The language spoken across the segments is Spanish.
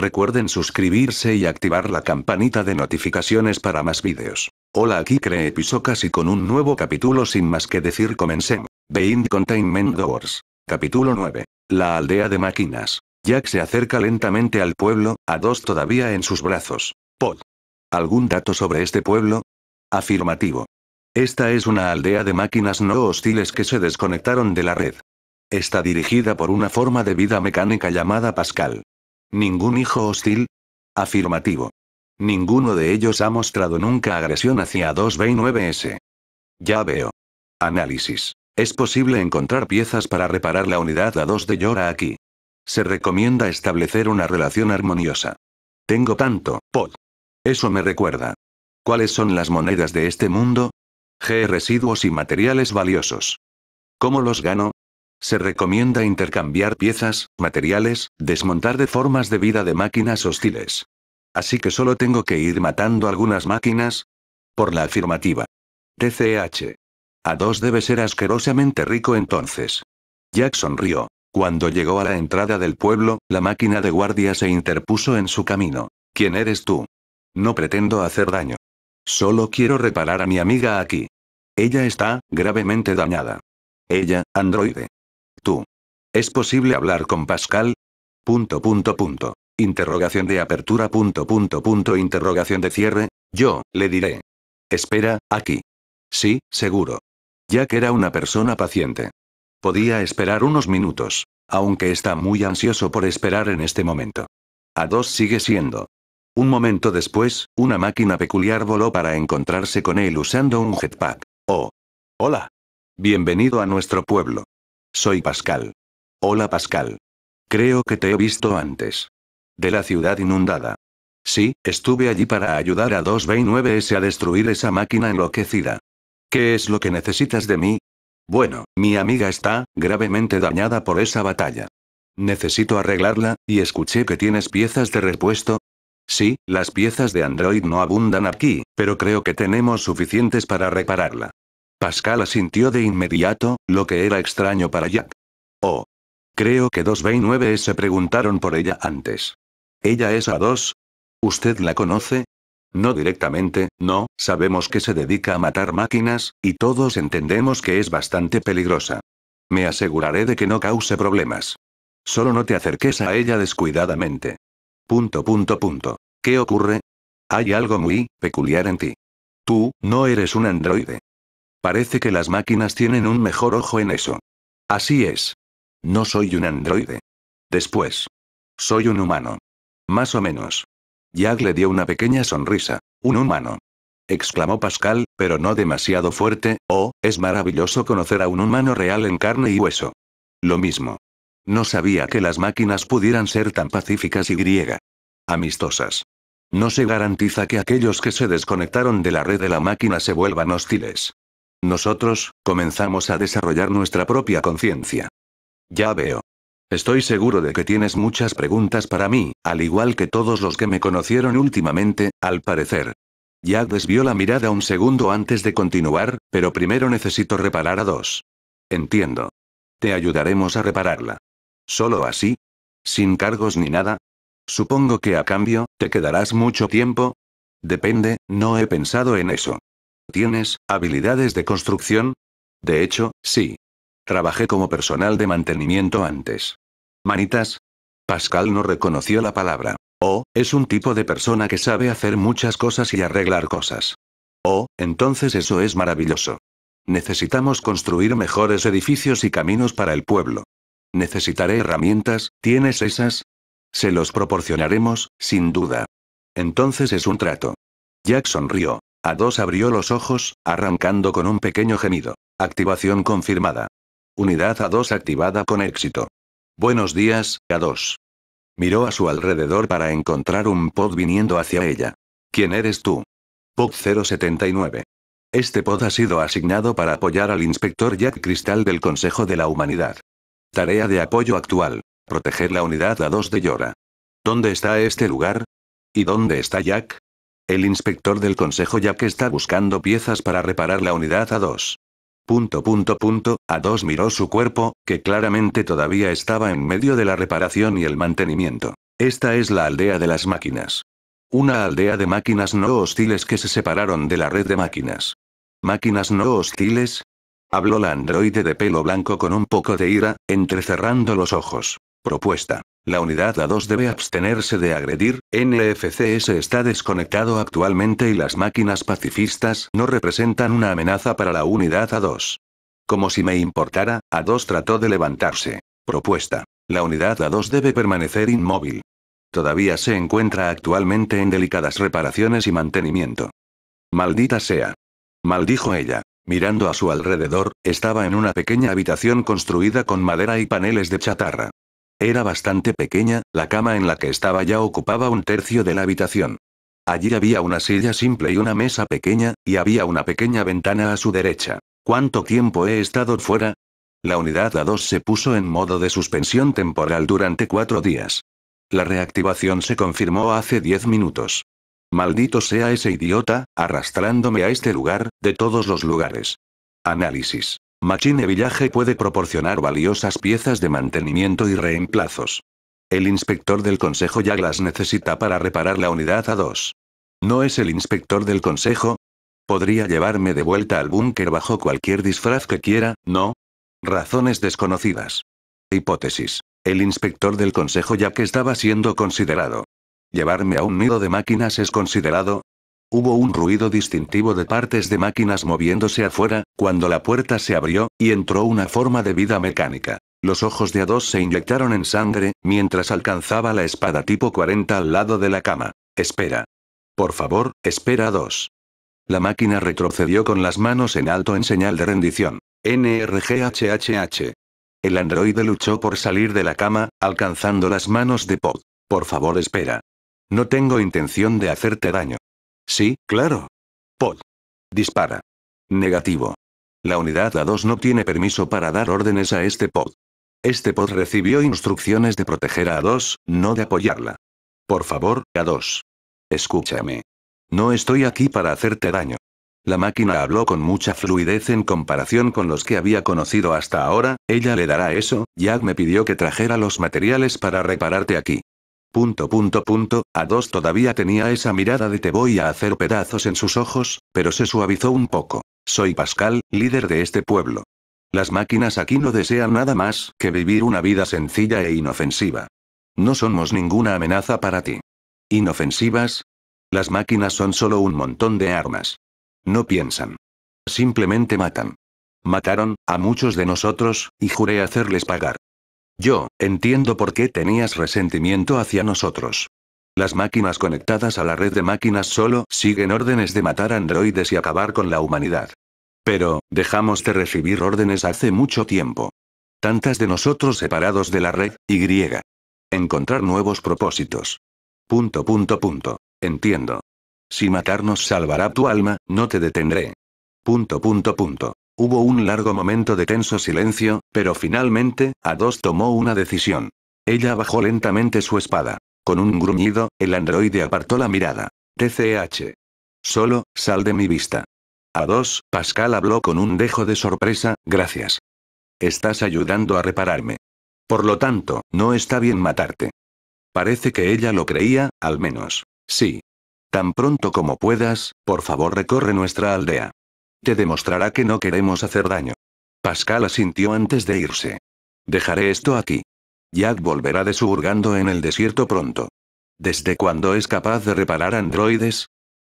Recuerden suscribirse y activar la campanita de notificaciones para más vídeos. Hola aquí cree y con un nuevo capítulo sin más que decir comencemos. Behind Containment Doors. Capítulo 9. La aldea de máquinas. Jack se acerca lentamente al pueblo, a dos todavía en sus brazos. Paul. ¿Algún dato sobre este pueblo? Afirmativo. Esta es una aldea de máquinas no hostiles que se desconectaron de la red. Está dirigida por una forma de vida mecánica llamada Pascal. ¿Ningún hijo hostil? Afirmativo. Ninguno de ellos ha mostrado nunca agresión hacia 2B9S. Ya veo. Análisis. Es posible encontrar piezas para reparar la unidad A2 de llora aquí. Se recomienda establecer una relación armoniosa. Tengo tanto, pod. Eso me recuerda. ¿Cuáles son las monedas de este mundo? G. Residuos y materiales valiosos. ¿Cómo los gano? Se recomienda intercambiar piezas, materiales, desmontar de formas de vida de máquinas hostiles. Así que solo tengo que ir matando algunas máquinas. Por la afirmativa. TCH. A2 debe ser asquerosamente rico entonces. Jack sonrió. Cuando llegó a la entrada del pueblo, la máquina de guardia se interpuso en su camino. ¿Quién eres tú? No pretendo hacer daño. Solo quiero reparar a mi amiga aquí. Ella está gravemente dañada. Ella, androide. Tú. ¿Es posible hablar con Pascal? Punto punto punto. Interrogación de apertura punto punto punto interrogación de cierre. Yo, le diré. Espera, aquí. Sí, seguro. Ya que era una persona paciente. Podía esperar unos minutos, aunque está muy ansioso por esperar en este momento. A dos sigue siendo. Un momento después, una máquina peculiar voló para encontrarse con él usando un jetpack. Oh. Hola. Bienvenido a nuestro pueblo. Soy Pascal. Hola Pascal. Creo que te he visto antes. De la ciudad inundada. Sí, estuve allí para ayudar a 2B9S a destruir esa máquina enloquecida. ¿Qué es lo que necesitas de mí? Bueno, mi amiga está gravemente dañada por esa batalla. Necesito arreglarla, y escuché que tienes piezas de repuesto. Sí, las piezas de Android no abundan aquí, pero creo que tenemos suficientes para repararla. Pascal asintió de inmediato, lo que era extraño para Jack. Oh. Creo que dos se preguntaron por ella antes. ¿Ella es A2? ¿Usted la conoce? No directamente, no, sabemos que se dedica a matar máquinas, y todos entendemos que es bastante peligrosa. Me aseguraré de que no cause problemas. Solo no te acerques a ella descuidadamente. Punto punto punto. ¿Qué ocurre? Hay algo muy peculiar en ti. Tú, no eres un androide. Parece que las máquinas tienen un mejor ojo en eso. Así es. No soy un androide. Después. Soy un humano. Más o menos. Jack le dio una pequeña sonrisa. Un humano. Exclamó Pascal, pero no demasiado fuerte, oh, es maravilloso conocer a un humano real en carne y hueso. Lo mismo. No sabía que las máquinas pudieran ser tan pacíficas y griega. Amistosas. No se garantiza que aquellos que se desconectaron de la red de la máquina se vuelvan hostiles. Nosotros, comenzamos a desarrollar nuestra propia conciencia. Ya veo. Estoy seguro de que tienes muchas preguntas para mí, al igual que todos los que me conocieron últimamente, al parecer. Jack desvió la mirada un segundo antes de continuar, pero primero necesito reparar a dos. Entiendo. Te ayudaremos a repararla. ¿Solo así? ¿Sin cargos ni nada? Supongo que a cambio, te quedarás mucho tiempo. Depende, no he pensado en eso. ¿Tienes habilidades de construcción? De hecho, sí. Trabajé como personal de mantenimiento antes. ¿Manitas? Pascal no reconoció la palabra. O, oh, es un tipo de persona que sabe hacer muchas cosas y arreglar cosas. Oh, entonces eso es maravilloso. Necesitamos construir mejores edificios y caminos para el pueblo. Necesitaré herramientas, ¿tienes esas? Se los proporcionaremos, sin duda. Entonces es un trato. Jack sonrió. A2 abrió los ojos, arrancando con un pequeño gemido. Activación confirmada. Unidad A2 activada con éxito. Buenos días, A2. Miró a su alrededor para encontrar un pod viniendo hacia ella. ¿Quién eres tú? Pod 079. Este pod ha sido asignado para apoyar al inspector Jack Cristal del Consejo de la Humanidad. Tarea de apoyo actual. Proteger la unidad A2 de Llora. ¿Dónde está este lugar? ¿Y dónde está Jack? El inspector del consejo ya que está buscando piezas para reparar la unidad A2. Punto punto punto, A2 miró su cuerpo, que claramente todavía estaba en medio de la reparación y el mantenimiento. Esta es la aldea de las máquinas. Una aldea de máquinas no hostiles que se separaron de la red de máquinas. ¿Máquinas no hostiles? Habló la androide de pelo blanco con un poco de ira, entrecerrando los ojos. Propuesta. La unidad A2 debe abstenerse de agredir, NFCS está desconectado actualmente y las máquinas pacifistas no representan una amenaza para la unidad A2. Como si me importara, A2 trató de levantarse. Propuesta. La unidad A2 debe permanecer inmóvil. Todavía se encuentra actualmente en delicadas reparaciones y mantenimiento. Maldita sea. Maldijo ella. Mirando a su alrededor, estaba en una pequeña habitación construida con madera y paneles de chatarra. Era bastante pequeña, la cama en la que estaba ya ocupaba un tercio de la habitación. Allí había una silla simple y una mesa pequeña, y había una pequeña ventana a su derecha. ¿Cuánto tiempo he estado fuera? La unidad A2 se puso en modo de suspensión temporal durante cuatro días. La reactivación se confirmó hace diez minutos. Maldito sea ese idiota, arrastrándome a este lugar, de todos los lugares. Análisis. Machine Village puede proporcionar valiosas piezas de mantenimiento y reemplazos. El inspector del consejo ya las necesita para reparar la unidad A2. ¿No es el inspector del consejo? Podría llevarme de vuelta al búnker bajo cualquier disfraz que quiera, ¿no? Razones desconocidas. Hipótesis. El inspector del consejo ya que estaba siendo considerado. Llevarme a un nido de máquinas es considerado, Hubo un ruido distintivo de partes de máquinas moviéndose afuera, cuando la puerta se abrió, y entró una forma de vida mecánica. Los ojos de A2 se inyectaron en sangre, mientras alcanzaba la espada tipo 40 al lado de la cama. Espera. Por favor, espera A2. La máquina retrocedió con las manos en alto en señal de rendición. NRGHHH. El androide luchó por salir de la cama, alcanzando las manos de Pod. Por favor, espera. No tengo intención de hacerte daño. Sí, claro. Pod. Dispara. Negativo. La unidad A2 no tiene permiso para dar órdenes a este pod. Este pod recibió instrucciones de proteger a A2, no de apoyarla. Por favor, A2. Escúchame. No estoy aquí para hacerte daño. La máquina habló con mucha fluidez en comparación con los que había conocido hasta ahora, ella le dará eso, Jack me pidió que trajera los materiales para repararte aquí. Punto punto punto, a dos todavía tenía esa mirada de te voy a hacer pedazos en sus ojos, pero se suavizó un poco. Soy Pascal, líder de este pueblo. Las máquinas aquí no desean nada más que vivir una vida sencilla e inofensiva. No somos ninguna amenaza para ti. ¿Inofensivas? Las máquinas son solo un montón de armas. No piensan. Simplemente matan. Mataron, a muchos de nosotros, y juré hacerles pagar. Yo, entiendo por qué tenías resentimiento hacia nosotros. Las máquinas conectadas a la red de máquinas solo siguen órdenes de matar androides y acabar con la humanidad. Pero, dejamos de recibir órdenes hace mucho tiempo. Tantas de nosotros separados de la red, y encontrar nuevos propósitos. Punto, punto, punto. Entiendo. Si matarnos salvará tu alma, no te detendré. Punto, punto, punto. Hubo un largo momento de tenso silencio, pero finalmente, a Ados tomó una decisión. Ella bajó lentamente su espada. Con un gruñido, el androide apartó la mirada. TCH. Solo, sal de mi vista. A dos, Pascal habló con un dejo de sorpresa, gracias. Estás ayudando a repararme. Por lo tanto, no está bien matarte. Parece que ella lo creía, al menos. Sí. Tan pronto como puedas, por favor recorre nuestra aldea. Te demostrará que no queremos hacer daño. Pascal asintió antes de irse. Dejaré esto aquí. Jack volverá de en el desierto pronto. ¿Desde cuándo es capaz de reparar androides?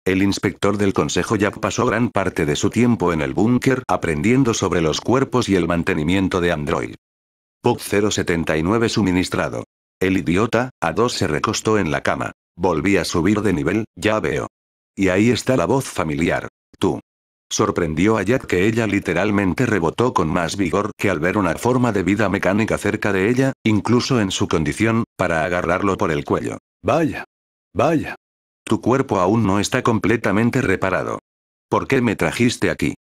El inspector del Consejo Jack pasó gran parte de su tiempo en el búnker aprendiendo sobre los cuerpos y el mantenimiento de Android. POC 079 suministrado. El idiota, a dos se recostó en la cama. Volví a subir de nivel, ya veo. Y ahí está la voz familiar. Tú. Sorprendió a Jack que ella literalmente rebotó con más vigor que al ver una forma de vida mecánica cerca de ella, incluso en su condición, para agarrarlo por el cuello. Vaya. Vaya. Tu cuerpo aún no está completamente reparado. ¿Por qué me trajiste aquí?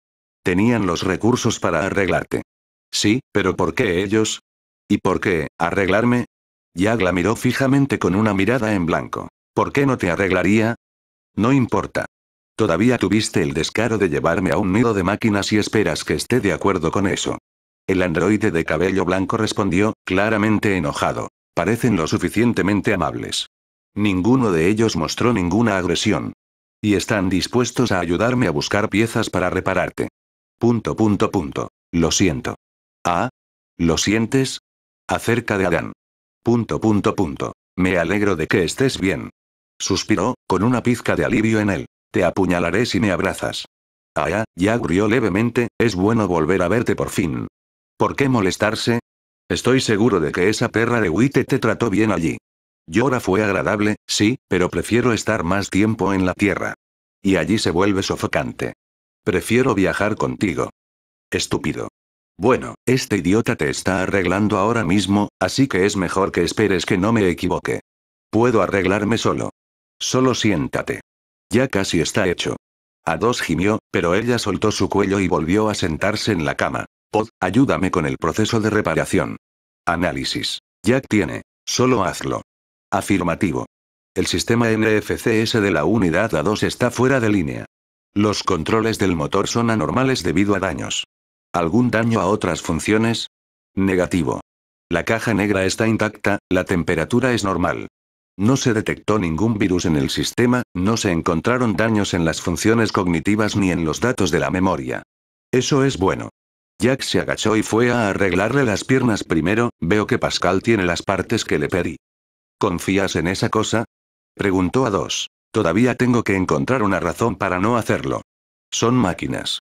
Tenían los recursos para arreglarte. Sí, pero ¿por qué ellos? ¿Y por qué, arreglarme? Jack la miró fijamente con una mirada en blanco. ¿Por qué no te arreglaría? No importa. Todavía tuviste el descaro de llevarme a un nido de máquinas y esperas que esté de acuerdo con eso. El androide de cabello blanco respondió, claramente enojado. Parecen lo suficientemente amables. Ninguno de ellos mostró ninguna agresión. Y están dispuestos a ayudarme a buscar piezas para repararte. Punto, punto, punto. Lo siento. Ah. ¿Lo sientes? Acerca de Adán. Punto, punto, punto. Me alegro de que estés bien. Suspiró, con una pizca de alivio en él. Te apuñalaré si me abrazas. Ah, ah ya gruó levemente, es bueno volver a verte por fin. ¿Por qué molestarse? Estoy seguro de que esa perra de Witte te trató bien allí. Llora fue agradable, sí, pero prefiero estar más tiempo en la tierra. Y allí se vuelve sofocante. Prefiero viajar contigo. Estúpido. Bueno, este idiota te está arreglando ahora mismo, así que es mejor que esperes que no me equivoque. Puedo arreglarme solo. Solo siéntate. Ya casi está hecho. A 2 gimió, pero ella soltó su cuello y volvió a sentarse en la cama. Pod, ayúdame con el proceso de reparación. Análisis. Jack tiene. Solo hazlo. Afirmativo. El sistema NFCS de la unidad A2 está fuera de línea. Los controles del motor son anormales debido a daños. ¿Algún daño a otras funciones? Negativo. La caja negra está intacta, la temperatura es normal. No se detectó ningún virus en el sistema, no se encontraron daños en las funciones cognitivas ni en los datos de la memoria. Eso es bueno. Jack se agachó y fue a arreglarle las piernas primero, veo que Pascal tiene las partes que le pedí. ¿Confías en esa cosa? Preguntó a dos. Todavía tengo que encontrar una razón para no hacerlo. Son máquinas.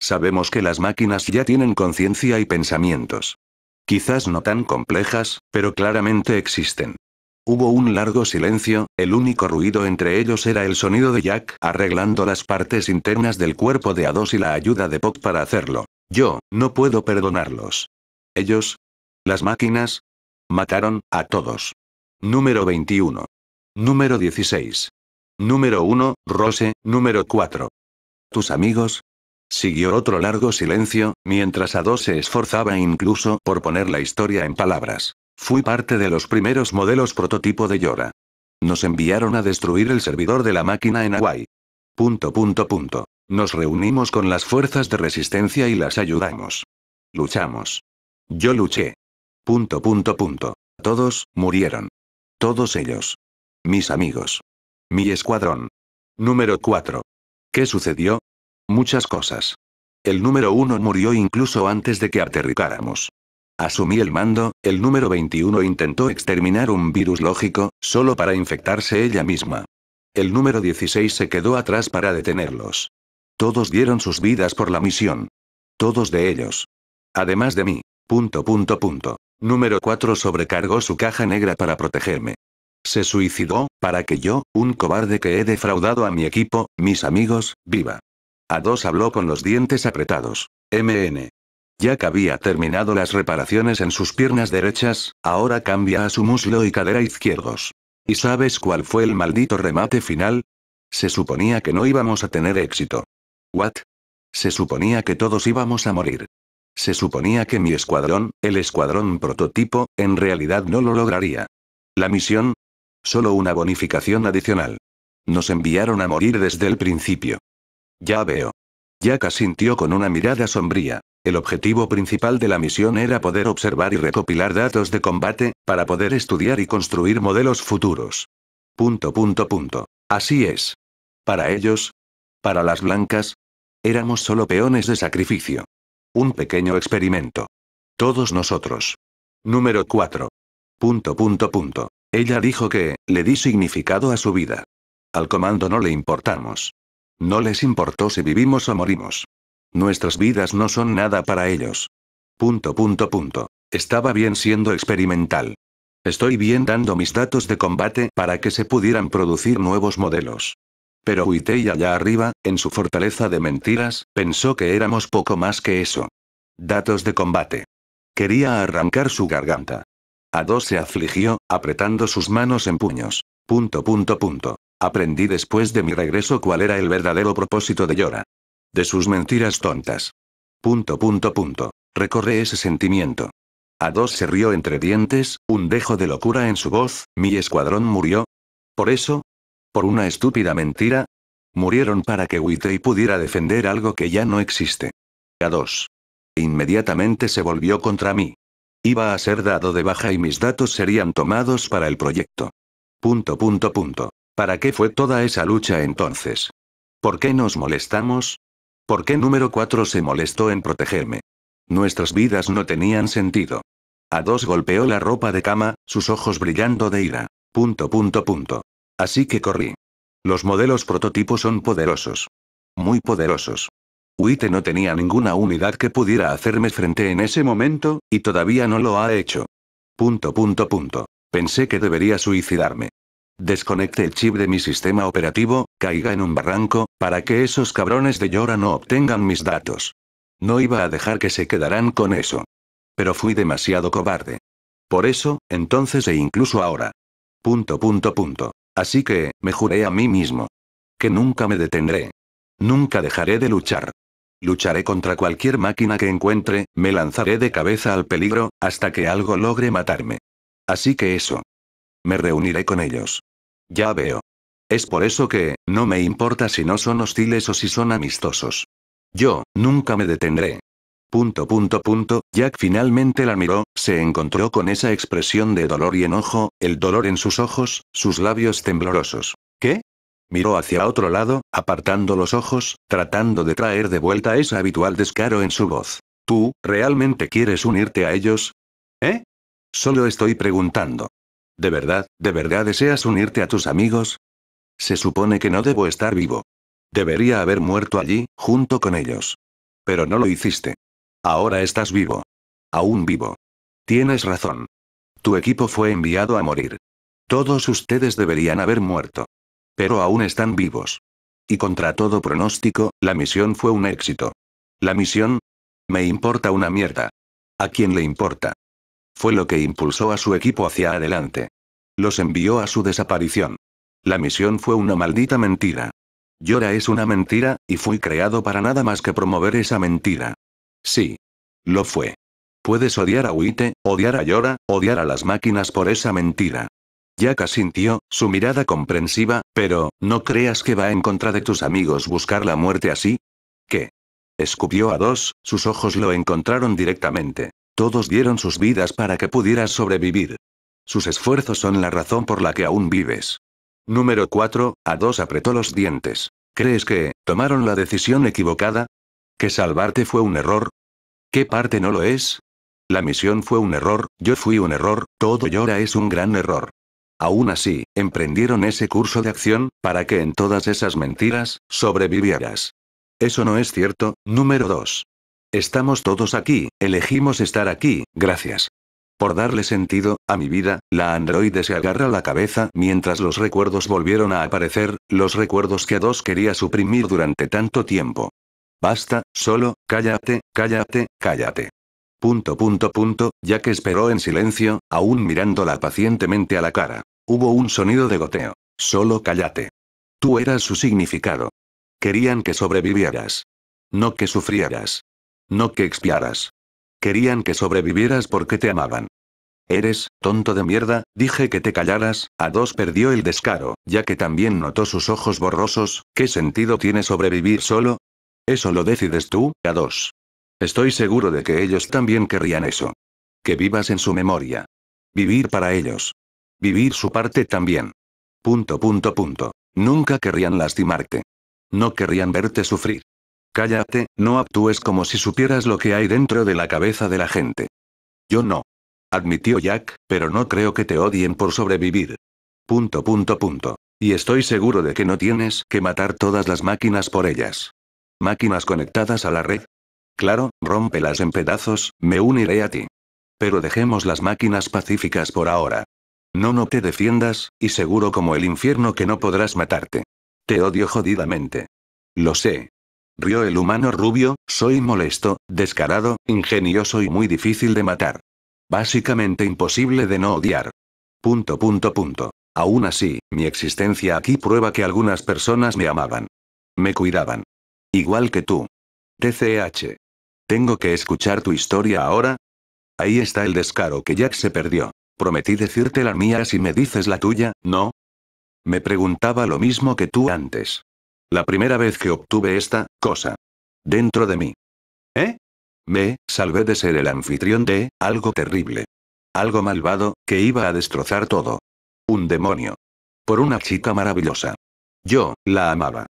Sabemos que las máquinas ya tienen conciencia y pensamientos. Quizás no tan complejas, pero claramente existen. Hubo un largo silencio, el único ruido entre ellos era el sonido de Jack arreglando las partes internas del cuerpo de Ados y la ayuda de Pop para hacerlo. Yo, no puedo perdonarlos. Ellos. Las máquinas. Mataron, a todos. Número 21. Número 16. Número 1, Rose, número 4. ¿Tus amigos? Siguió otro largo silencio, mientras a dos se esforzaba incluso por poner la historia en palabras. Fui parte de los primeros modelos prototipo de Yora. Nos enviaron a destruir el servidor de la máquina en Hawaii. Punto punto punto. Nos reunimos con las fuerzas de resistencia y las ayudamos. Luchamos. Yo luché. Punto punto punto. Todos, murieron. Todos ellos. Mis amigos. Mi escuadrón. Número 4. ¿Qué sucedió? Muchas cosas. El número 1 murió incluso antes de que aterricáramos. Asumí el mando, el número 21 intentó exterminar un virus lógico, solo para infectarse ella misma. El número 16 se quedó atrás para detenerlos. Todos dieron sus vidas por la misión. Todos de ellos. Además de mí. Punto punto punto. Número 4 sobrecargó su caja negra para protegerme. Se suicidó, para que yo, un cobarde que he defraudado a mi equipo, mis amigos, viva. A dos habló con los dientes apretados. MN que había terminado las reparaciones en sus piernas derechas, ahora cambia a su muslo y cadera izquierdos. ¿Y sabes cuál fue el maldito remate final? Se suponía que no íbamos a tener éxito. ¿What? Se suponía que todos íbamos a morir. Se suponía que mi escuadrón, el escuadrón prototipo, en realidad no lo lograría. La misión, solo una bonificación adicional. Nos enviaron a morir desde el principio. Ya veo. Jack asintió con una mirada sombría. El objetivo principal de la misión era poder observar y recopilar datos de combate, para poder estudiar y construir modelos futuros. Punto, punto, punto. Así es. Para ellos, para las blancas, éramos solo peones de sacrificio. Un pequeño experimento. Todos nosotros. Número 4. Punto, punto, punto. Ella dijo que, le di significado a su vida. Al comando no le importamos. No les importó si vivimos o morimos. Nuestras vidas no son nada para ellos. Punto, punto, punto. Estaba bien siendo experimental. Estoy bien dando mis datos de combate para que se pudieran producir nuevos modelos. Pero Huitei allá arriba, en su fortaleza de mentiras, pensó que éramos poco más que eso. Datos de combate. Quería arrancar su garganta. A dos se afligió, apretando sus manos en puños. Punto, punto, punto. Aprendí después de mi regreso cuál era el verdadero propósito de Llora. De sus mentiras tontas. Punto, punto, punto. Recorre ese sentimiento. A dos se rió entre dientes, un dejo de locura en su voz, mi escuadrón murió. ¿Por eso? ¿Por una estúpida mentira? Murieron para que Whitey pudiera defender algo que ya no existe. A dos. Inmediatamente se volvió contra mí. Iba a ser dado de baja y mis datos serían tomados para el proyecto. Punto, punto, punto. ¿Para qué fue toda esa lucha entonces? ¿Por qué nos molestamos? ¿Por qué número 4 se molestó en protegerme? Nuestras vidas no tenían sentido. A dos golpeó la ropa de cama, sus ojos brillando de ira. Punto punto punto. Así que corrí. Los modelos prototipos son poderosos. Muy poderosos. Uite no tenía ninguna unidad que pudiera hacerme frente en ese momento, y todavía no lo ha hecho. Punto punto punto. Pensé que debería suicidarme. Desconecte el chip de mi sistema operativo, caiga en un barranco, para que esos cabrones de Llora no obtengan mis datos. No iba a dejar que se quedaran con eso. Pero fui demasiado cobarde. Por eso, entonces e incluso ahora. Punto punto punto. Así que, me juré a mí mismo. Que nunca me detendré. Nunca dejaré de luchar. Lucharé contra cualquier máquina que encuentre, me lanzaré de cabeza al peligro, hasta que algo logre matarme. Así que eso. Me reuniré con ellos. Ya veo. Es por eso que, no me importa si no son hostiles o si son amistosos. Yo, nunca me detendré. Punto punto punto, Jack finalmente la miró, se encontró con esa expresión de dolor y enojo, el dolor en sus ojos, sus labios temblorosos. ¿Qué? Miró hacia otro lado, apartando los ojos, tratando de traer de vuelta ese habitual descaro en su voz. ¿Tú, realmente quieres unirte a ellos? ¿Eh? Solo estoy preguntando. ¿De verdad, de verdad deseas unirte a tus amigos? Se supone que no debo estar vivo. Debería haber muerto allí, junto con ellos. Pero no lo hiciste. Ahora estás vivo. Aún vivo. Tienes razón. Tu equipo fue enviado a morir. Todos ustedes deberían haber muerto. Pero aún están vivos. Y contra todo pronóstico, la misión fue un éxito. La misión... Me importa una mierda. ¿A quién le importa? fue lo que impulsó a su equipo hacia adelante. Los envió a su desaparición. La misión fue una maldita mentira. Yora es una mentira, y fui creado para nada más que promover esa mentira. Sí. Lo fue. Puedes odiar a Uite, odiar a Yora, odiar a las máquinas por esa mentira. Yaka sintió, su mirada comprensiva, pero, ¿no creas que va en contra de tus amigos buscar la muerte así? ¿Qué? Escupió a dos, sus ojos lo encontraron directamente. Todos dieron sus vidas para que pudieras sobrevivir. Sus esfuerzos son la razón por la que aún vives. Número 4. A 2 apretó los dientes. ¿Crees que, tomaron la decisión equivocada? ¿Que salvarte fue un error? ¿Qué parte no lo es? La misión fue un error, yo fui un error, todo llora es un gran error. Aún así, emprendieron ese curso de acción, para que en todas esas mentiras, sobrevivieras. Eso no es cierto. Número 2. Estamos todos aquí, elegimos estar aquí, gracias. Por darle sentido, a mi vida, la androide se agarra la cabeza mientras los recuerdos volvieron a aparecer, los recuerdos que dos quería suprimir durante tanto tiempo. Basta, solo, cállate, cállate, cállate. Punto punto punto, ya que esperó en silencio, aún mirándola pacientemente a la cara. Hubo un sonido de goteo. Solo cállate. Tú eras su significado. Querían que sobrevivieras. No que sufrieras. No que expiaras. Querían que sobrevivieras porque te amaban. Eres, tonto de mierda, dije que te callaras, a dos perdió el descaro, ya que también notó sus ojos borrosos, ¿qué sentido tiene sobrevivir solo? Eso lo decides tú, a dos. Estoy seguro de que ellos también querrían eso. Que vivas en su memoria. Vivir para ellos. Vivir su parte también. Punto punto punto. Nunca querrían lastimarte. No querrían verte sufrir. Cállate, no actúes como si supieras lo que hay dentro de la cabeza de la gente. Yo no. Admitió Jack, pero no creo que te odien por sobrevivir. Punto punto punto. Y estoy seguro de que no tienes que matar todas las máquinas por ellas. Máquinas conectadas a la red. Claro, rómpelas en pedazos, me uniré a ti. Pero dejemos las máquinas pacíficas por ahora. No no te defiendas, y seguro como el infierno que no podrás matarte. Te odio jodidamente. Lo sé, rió el humano rubio, soy molesto, descarado, ingenioso y muy difícil de matar. Básicamente imposible de no odiar. Punto punto punto. Aún así, mi existencia aquí prueba que algunas personas me amaban. Me cuidaban. Igual que tú. TCH. ¿Tengo que escuchar tu historia ahora? Ahí está el descaro que Jack se perdió. Prometí decirte la mía si me dices la tuya, ¿no? Me preguntaba lo mismo que tú antes. La primera vez que obtuve esta cosa. Dentro de mí. ¿Eh? Me salvé de ser el anfitrión de algo terrible. Algo malvado, que iba a destrozar todo. Un demonio. Por una chica maravillosa. Yo, la amaba.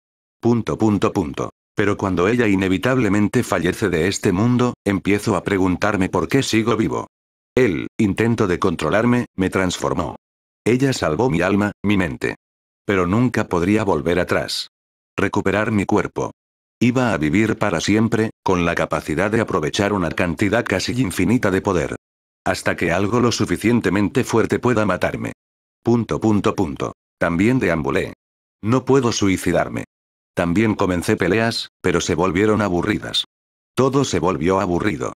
Punto, punto, punto. Pero cuando ella inevitablemente fallece de este mundo, empiezo a preguntarme por qué sigo vivo. El intento de controlarme, me transformó. Ella salvó mi alma, mi mente. Pero nunca podría volver atrás recuperar mi cuerpo. Iba a vivir para siempre, con la capacidad de aprovechar una cantidad casi infinita de poder. Hasta que algo lo suficientemente fuerte pueda matarme. Punto punto punto. También deambulé. No puedo suicidarme. También comencé peleas, pero se volvieron aburridas. Todo se volvió aburrido.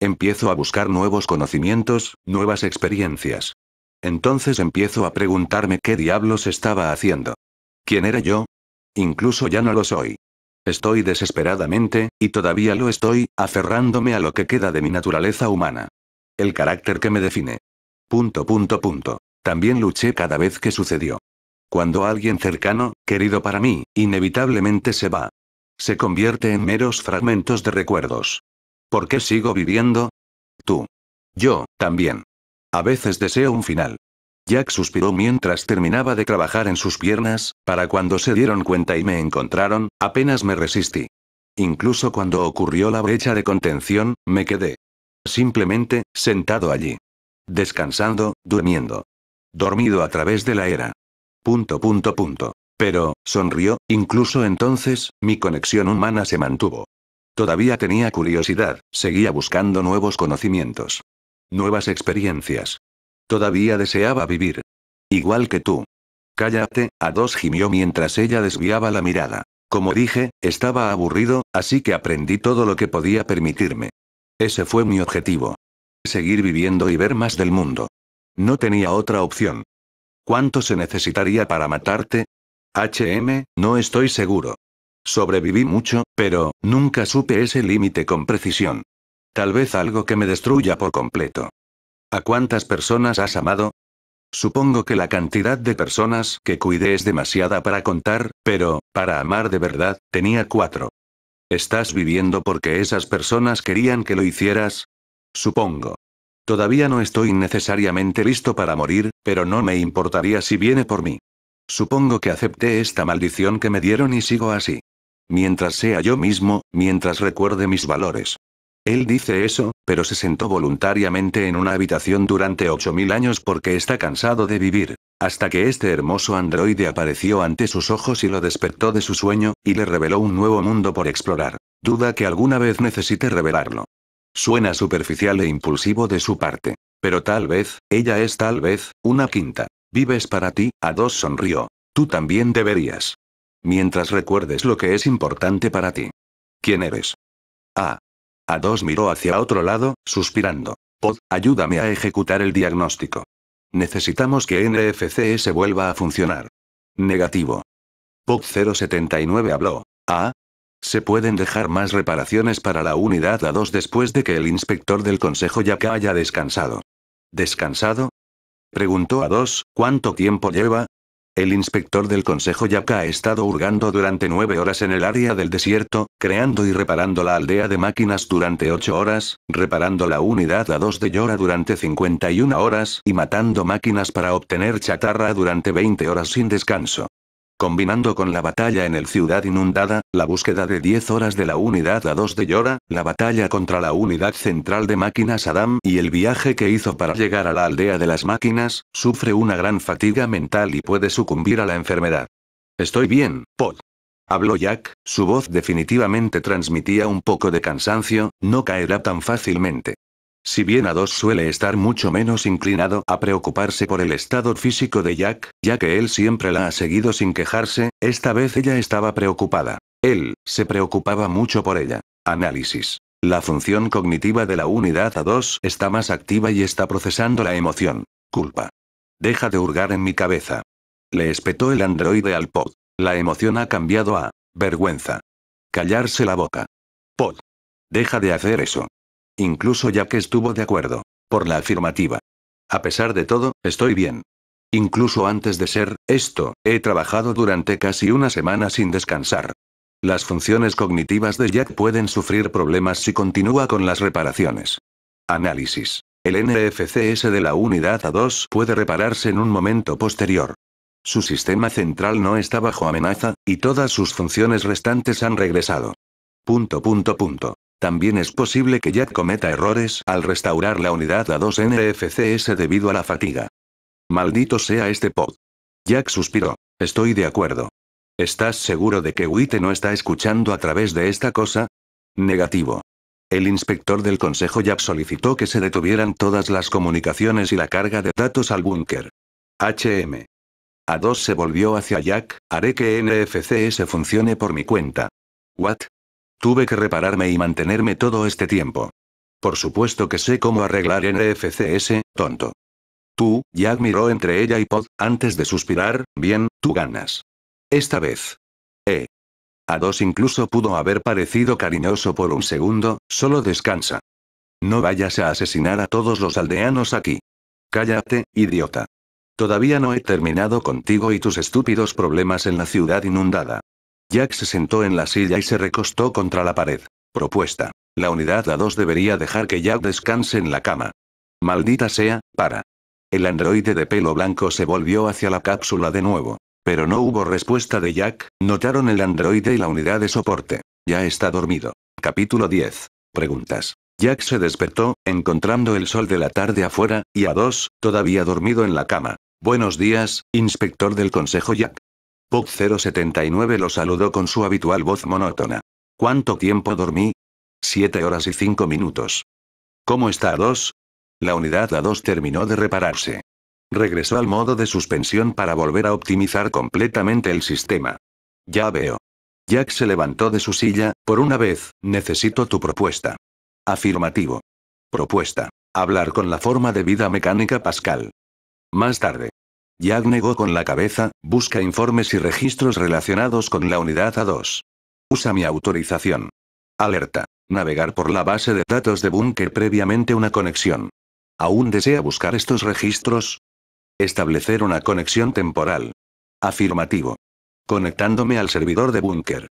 Empiezo a buscar nuevos conocimientos, nuevas experiencias. Entonces empiezo a preguntarme qué diablos estaba haciendo. ¿Quién era yo? Incluso ya no lo soy. Estoy desesperadamente, y todavía lo estoy, aferrándome a lo que queda de mi naturaleza humana. El carácter que me define. Punto, punto, punto. También luché cada vez que sucedió. Cuando alguien cercano, querido para mí, inevitablemente se va. Se convierte en meros fragmentos de recuerdos. ¿Por qué sigo viviendo? Tú. Yo, también. A veces deseo un final. Jack suspiró mientras terminaba de trabajar en sus piernas, para cuando se dieron cuenta y me encontraron, apenas me resistí. Incluso cuando ocurrió la brecha de contención, me quedé. Simplemente, sentado allí. Descansando, durmiendo. Dormido a través de la era. Punto, punto, punto. Pero, sonrió, incluso entonces, mi conexión humana se mantuvo. Todavía tenía curiosidad, seguía buscando nuevos conocimientos. Nuevas experiencias. Todavía deseaba vivir. Igual que tú. Cállate, a dos gimió mientras ella desviaba la mirada. Como dije, estaba aburrido, así que aprendí todo lo que podía permitirme. Ese fue mi objetivo. Seguir viviendo y ver más del mundo. No tenía otra opción. ¿Cuánto se necesitaría para matarte? HM, no estoy seguro. Sobreviví mucho, pero nunca supe ese límite con precisión. Tal vez algo que me destruya por completo. ¿A cuántas personas has amado? Supongo que la cantidad de personas que cuidé es demasiada para contar, pero, para amar de verdad, tenía cuatro. ¿Estás viviendo porque esas personas querían que lo hicieras? Supongo. Todavía no estoy necesariamente listo para morir, pero no me importaría si viene por mí. Supongo que acepté esta maldición que me dieron y sigo así. Mientras sea yo mismo, mientras recuerde mis valores. Él dice eso, pero se sentó voluntariamente en una habitación durante 8.000 años porque está cansado de vivir. Hasta que este hermoso androide apareció ante sus ojos y lo despertó de su sueño, y le reveló un nuevo mundo por explorar. Duda que alguna vez necesite revelarlo. Suena superficial e impulsivo de su parte. Pero tal vez, ella es tal vez, una quinta. Vives para ti, a dos sonrió. Tú también deberías. Mientras recuerdes lo que es importante para ti. ¿Quién eres? Ah, a 2 miró hacia otro lado, suspirando. Pod, ayúdame a ejecutar el diagnóstico. Necesitamos que NFCS vuelva a funcionar. Negativo. Pod 079 habló. Ah. Se pueden dejar más reparaciones para la unidad A2 después de que el inspector del consejo ya que haya descansado. ¿Descansado? Preguntó A2, ¿cuánto tiempo lleva? El inspector del Consejo Yaka ha estado hurgando durante nueve horas en el área del desierto, creando y reparando la aldea de máquinas durante ocho horas, reparando la unidad A2 de llora durante 51 horas y matando máquinas para obtener chatarra durante 20 horas sin descanso combinando con la batalla en el Ciudad Inundada, la búsqueda de 10 horas de la unidad A2 de Llora, la batalla contra la unidad central de máquinas Adam y el viaje que hizo para llegar a la aldea de las máquinas, sufre una gran fatiga mental y puede sucumbir a la enfermedad. Estoy bien, Pod. Habló Jack, su voz definitivamente transmitía un poco de cansancio, no caerá tan fácilmente. Si bien a 2 suele estar mucho menos inclinado a preocuparse por el estado físico de Jack, ya que él siempre la ha seguido sin quejarse, esta vez ella estaba preocupada. Él, se preocupaba mucho por ella. Análisis. La función cognitiva de la unidad A2 está más activa y está procesando la emoción. Culpa. Deja de hurgar en mi cabeza. Le espetó el androide al pod. La emoción ha cambiado a vergüenza. Callarse la boca. Pod. Deja de hacer eso. Incluso ya que estuvo de acuerdo. Por la afirmativa. A pesar de todo, estoy bien. Incluso antes de ser, esto, he trabajado durante casi una semana sin descansar. Las funciones cognitivas de Jack pueden sufrir problemas si continúa con las reparaciones. Análisis. El NFCS de la unidad A2 puede repararse en un momento posterior. Su sistema central no está bajo amenaza, y todas sus funciones restantes han regresado. Punto punto punto. También es posible que Jack cometa errores al restaurar la unidad A2NFCS debido a la fatiga. Maldito sea este pod. Jack suspiró. Estoy de acuerdo. ¿Estás seguro de que Witte no está escuchando a través de esta cosa? Negativo. El inspector del Consejo Jack solicitó que se detuvieran todas las comunicaciones y la carga de datos al búnker. HM. A2 se volvió hacia Jack, haré que NFCS funcione por mi cuenta. ¿What? Tuve que repararme y mantenerme todo este tiempo. Por supuesto que sé cómo arreglar NFCS, tonto. Tú, Jack miró entre ella y Pod, antes de suspirar, bien, tú ganas. Esta vez. Eh. A dos incluso pudo haber parecido cariñoso por un segundo, solo descansa. No vayas a asesinar a todos los aldeanos aquí. Cállate, idiota. Todavía no he terminado contigo y tus estúpidos problemas en la ciudad inundada. Jack se sentó en la silla y se recostó contra la pared. Propuesta. La unidad A2 debería dejar que Jack descanse en la cama. Maldita sea, para. El androide de pelo blanco se volvió hacia la cápsula de nuevo. Pero no hubo respuesta de Jack, notaron el androide y la unidad de soporte. Ya está dormido. Capítulo 10. Preguntas. Jack se despertó, encontrando el sol de la tarde afuera, y a 2 todavía dormido en la cama. Buenos días, inspector del Consejo Jack. Pop 079 lo saludó con su habitual voz monótona. ¿Cuánto tiempo dormí? Siete horas y cinco minutos. ¿Cómo está A2? La unidad A2 terminó de repararse. Regresó al modo de suspensión para volver a optimizar completamente el sistema. Ya veo. Jack se levantó de su silla, por una vez, necesito tu propuesta. Afirmativo. Propuesta. Hablar con la forma de vida mecánica Pascal. Más tarde. Jack negó con la cabeza, busca informes y registros relacionados con la unidad A2. Usa mi autorización. Alerta. Navegar por la base de datos de búnker previamente una conexión. ¿Aún desea buscar estos registros? Establecer una conexión temporal. Afirmativo. Conectándome al servidor de búnker.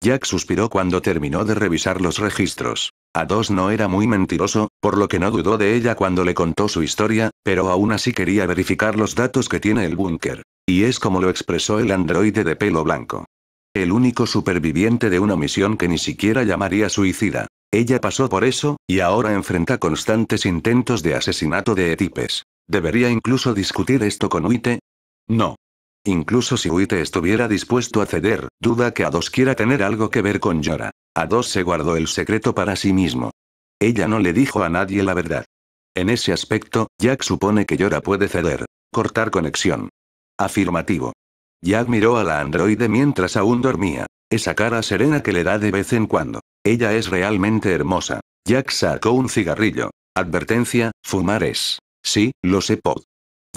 Jack suspiró cuando terminó de revisar los registros a dos no era muy mentiroso, por lo que no dudó de ella cuando le contó su historia, pero aún así quería verificar los datos que tiene el búnker. Y es como lo expresó el androide de pelo blanco. El único superviviente de una misión que ni siquiera llamaría suicida. Ella pasó por eso, y ahora enfrenta constantes intentos de asesinato de Etipes. ¿Debería incluso discutir esto con Uite? No. Incluso si Huite estuviera dispuesto a ceder, duda que a dos quiera tener algo que ver con Yora. A2 se guardó el secreto para sí mismo. Ella no le dijo a nadie la verdad. En ese aspecto, Jack supone que Yora puede ceder. Cortar conexión. Afirmativo. Jack miró a la androide mientras aún dormía. Esa cara serena que le da de vez en cuando. Ella es realmente hermosa. Jack sacó un cigarrillo. Advertencia, fumar es. Sí, lo sé, Pod.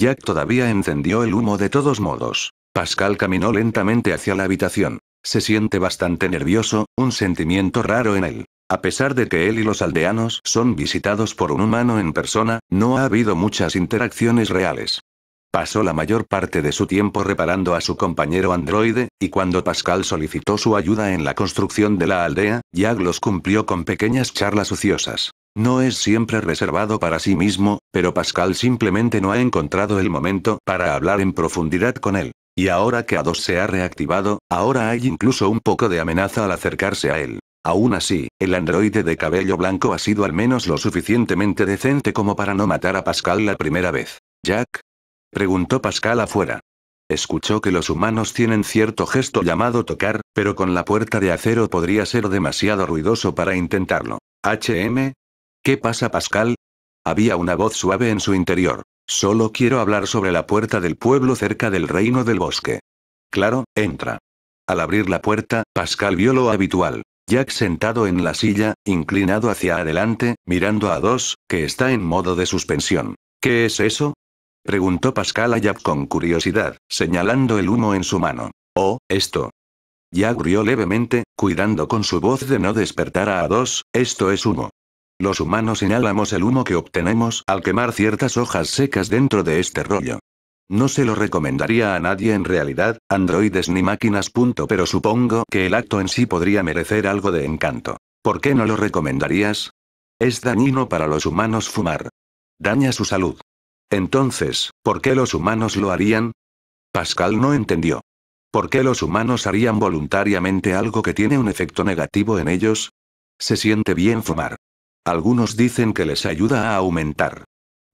Jack todavía encendió el humo de todos modos. Pascal caminó lentamente hacia la habitación. Se siente bastante nervioso, un sentimiento raro en él. A pesar de que él y los aldeanos son visitados por un humano en persona, no ha habido muchas interacciones reales. Pasó la mayor parte de su tiempo reparando a su compañero androide, y cuando Pascal solicitó su ayuda en la construcción de la aldea, Jack los cumplió con pequeñas charlas ociosas. No es siempre reservado para sí mismo, pero Pascal simplemente no ha encontrado el momento para hablar en profundidad con él. Y ahora que a se ha reactivado, ahora hay incluso un poco de amenaza al acercarse a él. Aún así, el androide de cabello blanco ha sido al menos lo suficientemente decente como para no matar a Pascal la primera vez. Jack, Preguntó Pascal afuera. Escuchó que los humanos tienen cierto gesto llamado tocar, pero con la puerta de acero podría ser demasiado ruidoso para intentarlo. HM. ¿Qué pasa, Pascal? Había una voz suave en su interior. Solo quiero hablar sobre la puerta del pueblo cerca del reino del bosque. Claro, entra. Al abrir la puerta, Pascal vio lo habitual. Jack sentado en la silla, inclinado hacia adelante, mirando a dos, que está en modo de suspensión. ¿Qué es eso? Preguntó Pascal Ayab con curiosidad, señalando el humo en su mano. Oh, esto. Ya rió levemente, cuidando con su voz de no despertar a dos, esto es humo. Los humanos inhalamos el humo que obtenemos al quemar ciertas hojas secas dentro de este rollo. No se lo recomendaría a nadie en realidad, androides ni máquinas. Punto, pero supongo que el acto en sí podría merecer algo de encanto. ¿Por qué no lo recomendarías? Es dañino para los humanos fumar. Daña su salud. Entonces, ¿por qué los humanos lo harían? Pascal no entendió. ¿Por qué los humanos harían voluntariamente algo que tiene un efecto negativo en ellos? Se siente bien fumar. Algunos dicen que les ayuda a aumentar.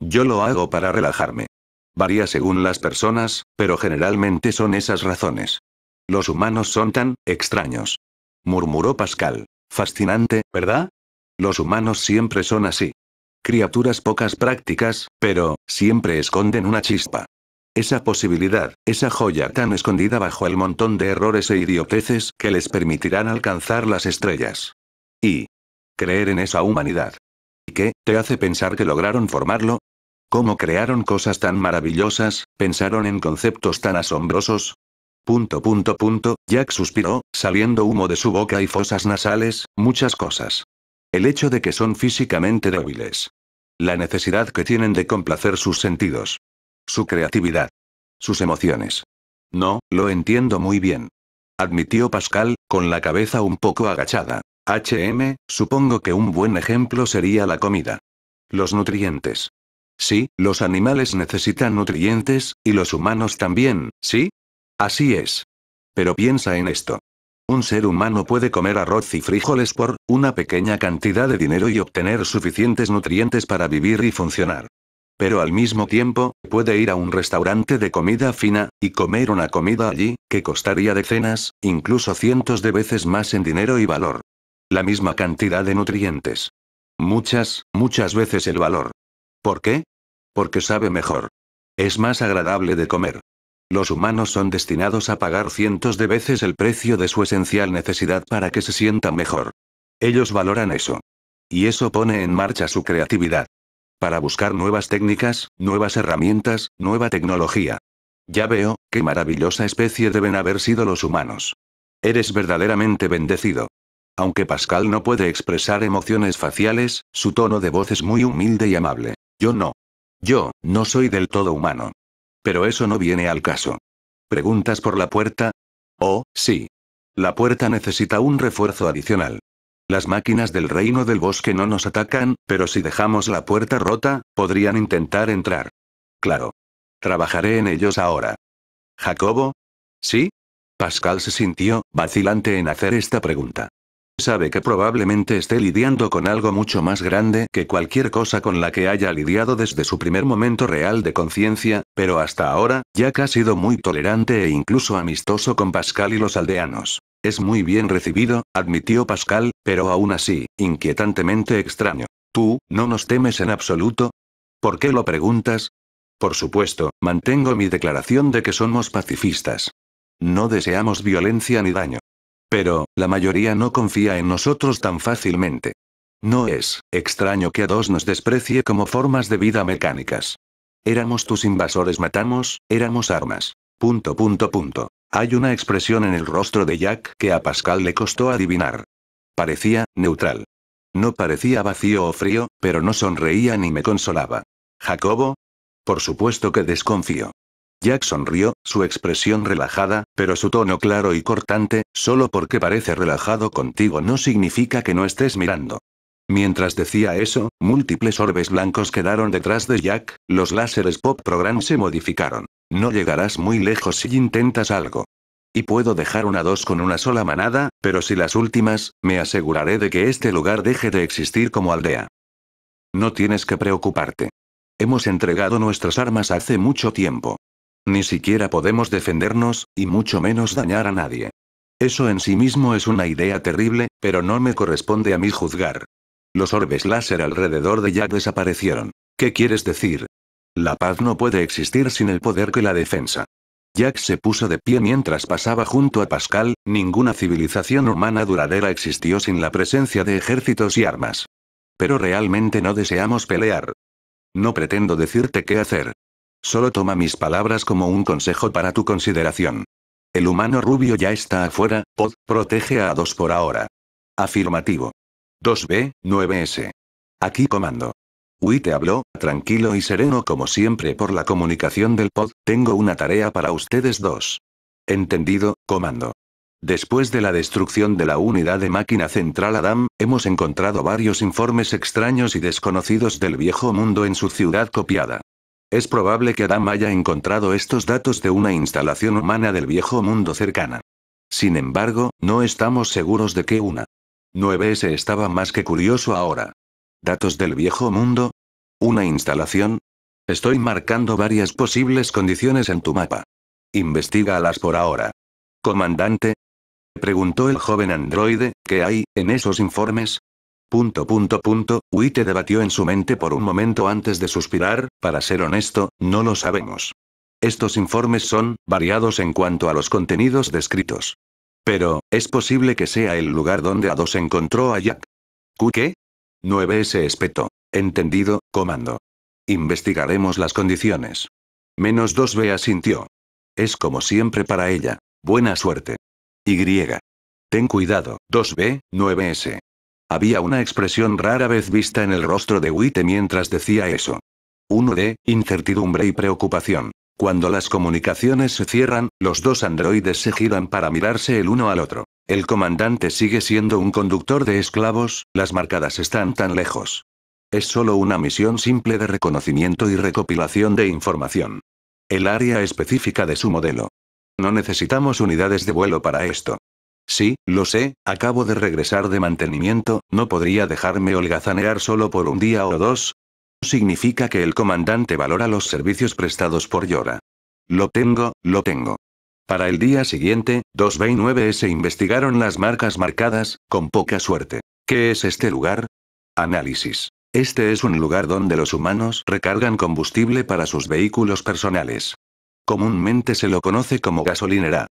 Yo lo hago para relajarme. Varía según las personas, pero generalmente son esas razones. Los humanos son tan extraños. Murmuró Pascal. Fascinante, ¿verdad? Los humanos siempre son así criaturas pocas prácticas, pero, siempre esconden una chispa. Esa posibilidad, esa joya tan escondida bajo el montón de errores e idioteces que les permitirán alcanzar las estrellas. Y creer en esa humanidad. ¿Y qué te hace pensar que lograron formarlo? ¿Cómo crearon cosas tan maravillosas, pensaron en conceptos tan asombrosos? Punto punto punto, Jack suspiró, saliendo humo de su boca y fosas nasales, muchas cosas. El hecho de que son físicamente débiles. La necesidad que tienen de complacer sus sentidos. Su creatividad. Sus emociones. No, lo entiendo muy bien. Admitió Pascal, con la cabeza un poco agachada. HM, supongo que un buen ejemplo sería la comida. Los nutrientes. Sí, los animales necesitan nutrientes, y los humanos también, ¿sí? Así es. Pero piensa en esto. Un ser humano puede comer arroz y frijoles por una pequeña cantidad de dinero y obtener suficientes nutrientes para vivir y funcionar. Pero al mismo tiempo, puede ir a un restaurante de comida fina, y comer una comida allí, que costaría decenas, incluso cientos de veces más en dinero y valor. La misma cantidad de nutrientes. Muchas, muchas veces el valor. ¿Por qué? Porque sabe mejor. Es más agradable de comer. Los humanos son destinados a pagar cientos de veces el precio de su esencial necesidad para que se sientan mejor. Ellos valoran eso. Y eso pone en marcha su creatividad. Para buscar nuevas técnicas, nuevas herramientas, nueva tecnología. Ya veo, qué maravillosa especie deben haber sido los humanos. Eres verdaderamente bendecido. Aunque Pascal no puede expresar emociones faciales, su tono de voz es muy humilde y amable. Yo no. Yo, no soy del todo humano. Pero eso no viene al caso. ¿Preguntas por la puerta? Oh, sí. La puerta necesita un refuerzo adicional. Las máquinas del reino del bosque no nos atacan, pero si dejamos la puerta rota, podrían intentar entrar. Claro. Trabajaré en ellos ahora. Jacobo? ¿Sí? Pascal se sintió vacilante en hacer esta pregunta. Sabe que probablemente esté lidiando con algo mucho más grande que cualquier cosa con la que haya lidiado desde su primer momento real de conciencia, pero hasta ahora, Jack ha sido muy tolerante e incluso amistoso con Pascal y los aldeanos. Es muy bien recibido, admitió Pascal, pero aún así, inquietantemente extraño. ¿Tú, no nos temes en absoluto? ¿Por qué lo preguntas? Por supuesto, mantengo mi declaración de que somos pacifistas. No deseamos violencia ni daño. Pero, la mayoría no confía en nosotros tan fácilmente. No es extraño que a dos nos desprecie como formas de vida mecánicas. Éramos tus invasores, matamos, éramos armas. Punto, punto, punto. Hay una expresión en el rostro de Jack que a Pascal le costó adivinar. Parecía neutral. No parecía vacío o frío, pero no sonreía ni me consolaba. Jacobo? Por supuesto que desconfío. Jack sonrió, su expresión relajada, pero su tono claro y cortante, solo porque parece relajado contigo no significa que no estés mirando. Mientras decía eso, múltiples orbes blancos quedaron detrás de Jack, los láseres Pop Program se modificaron. No llegarás muy lejos si intentas algo. Y puedo dejar una dos con una sola manada, pero si las últimas, me aseguraré de que este lugar deje de existir como aldea. No tienes que preocuparte. Hemos entregado nuestras armas hace mucho tiempo. Ni siquiera podemos defendernos, y mucho menos dañar a nadie. Eso en sí mismo es una idea terrible, pero no me corresponde a mí juzgar. Los orbes láser alrededor de Jack desaparecieron. ¿Qué quieres decir? La paz no puede existir sin el poder que la defensa. Jack se puso de pie mientras pasaba junto a Pascal, ninguna civilización humana duradera existió sin la presencia de ejércitos y armas. Pero realmente no deseamos pelear. No pretendo decirte qué hacer, Solo toma mis palabras como un consejo para tu consideración. El humano rubio ya está afuera, Pod, protege a dos por ahora. Afirmativo. 2B, 9S. Aquí comando. Ui te habló, tranquilo y sereno como siempre por la comunicación del pod, tengo una tarea para ustedes dos. Entendido, comando. Después de la destrucción de la unidad de máquina central Adam, hemos encontrado varios informes extraños y desconocidos del viejo mundo en su ciudad copiada. Es probable que Adam haya encontrado estos datos de una instalación humana del viejo mundo cercana. Sin embargo, no estamos seguros de que una. 9S estaba más que curioso ahora. ¿Datos del viejo mundo? ¿Una instalación? Estoy marcando varias posibles condiciones en tu mapa. Investígalas por ahora. Comandante. Preguntó el joven androide, ¿qué hay, en esos informes? Punto punto punto, Witte debatió en su mente por un momento antes de suspirar, para ser honesto, no lo sabemos. Estos informes son, variados en cuanto a los contenidos descritos. Pero, es posible que sea el lugar donde a Ados encontró a Jack. ¿Qué? 9 9S espetó. Entendido, comando. Investigaremos las condiciones. Menos 2 B asintió. Es como siempre para ella. Buena suerte. Y. Ten cuidado, 2B, 9S. Había una expresión rara vez vista en el rostro de Witte mientras decía eso. Uno de incertidumbre y preocupación. Cuando las comunicaciones se cierran, los dos androides se giran para mirarse el uno al otro. El comandante sigue siendo un conductor de esclavos, las marcadas están tan lejos. Es solo una misión simple de reconocimiento y recopilación de información. El área específica de su modelo. No necesitamos unidades de vuelo para esto. Sí, lo sé, acabo de regresar de mantenimiento, ¿no podría dejarme holgazanear solo por un día o dos? Significa que el comandante valora los servicios prestados por Yora. Lo tengo, lo tengo. Para el día siguiente, 2B9 e se investigaron las marcas marcadas, con poca suerte. ¿Qué es este lugar? Análisis. Este es un lugar donde los humanos recargan combustible para sus vehículos personales. Comúnmente se lo conoce como gasolinera.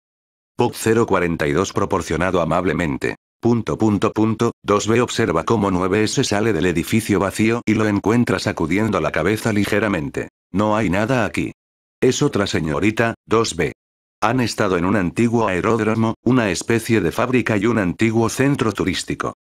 POP 042 proporcionado amablemente. punto punto, 2B observa cómo 9S sale del edificio vacío y lo encuentra sacudiendo la cabeza ligeramente. No hay nada aquí. Es otra señorita, 2B. Han estado en un antiguo aeródromo, una especie de fábrica y un antiguo centro turístico.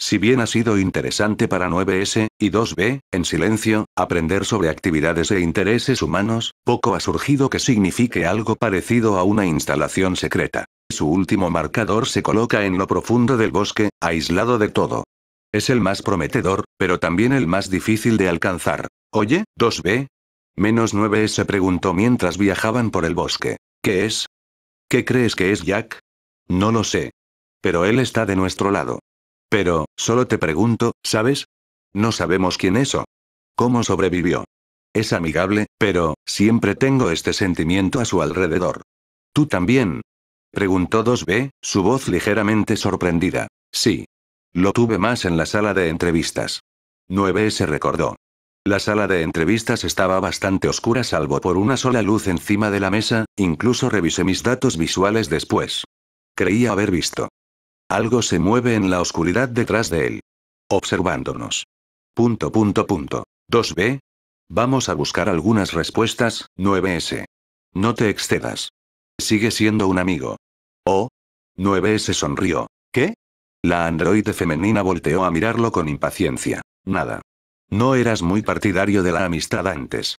Si bien ha sido interesante para 9S y 2B, en silencio, aprender sobre actividades e intereses humanos, poco ha surgido que signifique algo parecido a una instalación secreta. Su último marcador se coloca en lo profundo del bosque, aislado de todo. Es el más prometedor, pero también el más difícil de alcanzar. Oye, 2B. Menos 9S preguntó mientras viajaban por el bosque. ¿Qué es? ¿Qué crees que es Jack? No lo sé. Pero él está de nuestro lado. Pero, solo te pregunto, ¿sabes? No sabemos quién eso. ¿Cómo sobrevivió? Es amigable, pero, siempre tengo este sentimiento a su alrededor. ¿Tú también? Preguntó 2B, su voz ligeramente sorprendida. Sí. Lo tuve más en la sala de entrevistas. 9 se recordó. La sala de entrevistas estaba bastante oscura salvo por una sola luz encima de la mesa, incluso revisé mis datos visuales después. Creía haber visto algo se mueve en la oscuridad detrás de él. Observándonos. Punto punto punto. 2b. Vamos a buscar algunas respuestas, 9s. No te excedas. Sigue siendo un amigo. Oh. 9s sonrió. ¿Qué? La androide femenina volteó a mirarlo con impaciencia. Nada. No eras muy partidario de la amistad antes.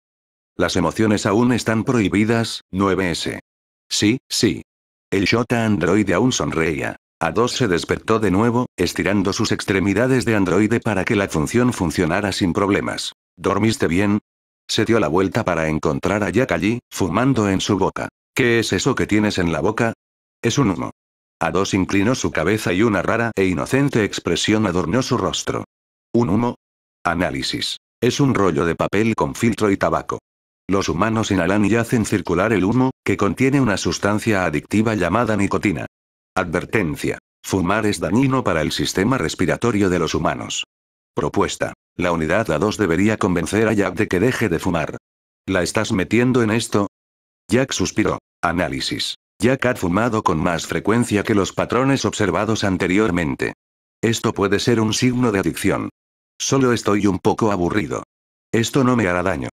Las emociones aún están prohibidas, 9S. Sí, sí. El J androide aún sonreía. A2 se despertó de nuevo, estirando sus extremidades de androide para que la función funcionara sin problemas. ¿Dormiste bien? Se dio la vuelta para encontrar a Jack allí, fumando en su boca. ¿Qué es eso que tienes en la boca? Es un humo. A2 inclinó su cabeza y una rara e inocente expresión adornó su rostro. ¿Un humo? Análisis. Es un rollo de papel con filtro y tabaco. Los humanos inhalan y hacen circular el humo, que contiene una sustancia adictiva llamada nicotina. Advertencia. Fumar es dañino para el sistema respiratorio de los humanos. Propuesta. La unidad A2 debería convencer a Jack de que deje de fumar. ¿La estás metiendo en esto? Jack suspiró. Análisis. Jack ha fumado con más frecuencia que los patrones observados anteriormente. Esto puede ser un signo de adicción. Solo estoy un poco aburrido. Esto no me hará daño.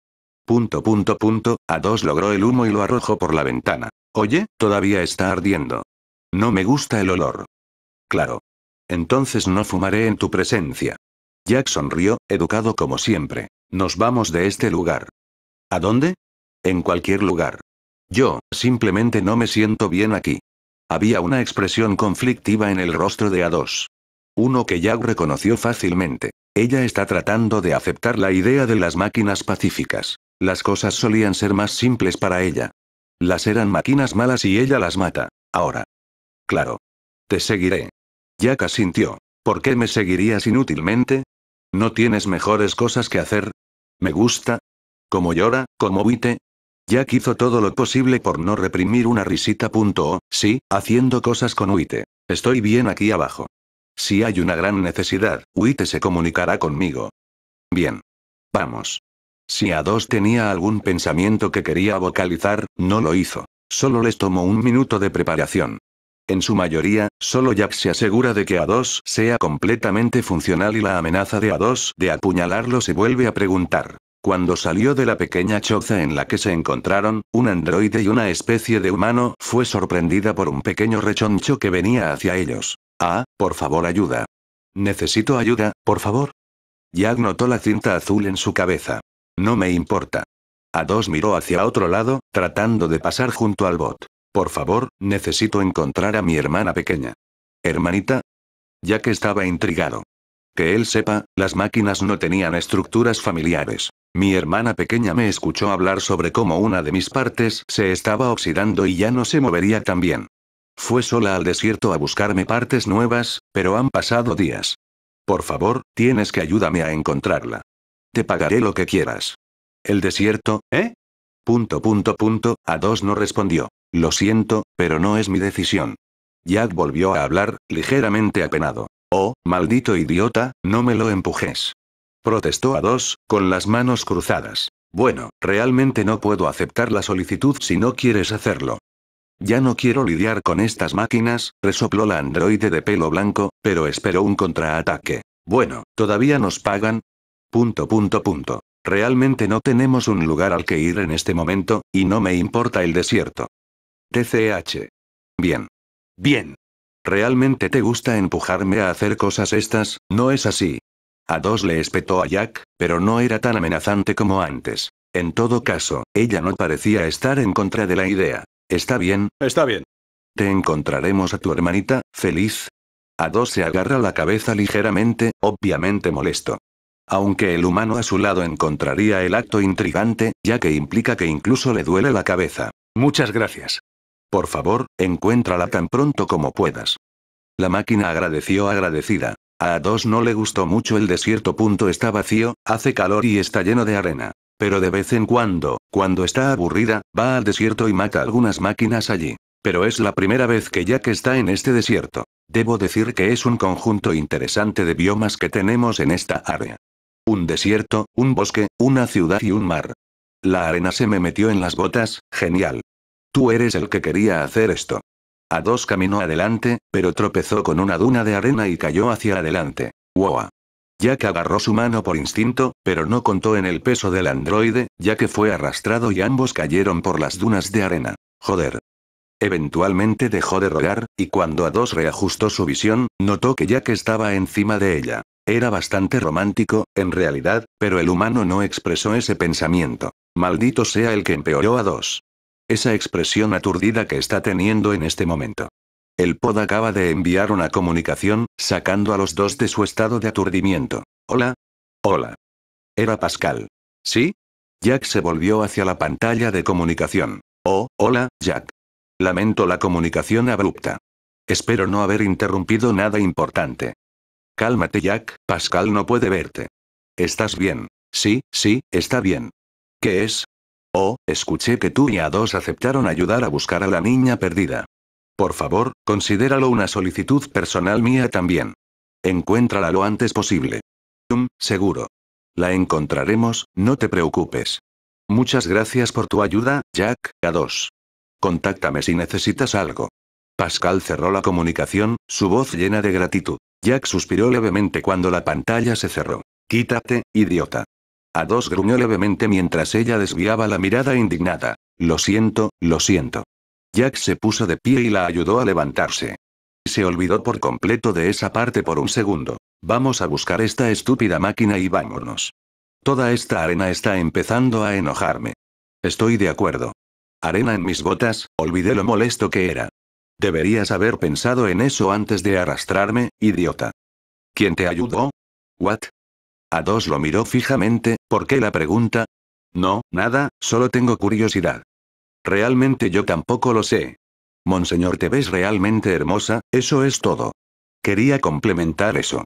Punto punto punto, A2 logró el humo y lo arrojó por la ventana. Oye, todavía está ardiendo. No me gusta el olor. Claro. Entonces no fumaré en tu presencia. Jack sonrió, educado como siempre. Nos vamos de este lugar. ¿A dónde? En cualquier lugar. Yo, simplemente no me siento bien aquí. Había una expresión conflictiva en el rostro de A2. Uno que Jack reconoció fácilmente. Ella está tratando de aceptar la idea de las máquinas pacíficas. Las cosas solían ser más simples para ella. Las eran máquinas malas y ella las mata. Ahora, Claro. Te seguiré. Jack asintió. ¿Por qué me seguirías inútilmente? ¿No tienes mejores cosas que hacer? ¿Me gusta? ¿Cómo llora? ¿Cómo huite? Jack hizo todo lo posible por no reprimir una risita. Punto, sí, haciendo cosas con Huite. Estoy bien aquí abajo. Si hay una gran necesidad, Huite se comunicará conmigo. Bien. Vamos. Si a dos tenía algún pensamiento que quería vocalizar, no lo hizo. Solo les tomó un minuto de preparación. En su mayoría, solo Jack se asegura de que A2 sea completamente funcional y la amenaza de A2 de apuñalarlo se vuelve a preguntar. Cuando salió de la pequeña choza en la que se encontraron, un androide y una especie de humano fue sorprendida por un pequeño rechoncho que venía hacia ellos. Ah, por favor ayuda. Necesito ayuda, por favor. Jack notó la cinta azul en su cabeza. No me importa. A2 miró hacia otro lado, tratando de pasar junto al bot. Por favor, necesito encontrar a mi hermana pequeña. ¿Hermanita? Ya que estaba intrigado. Que él sepa, las máquinas no tenían estructuras familiares. Mi hermana pequeña me escuchó hablar sobre cómo una de mis partes se estaba oxidando y ya no se movería tan bien. Fue sola al desierto a buscarme partes nuevas, pero han pasado días. Por favor, tienes que ayúdame a encontrarla. Te pagaré lo que quieras. El desierto, ¿eh? Punto punto punto, a dos no respondió. Lo siento, pero no es mi decisión. Jack volvió a hablar, ligeramente apenado. Oh, maldito idiota, no me lo empujes. Protestó a dos, con las manos cruzadas. Bueno, realmente no puedo aceptar la solicitud si no quieres hacerlo. Ya no quiero lidiar con estas máquinas, resopló la androide de pelo blanco, pero esperó un contraataque. Bueno, ¿todavía nos pagan? Punto punto punto. Realmente no tenemos un lugar al que ir en este momento, y no me importa el desierto. TCH. Bien. Bien. Realmente te gusta empujarme a hacer cosas estas, ¿no es así? A dos le espetó a Jack, pero no era tan amenazante como antes. En todo caso, ella no parecía estar en contra de la idea. ¿Está bien? Está bien. Te encontraremos a tu hermanita, feliz. A dos se agarra la cabeza ligeramente, obviamente molesto. Aunque el humano a su lado encontraría el acto intrigante, ya que implica que incluso le duele la cabeza. Muchas gracias. Por favor, encuéntrala tan pronto como puedas. La máquina agradeció agradecida. A dos no le gustó mucho el desierto. Punto está vacío, hace calor y está lleno de arena. Pero de vez en cuando, cuando está aburrida, va al desierto y mata algunas máquinas allí. Pero es la primera vez que ya que está en este desierto. Debo decir que es un conjunto interesante de biomas que tenemos en esta área. Un desierto, un bosque, una ciudad y un mar. La arena se me metió en las botas, genial. Tú eres el que quería hacer esto. A dos caminó adelante, pero tropezó con una duna de arena y cayó hacia adelante. ¡Wow! Jack agarró su mano por instinto, pero no contó en el peso del androide, ya que fue arrastrado y ambos cayeron por las dunas de arena. Joder, Eventualmente dejó de rogar, y cuando a dos reajustó su visión, notó que Jack estaba encima de ella. Era bastante romántico, en realidad, pero el humano no expresó ese pensamiento. Maldito sea el que empeoró a dos. Esa expresión aturdida que está teniendo en este momento. El pod acaba de enviar una comunicación, sacando a los dos de su estado de aturdimiento. Hola. Hola. Era Pascal. ¿Sí? Jack se volvió hacia la pantalla de comunicación. Oh, hola, Jack. Lamento la comunicación abrupta. Espero no haber interrumpido nada importante. Cálmate, Jack, Pascal no puede verte. ¿Estás bien? Sí, sí, está bien. ¿Qué es? Oh, escuché que tú y a dos aceptaron ayudar a buscar a la niña perdida. Por favor, considéralo una solicitud personal mía también. Encuéntrala lo antes posible. Mm, seguro. La encontraremos, no te preocupes. Muchas gracias por tu ayuda, Jack, a dos. Contáctame si necesitas algo. Pascal cerró la comunicación, su voz llena de gratitud. Jack suspiró levemente cuando la pantalla se cerró. Quítate, idiota. A dos gruñó levemente mientras ella desviaba la mirada indignada. Lo siento, lo siento. Jack se puso de pie y la ayudó a levantarse. Se olvidó por completo de esa parte por un segundo. Vamos a buscar esta estúpida máquina y vámonos. Toda esta arena está empezando a enojarme. Estoy de acuerdo. Arena en mis botas, olvidé lo molesto que era. Deberías haber pensado en eso antes de arrastrarme, idiota. ¿Quién te ayudó? ¿What? A dos lo miró fijamente, ¿por qué la pregunta? No, nada, solo tengo curiosidad. Realmente yo tampoco lo sé. Monseñor, te ves realmente hermosa, eso es todo. Quería complementar eso.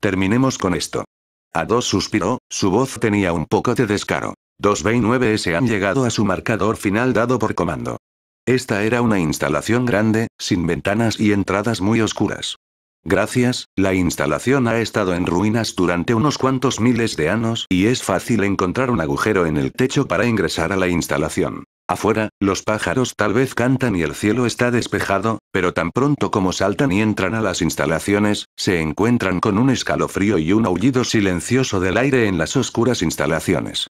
Terminemos con esto. A dos suspiró, su voz tenía un poco de descaro. 2 B9S han llegado a su marcador final dado por comando. Esta era una instalación grande, sin ventanas y entradas muy oscuras. Gracias, la instalación ha estado en ruinas durante unos cuantos miles de años y es fácil encontrar un agujero en el techo para ingresar a la instalación. Afuera, los pájaros tal vez cantan y el cielo está despejado, pero tan pronto como saltan y entran a las instalaciones, se encuentran con un escalofrío y un aullido silencioso del aire en las oscuras instalaciones.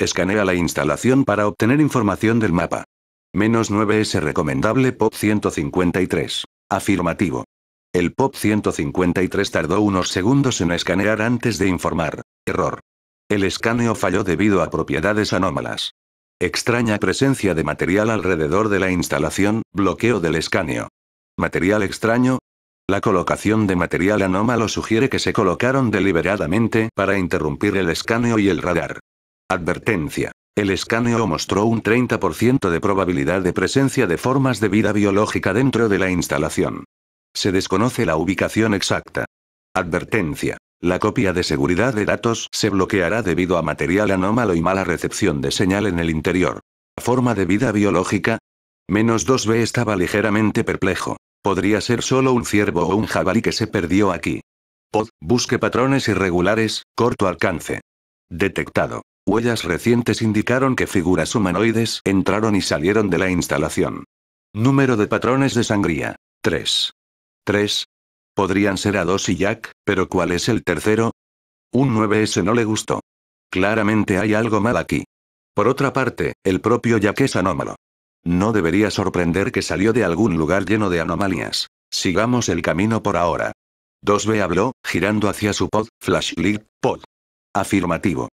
Escanea la instalación para obtener información del mapa. Menos 9 es recomendable POP 153. Afirmativo. El POP 153 tardó unos segundos en escanear antes de informar. Error. El escaneo falló debido a propiedades anómalas. Extraña presencia de material alrededor de la instalación, bloqueo del escaneo. Material extraño. La colocación de material anómalo sugiere que se colocaron deliberadamente para interrumpir el escaneo y el radar. Advertencia. El escaneo mostró un 30% de probabilidad de presencia de formas de vida biológica dentro de la instalación. Se desconoce la ubicación exacta. Advertencia. La copia de seguridad de datos se bloqueará debido a material anómalo y mala recepción de señal en el interior. Forma de vida biológica. Menos 2B estaba ligeramente perplejo. Podría ser solo un ciervo o un jabalí que se perdió aquí. Pod, busque patrones irregulares, corto alcance. Detectado. Huellas recientes indicaron que figuras humanoides entraron y salieron de la instalación. Número de patrones de sangría. 3. 3. Podrían ser a dos y Jack, pero ¿cuál es el tercero? Un 9S no le gustó. Claramente hay algo mal aquí. Por otra parte, el propio Jack es anómalo. No debería sorprender que salió de algún lugar lleno de anomalías. Sigamos el camino por ahora. 2B habló, girando hacia su pod, flashlight, pod. Afirmativo.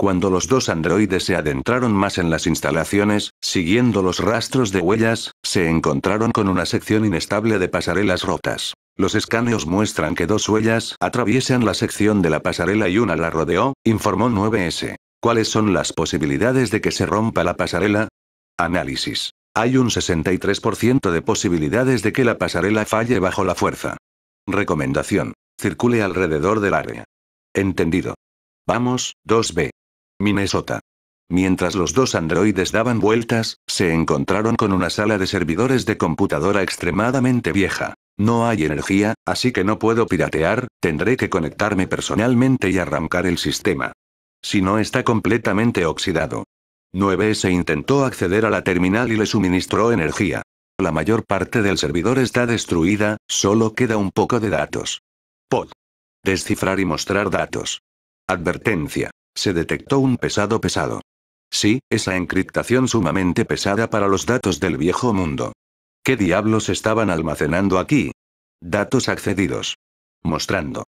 Cuando los dos androides se adentraron más en las instalaciones, siguiendo los rastros de huellas, se encontraron con una sección inestable de pasarelas rotas. Los escaneos muestran que dos huellas atraviesan la sección de la pasarela y una la rodeó, informó 9S. ¿Cuáles son las posibilidades de que se rompa la pasarela? Análisis. Hay un 63% de posibilidades de que la pasarela falle bajo la fuerza. Recomendación. Circule alrededor del área. Entendido. Vamos, 2B. Minnesota. Mientras los dos androides daban vueltas, se encontraron con una sala de servidores de computadora extremadamente vieja. No hay energía, así que no puedo piratear, tendré que conectarme personalmente y arrancar el sistema. Si no está completamente oxidado. 9S intentó acceder a la terminal y le suministró energía. La mayor parte del servidor está destruida, solo queda un poco de datos. Pod. Descifrar y mostrar datos. Advertencia. Se detectó un pesado pesado. Sí, esa encriptación sumamente pesada para los datos del viejo mundo. ¿Qué diablos estaban almacenando aquí? Datos accedidos. Mostrando.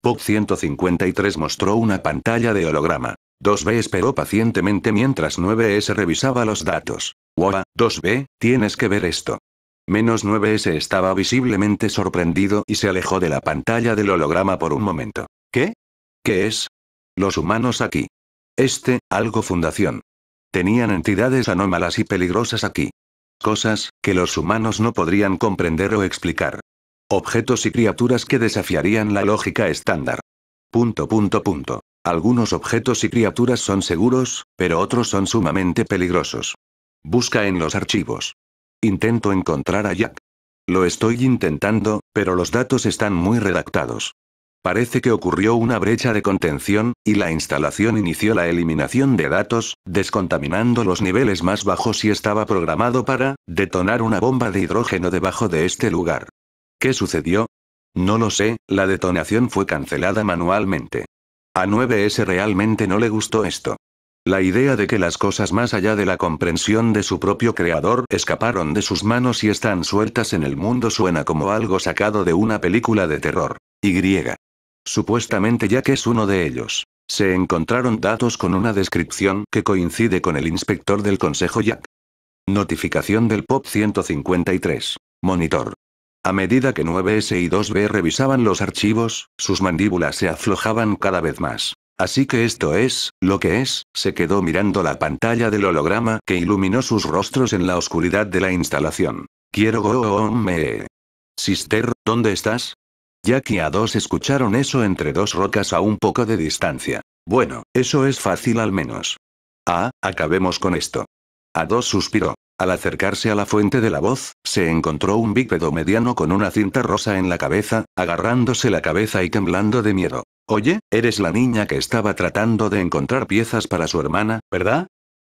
Pop 153 mostró una pantalla de holograma. 2B esperó pacientemente mientras 9S revisaba los datos. Wow, 2B, tienes que ver esto. Menos 9S estaba visiblemente sorprendido y se alejó de la pantalla del holograma por un momento. ¿Qué? ¿Qué es? los humanos aquí. Este, algo fundación. Tenían entidades anómalas y peligrosas aquí. Cosas, que los humanos no podrían comprender o explicar. Objetos y criaturas que desafiarían la lógica estándar. Punto, punto, punto. Algunos objetos y criaturas son seguros, pero otros son sumamente peligrosos. Busca en los archivos. Intento encontrar a Jack. Lo estoy intentando, pero los datos están muy redactados. Parece que ocurrió una brecha de contención, y la instalación inició la eliminación de datos, descontaminando los niveles más bajos y estaba programado para, detonar una bomba de hidrógeno debajo de este lugar. ¿Qué sucedió? No lo sé, la detonación fue cancelada manualmente. A 9S realmente no le gustó esto. La idea de que las cosas más allá de la comprensión de su propio creador escaparon de sus manos y están sueltas en el mundo suena como algo sacado de una película de terror. Y. Supuestamente ya que es uno de ellos. Se encontraron datos con una descripción que coincide con el inspector del Consejo Jack. Notificación del POP 153. Monitor. A medida que 9S y 2B revisaban los archivos, sus mandíbulas se aflojaban cada vez más. Así que esto es, lo que es, se quedó mirando la pantalla del holograma que iluminó sus rostros en la oscuridad de la instalación. Quiero go Sister, ¿dónde estás? Jack y A2 escucharon eso entre dos rocas a un poco de distancia. Bueno, eso es fácil al menos. Ah, acabemos con esto. A2 suspiró. Al acercarse a la fuente de la voz, se encontró un bípedo mediano con una cinta rosa en la cabeza, agarrándose la cabeza y temblando de miedo. Oye, eres la niña que estaba tratando de encontrar piezas para su hermana, ¿verdad?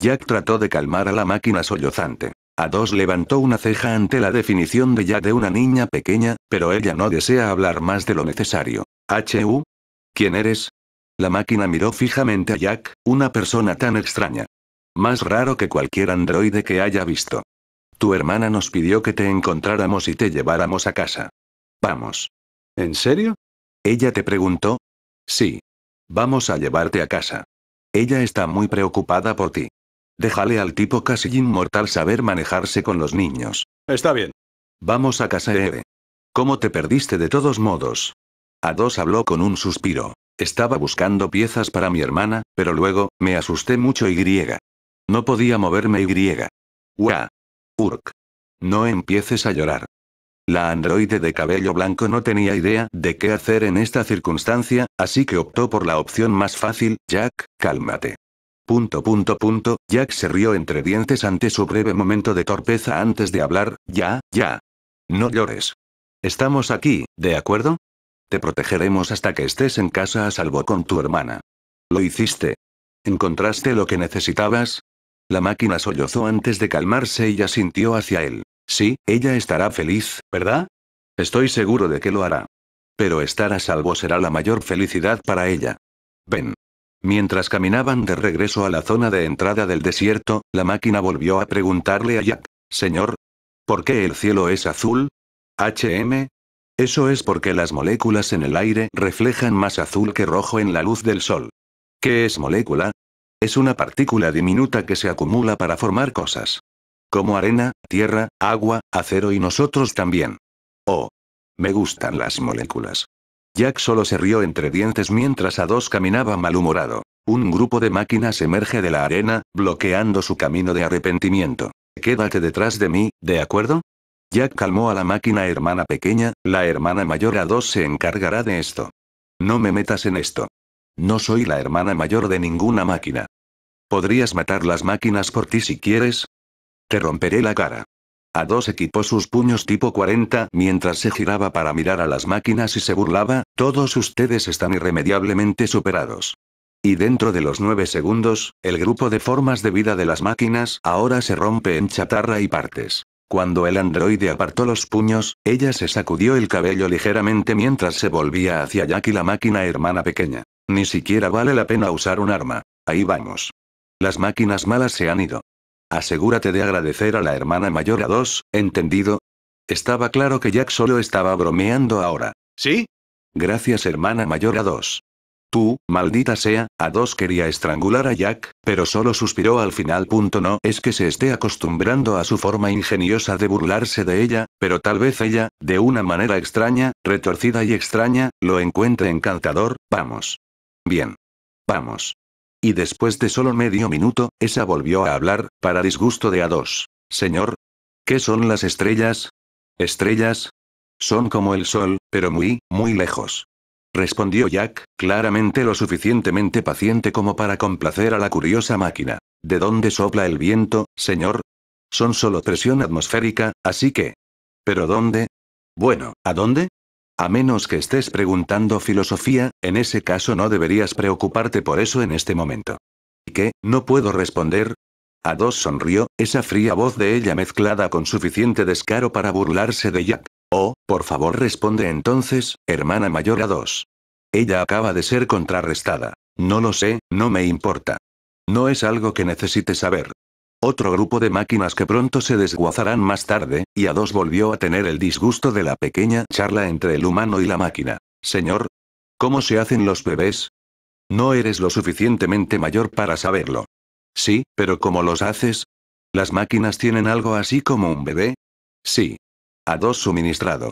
Jack trató de calmar a la máquina sollozante a dos levantó una ceja ante la definición de ya de una niña pequeña, pero ella no desea hablar más de lo necesario. H.U. ¿Quién eres? La máquina miró fijamente a Jack, una persona tan extraña. Más raro que cualquier androide que haya visto. Tu hermana nos pidió que te encontráramos y te lleváramos a casa. Vamos. ¿En serio? Ella te preguntó. Sí. Vamos a llevarte a casa. Ella está muy preocupada por ti. Déjale al tipo casi inmortal saber manejarse con los niños. Está bien. Vamos a casa Eve. ¿Cómo te perdiste de todos modos? A dos habló con un suspiro. Estaba buscando piezas para mi hermana, pero luego, me asusté mucho y griega. No podía moverme y griega. Ua. Urk. No empieces a llorar. La androide de cabello blanco no tenía idea de qué hacer en esta circunstancia, así que optó por la opción más fácil, Jack, cálmate. Punto punto punto, Jack se rió entre dientes ante su breve momento de torpeza antes de hablar, ya, ya. No llores. Estamos aquí, ¿de acuerdo? Te protegeremos hasta que estés en casa a salvo con tu hermana. Lo hiciste. ¿Encontraste lo que necesitabas? La máquina sollozó antes de calmarse y asintió hacia él. Sí, ella estará feliz, ¿verdad? Estoy seguro de que lo hará. Pero estar a salvo será la mayor felicidad para ella. Ven. Mientras caminaban de regreso a la zona de entrada del desierto, la máquina volvió a preguntarle a Jack, Señor, ¿por qué el cielo es azul? HM. Eso es porque las moléculas en el aire reflejan más azul que rojo en la luz del sol. ¿Qué es molécula? Es una partícula diminuta que se acumula para formar cosas. Como arena, tierra, agua, acero y nosotros también. Oh. Me gustan las moléculas. Jack solo se rió entre dientes mientras a dos caminaba malhumorado. Un grupo de máquinas emerge de la arena, bloqueando su camino de arrepentimiento. Quédate detrás de mí, ¿de acuerdo? Jack calmó a la máquina hermana pequeña, la hermana mayor a dos se encargará de esto. No me metas en esto. No soy la hermana mayor de ninguna máquina. Podrías matar las máquinas por ti si quieres. Te romperé la cara. A dos equipó sus puños tipo 40 mientras se giraba para mirar a las máquinas y se burlaba, todos ustedes están irremediablemente superados. Y dentro de los nueve segundos, el grupo de formas de vida de las máquinas ahora se rompe en chatarra y partes. Cuando el androide apartó los puños, ella se sacudió el cabello ligeramente mientras se volvía hacia Jack y la máquina hermana pequeña. Ni siquiera vale la pena usar un arma. Ahí vamos. Las máquinas malas se han ido. Asegúrate de agradecer a la hermana mayor a dos, ¿entendido? Estaba claro que Jack solo estaba bromeando ahora. ¿Sí? Gracias hermana mayor a dos. Tú, maldita sea, a dos quería estrangular a Jack, pero solo suspiró al final. Punto no es que se esté acostumbrando a su forma ingeniosa de burlarse de ella, pero tal vez ella, de una manera extraña, retorcida y extraña, lo encuentre encantador, vamos. Bien. Vamos. Y después de solo medio minuto, esa volvió a hablar, para disgusto de a dos. Señor. ¿Qué son las estrellas? ¿Estrellas? Son como el sol, pero muy, muy lejos. Respondió Jack, claramente lo suficientemente paciente como para complacer a la curiosa máquina. ¿De dónde sopla el viento, señor? Son solo presión atmosférica, así que... ¿Pero dónde? Bueno, ¿a dónde? A menos que estés preguntando filosofía, en ese caso no deberías preocuparte por eso en este momento. ¿Y qué? ¿No puedo responder? A dos sonrió, esa fría voz de ella mezclada con suficiente descaro para burlarse de Jack. Oh, por favor responde entonces, hermana mayor a dos. Ella acaba de ser contrarrestada. No lo sé, no me importa. No es algo que necesite saber. Otro grupo de máquinas que pronto se desguazarán más tarde, y a dos volvió a tener el disgusto de la pequeña charla entre el humano y la máquina. Señor. ¿Cómo se hacen los bebés? No eres lo suficientemente mayor para saberlo. Sí, pero ¿cómo los haces? ¿Las máquinas tienen algo así como un bebé? Sí. A dos suministrado.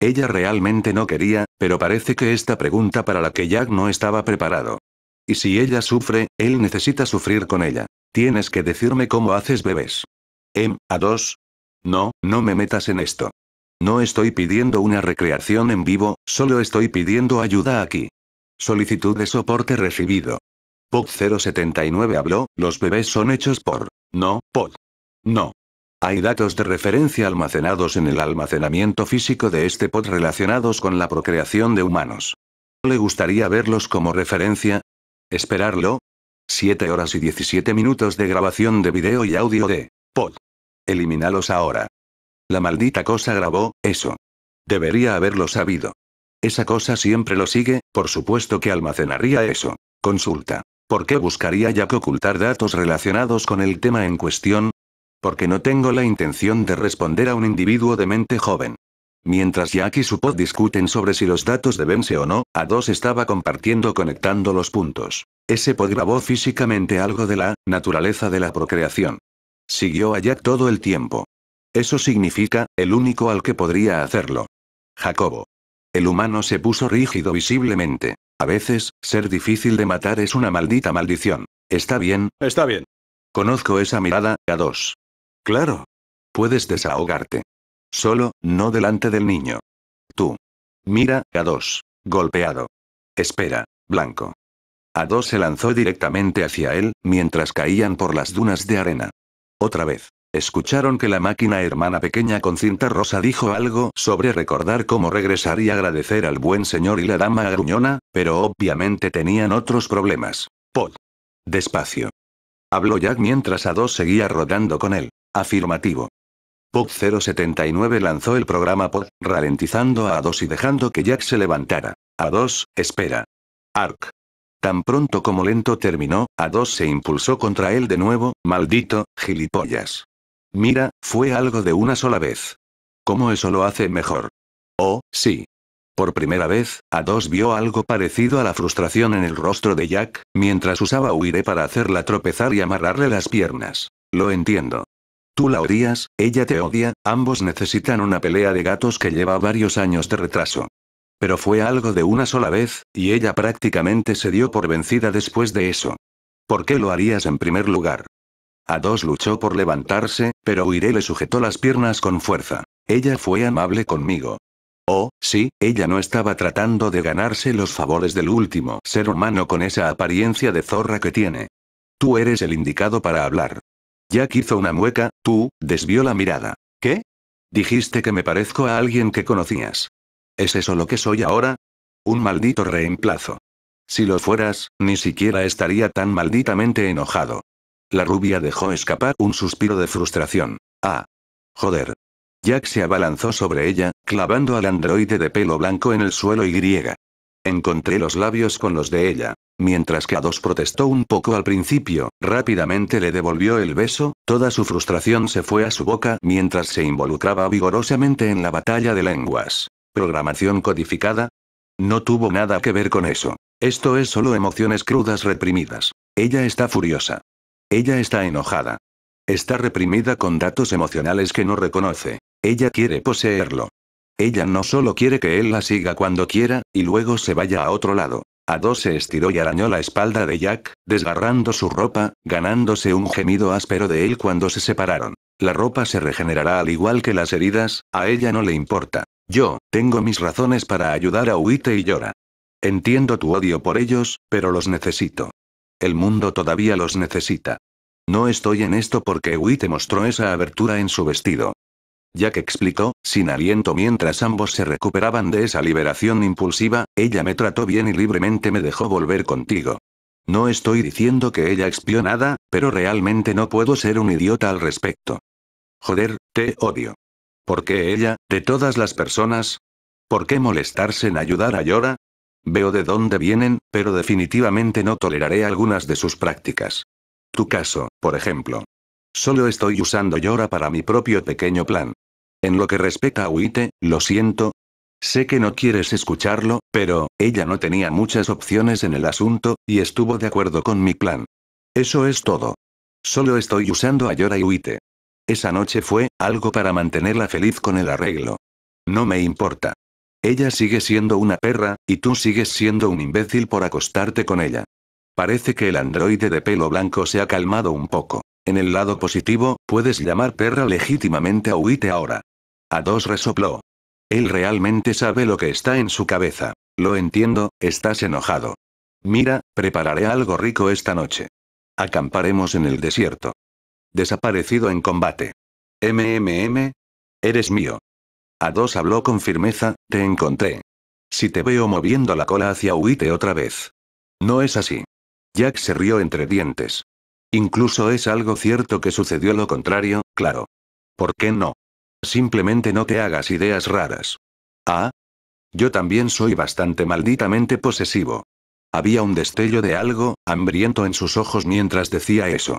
Ella realmente no quería, pero parece que esta pregunta para la que Jack no estaba preparado. Y si ella sufre, él necesita sufrir con ella. Tienes que decirme cómo haces bebés. M, em, a dos. No, no me metas en esto. No estoy pidiendo una recreación en vivo, solo estoy pidiendo ayuda aquí. Solicitud de soporte recibido. POD 079 habló, los bebés son hechos por... No, POD. No. Hay datos de referencia almacenados en el almacenamiento físico de este pod relacionados con la procreación de humanos. ¿Le gustaría verlos como referencia? ¿Esperarlo? 7 horas y 17 minutos de grabación de video y audio de Pod. Eliminalos ahora. La maldita cosa grabó, eso. Debería haberlo sabido. Esa cosa siempre lo sigue, por supuesto que almacenaría eso. Consulta. ¿Por qué buscaría Jack ocultar datos relacionados con el tema en cuestión? Porque no tengo la intención de responder a un individuo de mente joven. Mientras Jack y su pod discuten sobre si los datos deben ser o no, a dos estaba compartiendo conectando los puntos. Ese grabó físicamente algo de la naturaleza de la procreación. Siguió allá todo el tiempo. Eso significa, el único al que podría hacerlo. Jacobo. El humano se puso rígido visiblemente. A veces, ser difícil de matar es una maldita maldición. ¿Está bien? Está bien. Conozco esa mirada, a dos. Claro. Puedes desahogarte. Solo, no delante del niño. Tú. Mira, a dos. Golpeado. Espera, blanco. A2 se lanzó directamente hacia él, mientras caían por las dunas de arena. Otra vez. Escucharon que la máquina hermana pequeña con cinta rosa dijo algo sobre recordar cómo regresar y agradecer al buen señor y la dama Gruñona, pero obviamente tenían otros problemas. Pod. Despacio. Habló Jack mientras A2 seguía rodando con él. Afirmativo. Pod 079 lanzó el programa Pod, ralentizando a A2 y dejando que Jack se levantara. A2, espera. Ark. Tan pronto como lento terminó, a 2 se impulsó contra él de nuevo, maldito, gilipollas. Mira, fue algo de una sola vez. ¿Cómo eso lo hace mejor? Oh, sí. Por primera vez, A2 vio algo parecido a la frustración en el rostro de Jack, mientras usaba huiré para hacerla tropezar y amarrarle las piernas. Lo entiendo. Tú la odias, ella te odia, ambos necesitan una pelea de gatos que lleva varios años de retraso pero fue algo de una sola vez, y ella prácticamente se dio por vencida después de eso. ¿Por qué lo harías en primer lugar? A dos luchó por levantarse, pero Huiré le sujetó las piernas con fuerza. Ella fue amable conmigo. Oh, sí, ella no estaba tratando de ganarse los favores del último ser humano con esa apariencia de zorra que tiene. Tú eres el indicado para hablar. Jack hizo una mueca, tú, desvió la mirada. ¿Qué? Dijiste que me parezco a alguien que conocías. ¿Es eso lo que soy ahora? Un maldito reemplazo. Si lo fueras, ni siquiera estaría tan malditamente enojado. La rubia dejó escapar un suspiro de frustración. Ah. Joder. Jack se abalanzó sobre ella, clavando al androide de pelo blanco en el suelo y griega. Encontré los labios con los de ella. Mientras que dos protestó un poco al principio, rápidamente le devolvió el beso, toda su frustración se fue a su boca mientras se involucraba vigorosamente en la batalla de lenguas. Programación codificada. No tuvo nada que ver con eso. Esto es solo emociones crudas reprimidas. Ella está furiosa. Ella está enojada. Está reprimida con datos emocionales que no reconoce. Ella quiere poseerlo. Ella no solo quiere que él la siga cuando quiera, y luego se vaya a otro lado. A dos se estiró y arañó la espalda de Jack, desgarrando su ropa, ganándose un gemido áspero de él cuando se separaron. La ropa se regenerará al igual que las heridas, a ella no le importa. Yo, tengo mis razones para ayudar a Uite y Llora. Entiendo tu odio por ellos, pero los necesito. El mundo todavía los necesita. No estoy en esto porque Uite mostró esa abertura en su vestido. Jack explicó, sin aliento mientras ambos se recuperaban de esa liberación impulsiva, ella me trató bien y libremente me dejó volver contigo. No estoy diciendo que ella expió nada, pero realmente no puedo ser un idiota al respecto. Joder, te odio. ¿Por qué ella, de todas las personas? ¿Por qué molestarse en ayudar a Yora? Veo de dónde vienen, pero definitivamente no toleraré algunas de sus prácticas. Tu caso, por ejemplo. Solo estoy usando Yora para mi propio pequeño plan. En lo que respecta a Uite, lo siento. Sé que no quieres escucharlo, pero, ella no tenía muchas opciones en el asunto, y estuvo de acuerdo con mi plan. Eso es todo. Solo estoy usando a Yora y Uite. Esa noche fue, algo para mantenerla feliz con el arreglo. No me importa. Ella sigue siendo una perra, y tú sigues siendo un imbécil por acostarte con ella. Parece que el androide de pelo blanco se ha calmado un poco. En el lado positivo, puedes llamar perra legítimamente a Huite ahora. A dos resopló. Él realmente sabe lo que está en su cabeza. Lo entiendo, estás enojado. Mira, prepararé algo rico esta noche. Acamparemos en el desierto. Desaparecido en combate. MMM. Eres mío. a dos habló con firmeza, te encontré. Si te veo moviendo la cola hacia Huite otra vez. No es así. Jack se rió entre dientes. Incluso es algo cierto que sucedió lo contrario, claro. ¿Por qué no? Simplemente no te hagas ideas raras. Ah. Yo también soy bastante malditamente posesivo. Había un destello de algo, hambriento en sus ojos mientras decía eso.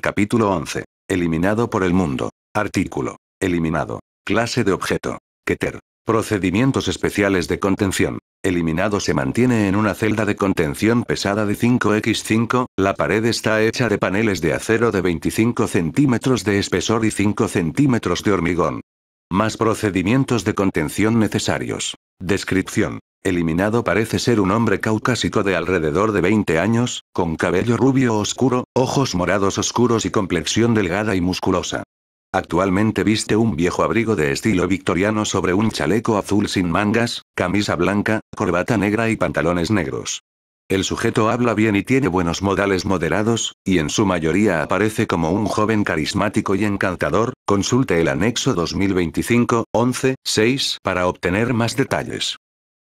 Capítulo 11. Eliminado por el mundo. Artículo. Eliminado. Clase de objeto. Keter. Procedimientos especiales de contención. Eliminado se mantiene en una celda de contención pesada de 5x5, la pared está hecha de paneles de acero de 25 centímetros de espesor y 5 centímetros de hormigón. Más procedimientos de contención necesarios. Descripción. Eliminado parece ser un hombre caucásico de alrededor de 20 años, con cabello rubio oscuro, ojos morados oscuros y complexión delgada y musculosa. Actualmente viste un viejo abrigo de estilo victoriano sobre un chaleco azul sin mangas, camisa blanca, corbata negra y pantalones negros. El sujeto habla bien y tiene buenos modales moderados, y en su mayoría aparece como un joven carismático y encantador, consulte el anexo 2025, 11, 6 para obtener más detalles.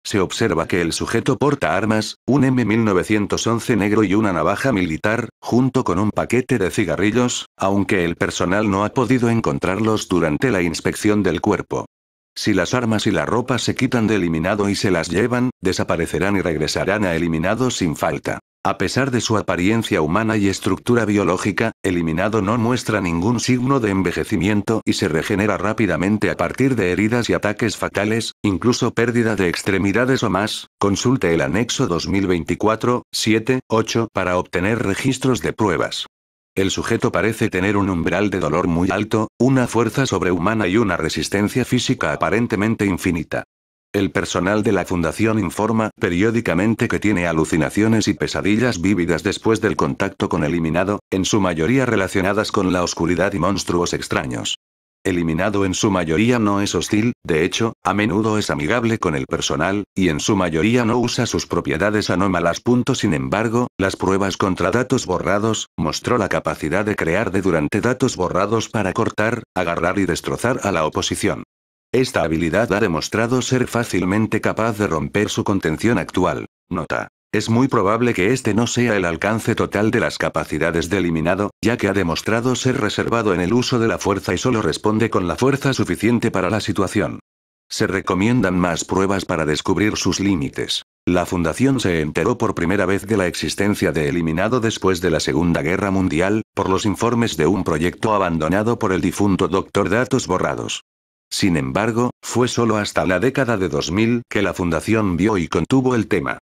Se observa que el sujeto porta armas, un M1911 negro y una navaja militar, junto con un paquete de cigarrillos, aunque el personal no ha podido encontrarlos durante la inspección del cuerpo. Si las armas y la ropa se quitan de eliminado y se las llevan, desaparecerán y regresarán a eliminado sin falta. A pesar de su apariencia humana y estructura biológica, eliminado no muestra ningún signo de envejecimiento y se regenera rápidamente a partir de heridas y ataques fatales, incluso pérdida de extremidades o más. Consulte el anexo 2024, 7, 8 para obtener registros de pruebas. El sujeto parece tener un umbral de dolor muy alto, una fuerza sobrehumana y una resistencia física aparentemente infinita. El personal de la fundación informa periódicamente que tiene alucinaciones y pesadillas vívidas después del contacto con eliminado, en su mayoría relacionadas con la oscuridad y monstruos extraños. Eliminado en su mayoría no es hostil, de hecho, a menudo es amigable con el personal, y en su mayoría no usa sus propiedades anómalas. Sin embargo, las pruebas contra datos borrados, mostró la capacidad de crear de durante datos borrados para cortar, agarrar y destrozar a la oposición. Esta habilidad ha demostrado ser fácilmente capaz de romper su contención actual. Nota. Es muy probable que este no sea el alcance total de las capacidades de eliminado, ya que ha demostrado ser reservado en el uso de la fuerza y solo responde con la fuerza suficiente para la situación. Se recomiendan más pruebas para descubrir sus límites. La Fundación se enteró por primera vez de la existencia de eliminado después de la Segunda Guerra Mundial, por los informes de un proyecto abandonado por el difunto Dr. Datos Borrados. Sin embargo, fue solo hasta la década de 2000 que la fundación vio y contuvo el tema.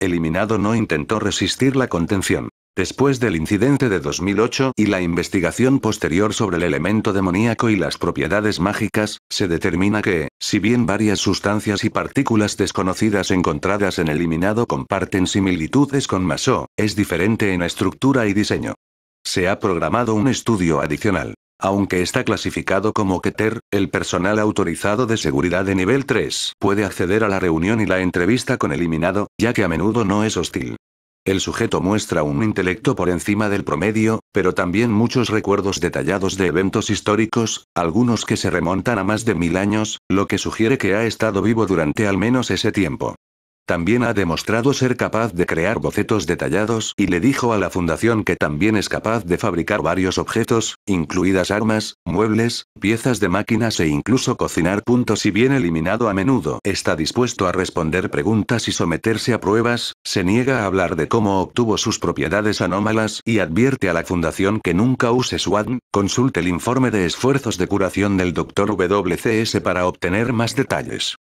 Eliminado no intentó resistir la contención. Después del incidente de 2008 y la investigación posterior sobre el elemento demoníaco y las propiedades mágicas, se determina que, si bien varias sustancias y partículas desconocidas encontradas en eliminado comparten similitudes con Maso, es diferente en estructura y diseño. Se ha programado un estudio adicional. Aunque está clasificado como Keter, el personal autorizado de seguridad de nivel 3 puede acceder a la reunión y la entrevista con eliminado, ya que a menudo no es hostil. El sujeto muestra un intelecto por encima del promedio, pero también muchos recuerdos detallados de eventos históricos, algunos que se remontan a más de mil años, lo que sugiere que ha estado vivo durante al menos ese tiempo. También ha demostrado ser capaz de crear bocetos detallados y le dijo a la fundación que también es capaz de fabricar varios objetos, incluidas armas, muebles, piezas de máquinas e incluso cocinar. puntos si bien eliminado a menudo está dispuesto a responder preguntas y someterse a pruebas, se niega a hablar de cómo obtuvo sus propiedades anómalas y advierte a la fundación que nunca use Swan. consulte el informe de esfuerzos de curación del Dr. WCS para obtener más detalles.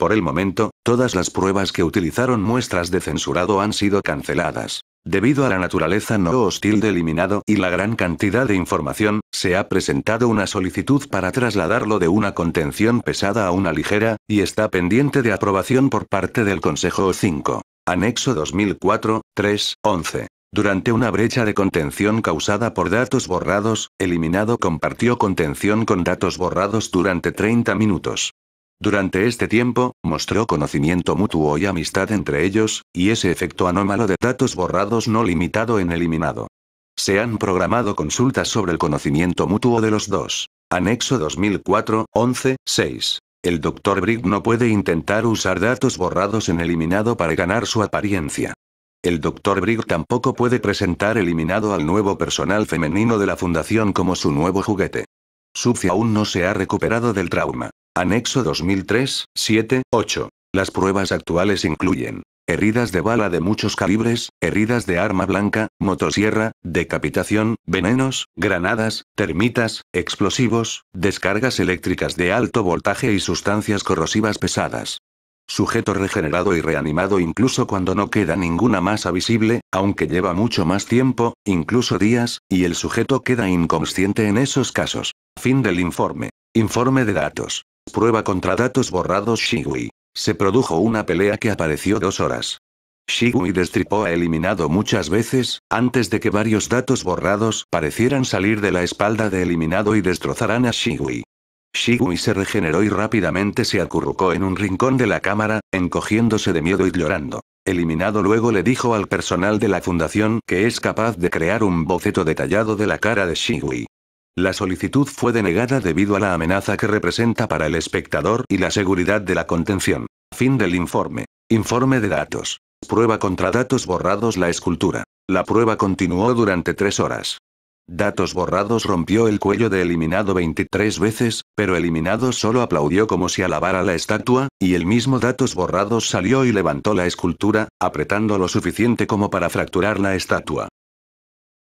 Por el momento, todas las pruebas que utilizaron muestras de censurado han sido canceladas. Debido a la naturaleza no hostil de eliminado y la gran cantidad de información, se ha presentado una solicitud para trasladarlo de una contención pesada a una ligera, y está pendiente de aprobación por parte del Consejo 5. Anexo 2004, 3, 11. Durante una brecha de contención causada por datos borrados, Eliminado compartió contención con datos borrados durante 30 minutos. Durante este tiempo, mostró conocimiento mutuo y amistad entre ellos, y ese efecto anómalo de datos borrados no limitado en eliminado. Se han programado consultas sobre el conocimiento mutuo de los dos. Anexo 2004, 11, 6. El Dr. Brig no puede intentar usar datos borrados en eliminado para ganar su apariencia. El Dr. Brig tampoco puede presentar eliminado al nuevo personal femenino de la fundación como su nuevo juguete. Sufi aún no se ha recuperado del trauma. Anexo 2003, 7, 8. Las pruebas actuales incluyen heridas de bala de muchos calibres, heridas de arma blanca, motosierra, decapitación, venenos, granadas, termitas, explosivos, descargas eléctricas de alto voltaje y sustancias corrosivas pesadas. Sujeto regenerado y reanimado incluso cuando no queda ninguna masa visible, aunque lleva mucho más tiempo, incluso días, y el sujeto queda inconsciente en esos casos. Fin del informe. Informe de datos. Prueba contra datos borrados Shiwi. Se produjo una pelea que apareció dos horas. Shigui destripó a eliminado muchas veces, antes de que varios datos borrados parecieran salir de la espalda de eliminado y destrozaran a Shigui. Shigui se regeneró y rápidamente se acurrucó en un rincón de la cámara, encogiéndose de miedo y llorando. Eliminado luego le dijo al personal de la fundación que es capaz de crear un boceto detallado de la cara de Shigui. La solicitud fue denegada debido a la amenaza que representa para el espectador y la seguridad de la contención. Fin del informe. Informe de datos. Prueba contra datos borrados la escultura. La prueba continuó durante tres horas. Datos borrados rompió el cuello de eliminado 23 veces, pero eliminado solo aplaudió como si alabara la estatua, y el mismo datos borrados salió y levantó la escultura, apretando lo suficiente como para fracturar la estatua.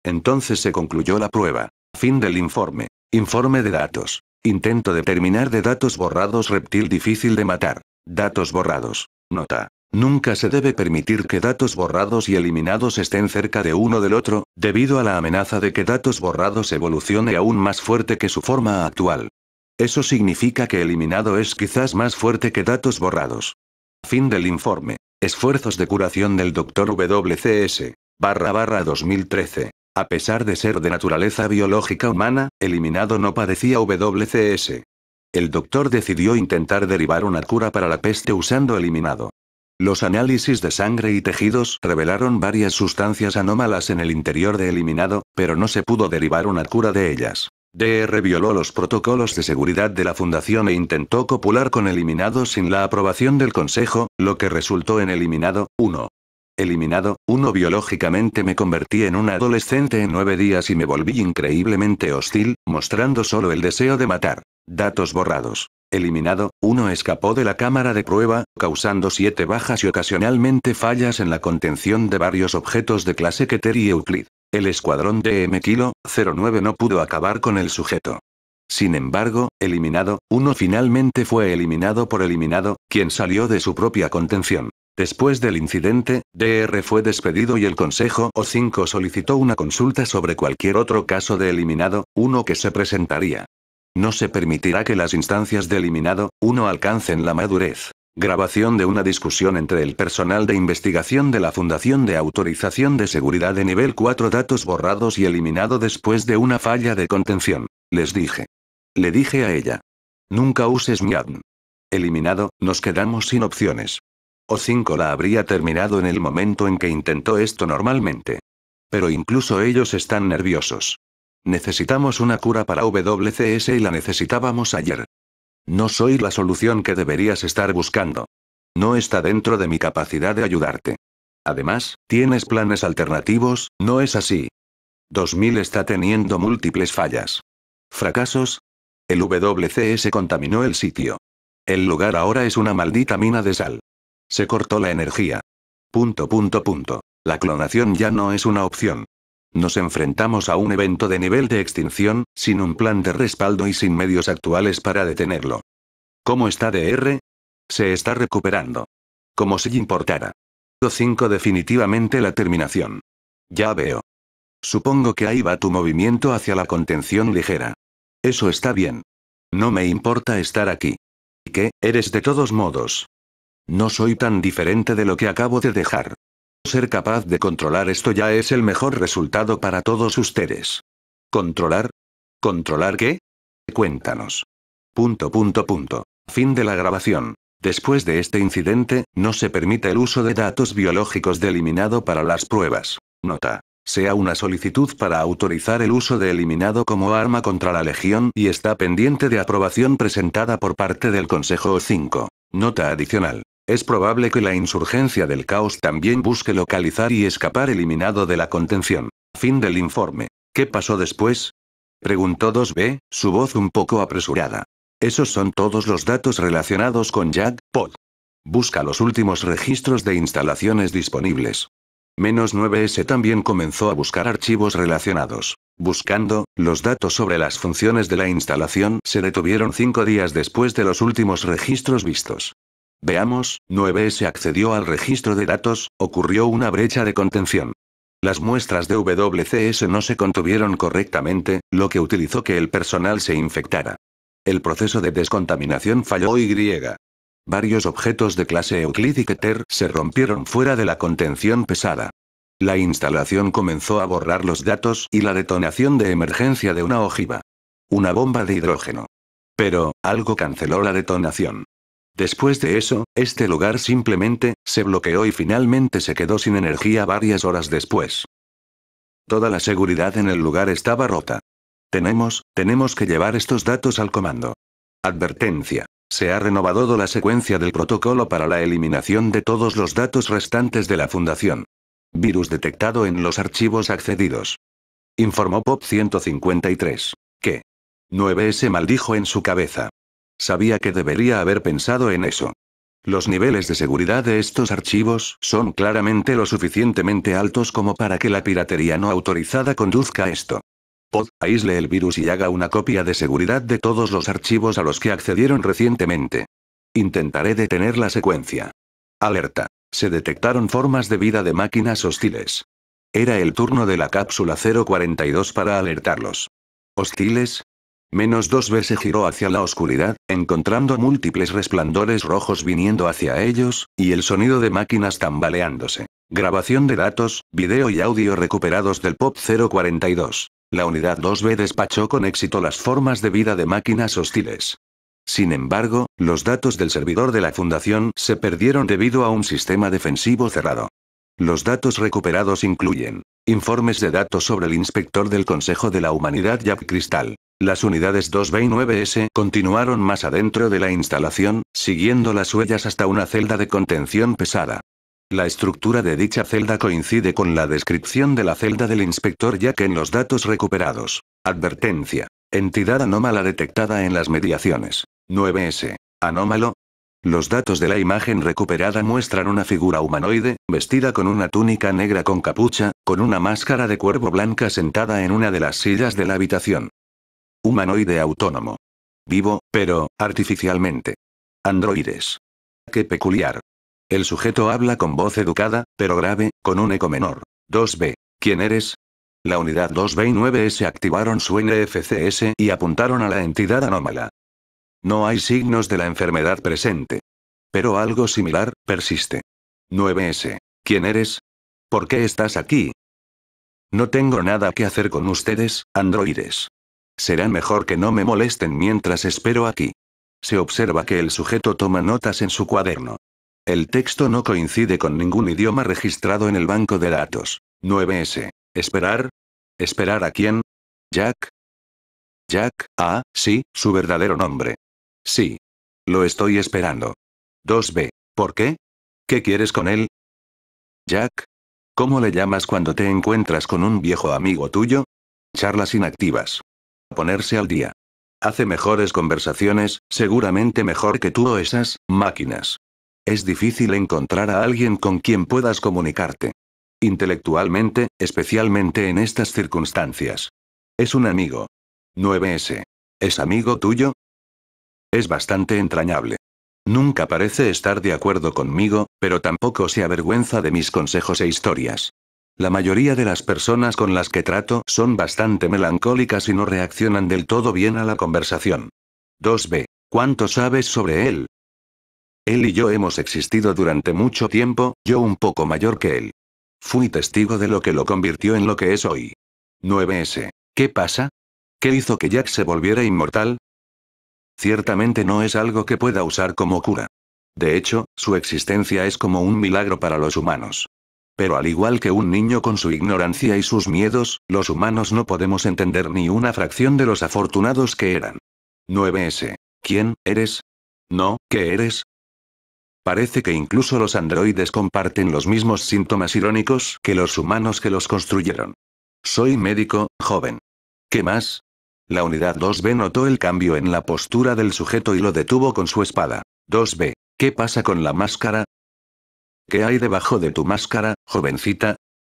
Entonces se concluyó la prueba. Fin del informe. Informe de datos. Intento determinar de datos borrados reptil difícil de matar. Datos borrados. Nota. Nunca se debe permitir que datos borrados y eliminados estén cerca de uno del otro, debido a la amenaza de que datos borrados evolucione aún más fuerte que su forma actual. Eso significa que eliminado es quizás más fuerte que datos borrados. Fin del informe. Esfuerzos de curación del Dr. WCS. Barra barra 2013. A pesar de ser de naturaleza biológica humana, eliminado no padecía WCS. El doctor decidió intentar derivar una cura para la peste usando eliminado. Los análisis de sangre y tejidos revelaron varias sustancias anómalas en el interior de eliminado, pero no se pudo derivar una cura de ellas. DR violó los protocolos de seguridad de la fundación e intentó copular con eliminado sin la aprobación del consejo, lo que resultó en eliminado 1 eliminado, uno biológicamente me convertí en un adolescente en nueve días y me volví increíblemente hostil, mostrando solo el deseo de matar. Datos borrados. Eliminado, uno escapó de la cámara de prueba, causando siete bajas y ocasionalmente fallas en la contención de varios objetos de clase Keter y Euclid. El escuadrón DM Kilo 09 no pudo acabar con el sujeto. Sin embargo, eliminado, uno finalmente fue eliminado por eliminado, quien salió de su propia contención. Después del incidente, DR fue despedido y el Consejo O5 solicitó una consulta sobre cualquier otro caso de eliminado, uno que se presentaría. No se permitirá que las instancias de eliminado, uno alcancen la madurez. Grabación de una discusión entre el personal de investigación de la Fundación de Autorización de Seguridad de nivel 4 datos borrados y eliminado después de una falla de contención. Les dije. Le dije a ella. Nunca uses MIADN. Eliminado, nos quedamos sin opciones o 5 la habría terminado en el momento en que intentó esto normalmente. Pero incluso ellos están nerviosos. Necesitamos una cura para WCS y la necesitábamos ayer. No soy la solución que deberías estar buscando. No está dentro de mi capacidad de ayudarte. Además, tienes planes alternativos, ¿no es así? 2000 está teniendo múltiples fallas. Fracasos. El WCS contaminó el sitio. El lugar ahora es una maldita mina de sal. Se cortó la energía. Punto punto punto. La clonación ya no es una opción. Nos enfrentamos a un evento de nivel de extinción, sin un plan de respaldo y sin medios actuales para detenerlo. ¿Cómo está DR? Se está recuperando. Como si importara. 5 definitivamente la terminación. Ya veo. Supongo que ahí va tu movimiento hacia la contención ligera. Eso está bien. No me importa estar aquí. ¿Qué? Eres de todos modos. No soy tan diferente de lo que acabo de dejar. Ser capaz de controlar esto ya es el mejor resultado para todos ustedes. ¿Controlar? ¿Controlar qué? Cuéntanos. Punto punto punto. Fin de la grabación. Después de este incidente, no se permite el uso de datos biológicos de eliminado para las pruebas. Nota. Sea una solicitud para autorizar el uso de eliminado como arma contra la Legión y está pendiente de aprobación presentada por parte del Consejo 5. Nota adicional. Es probable que la insurgencia del caos también busque localizar y escapar eliminado de la contención. Fin del informe. ¿Qué pasó después? Preguntó 2B, su voz un poco apresurada. Esos son todos los datos relacionados con Jack, Busca los últimos registros de instalaciones disponibles. Menos 9S también comenzó a buscar archivos relacionados. Buscando, los datos sobre las funciones de la instalación se detuvieron cinco días después de los últimos registros vistos. Veamos, 9S accedió al registro de datos, ocurrió una brecha de contención. Las muestras de WCS no se contuvieron correctamente, lo que utilizó que el personal se infectara. El proceso de descontaminación falló y griega. Varios objetos de clase Euclid y Keter se rompieron fuera de la contención pesada. La instalación comenzó a borrar los datos y la detonación de emergencia de una ojiva. Una bomba de hidrógeno. Pero, algo canceló la detonación. Después de eso, este lugar simplemente, se bloqueó y finalmente se quedó sin energía varias horas después. Toda la seguridad en el lugar estaba rota. Tenemos, tenemos que llevar estos datos al comando. Advertencia. Se ha renovado la secuencia del protocolo para la eliminación de todos los datos restantes de la fundación. Virus detectado en los archivos accedidos. Informó POP 153. Que. 9S maldijo en su cabeza. Sabía que debería haber pensado en eso. Los niveles de seguridad de estos archivos son claramente lo suficientemente altos como para que la piratería no autorizada conduzca esto. Pod, aísle el virus y haga una copia de seguridad de todos los archivos a los que accedieron recientemente. Intentaré detener la secuencia. Alerta. Se detectaron formas de vida de máquinas hostiles. Era el turno de la cápsula 042 para alertarlos. ¿Hostiles? Menos 2B se giró hacia la oscuridad, encontrando múltiples resplandores rojos viniendo hacia ellos, y el sonido de máquinas tambaleándose. Grabación de datos, video y audio recuperados del POP 042. La unidad 2B despachó con éxito las formas de vida de máquinas hostiles. Sin embargo, los datos del servidor de la Fundación se perdieron debido a un sistema defensivo cerrado. Los datos recuperados incluyen informes de datos sobre el inspector del Consejo de la Humanidad Jack Cristal, las unidades 2B y 9S continuaron más adentro de la instalación, siguiendo las huellas hasta una celda de contención pesada. La estructura de dicha celda coincide con la descripción de la celda del inspector ya que en los datos recuperados. Advertencia. Entidad anómala detectada en las mediaciones. 9S. Anómalo. Los datos de la imagen recuperada muestran una figura humanoide, vestida con una túnica negra con capucha, con una máscara de cuervo blanca sentada en una de las sillas de la habitación. Humanoide autónomo. Vivo, pero, artificialmente. Androides. Qué peculiar. El sujeto habla con voz educada, pero grave, con un eco menor. 2B. ¿Quién eres? La unidad 2B y 9S e activaron su NFCS y apuntaron a la entidad anómala. No hay signos de la enfermedad presente. Pero algo similar, persiste. 9S. ¿Quién eres? ¿Por qué estás aquí? No tengo nada que hacer con ustedes, androides. Será mejor que no me molesten mientras espero aquí. Se observa que el sujeto toma notas en su cuaderno. El texto no coincide con ningún idioma registrado en el banco de datos. 9S. ¿Esperar? ¿Esperar a quién? Jack. Jack, ah, sí, su verdadero nombre. Sí. Lo estoy esperando. 2B. ¿Por qué? ¿Qué quieres con él? Jack. ¿Cómo le llamas cuando te encuentras con un viejo amigo tuyo? Charlas inactivas ponerse al día. Hace mejores conversaciones, seguramente mejor que tú o esas máquinas. Es difícil encontrar a alguien con quien puedas comunicarte. Intelectualmente, especialmente en estas circunstancias. Es un amigo. 9S. ¿Es amigo tuyo? Es bastante entrañable. Nunca parece estar de acuerdo conmigo, pero tampoco se avergüenza de mis consejos e historias. La mayoría de las personas con las que trato son bastante melancólicas y no reaccionan del todo bien a la conversación. 2b. ¿Cuánto sabes sobre él? Él y yo hemos existido durante mucho tiempo, yo un poco mayor que él. Fui testigo de lo que lo convirtió en lo que es hoy. 9s. ¿Qué pasa? ¿Qué hizo que Jack se volviera inmortal? Ciertamente no es algo que pueda usar como cura. De hecho, su existencia es como un milagro para los humanos. Pero al igual que un niño con su ignorancia y sus miedos, los humanos no podemos entender ni una fracción de los afortunados que eran. 9S. ¿Quién eres? No, ¿qué eres? Parece que incluso los androides comparten los mismos síntomas irónicos que los humanos que los construyeron. Soy médico, joven. ¿Qué más? La unidad 2B notó el cambio en la postura del sujeto y lo detuvo con su espada. 2B. ¿Qué pasa con la máscara? ¿Qué hay debajo de tu máscara, jovencita?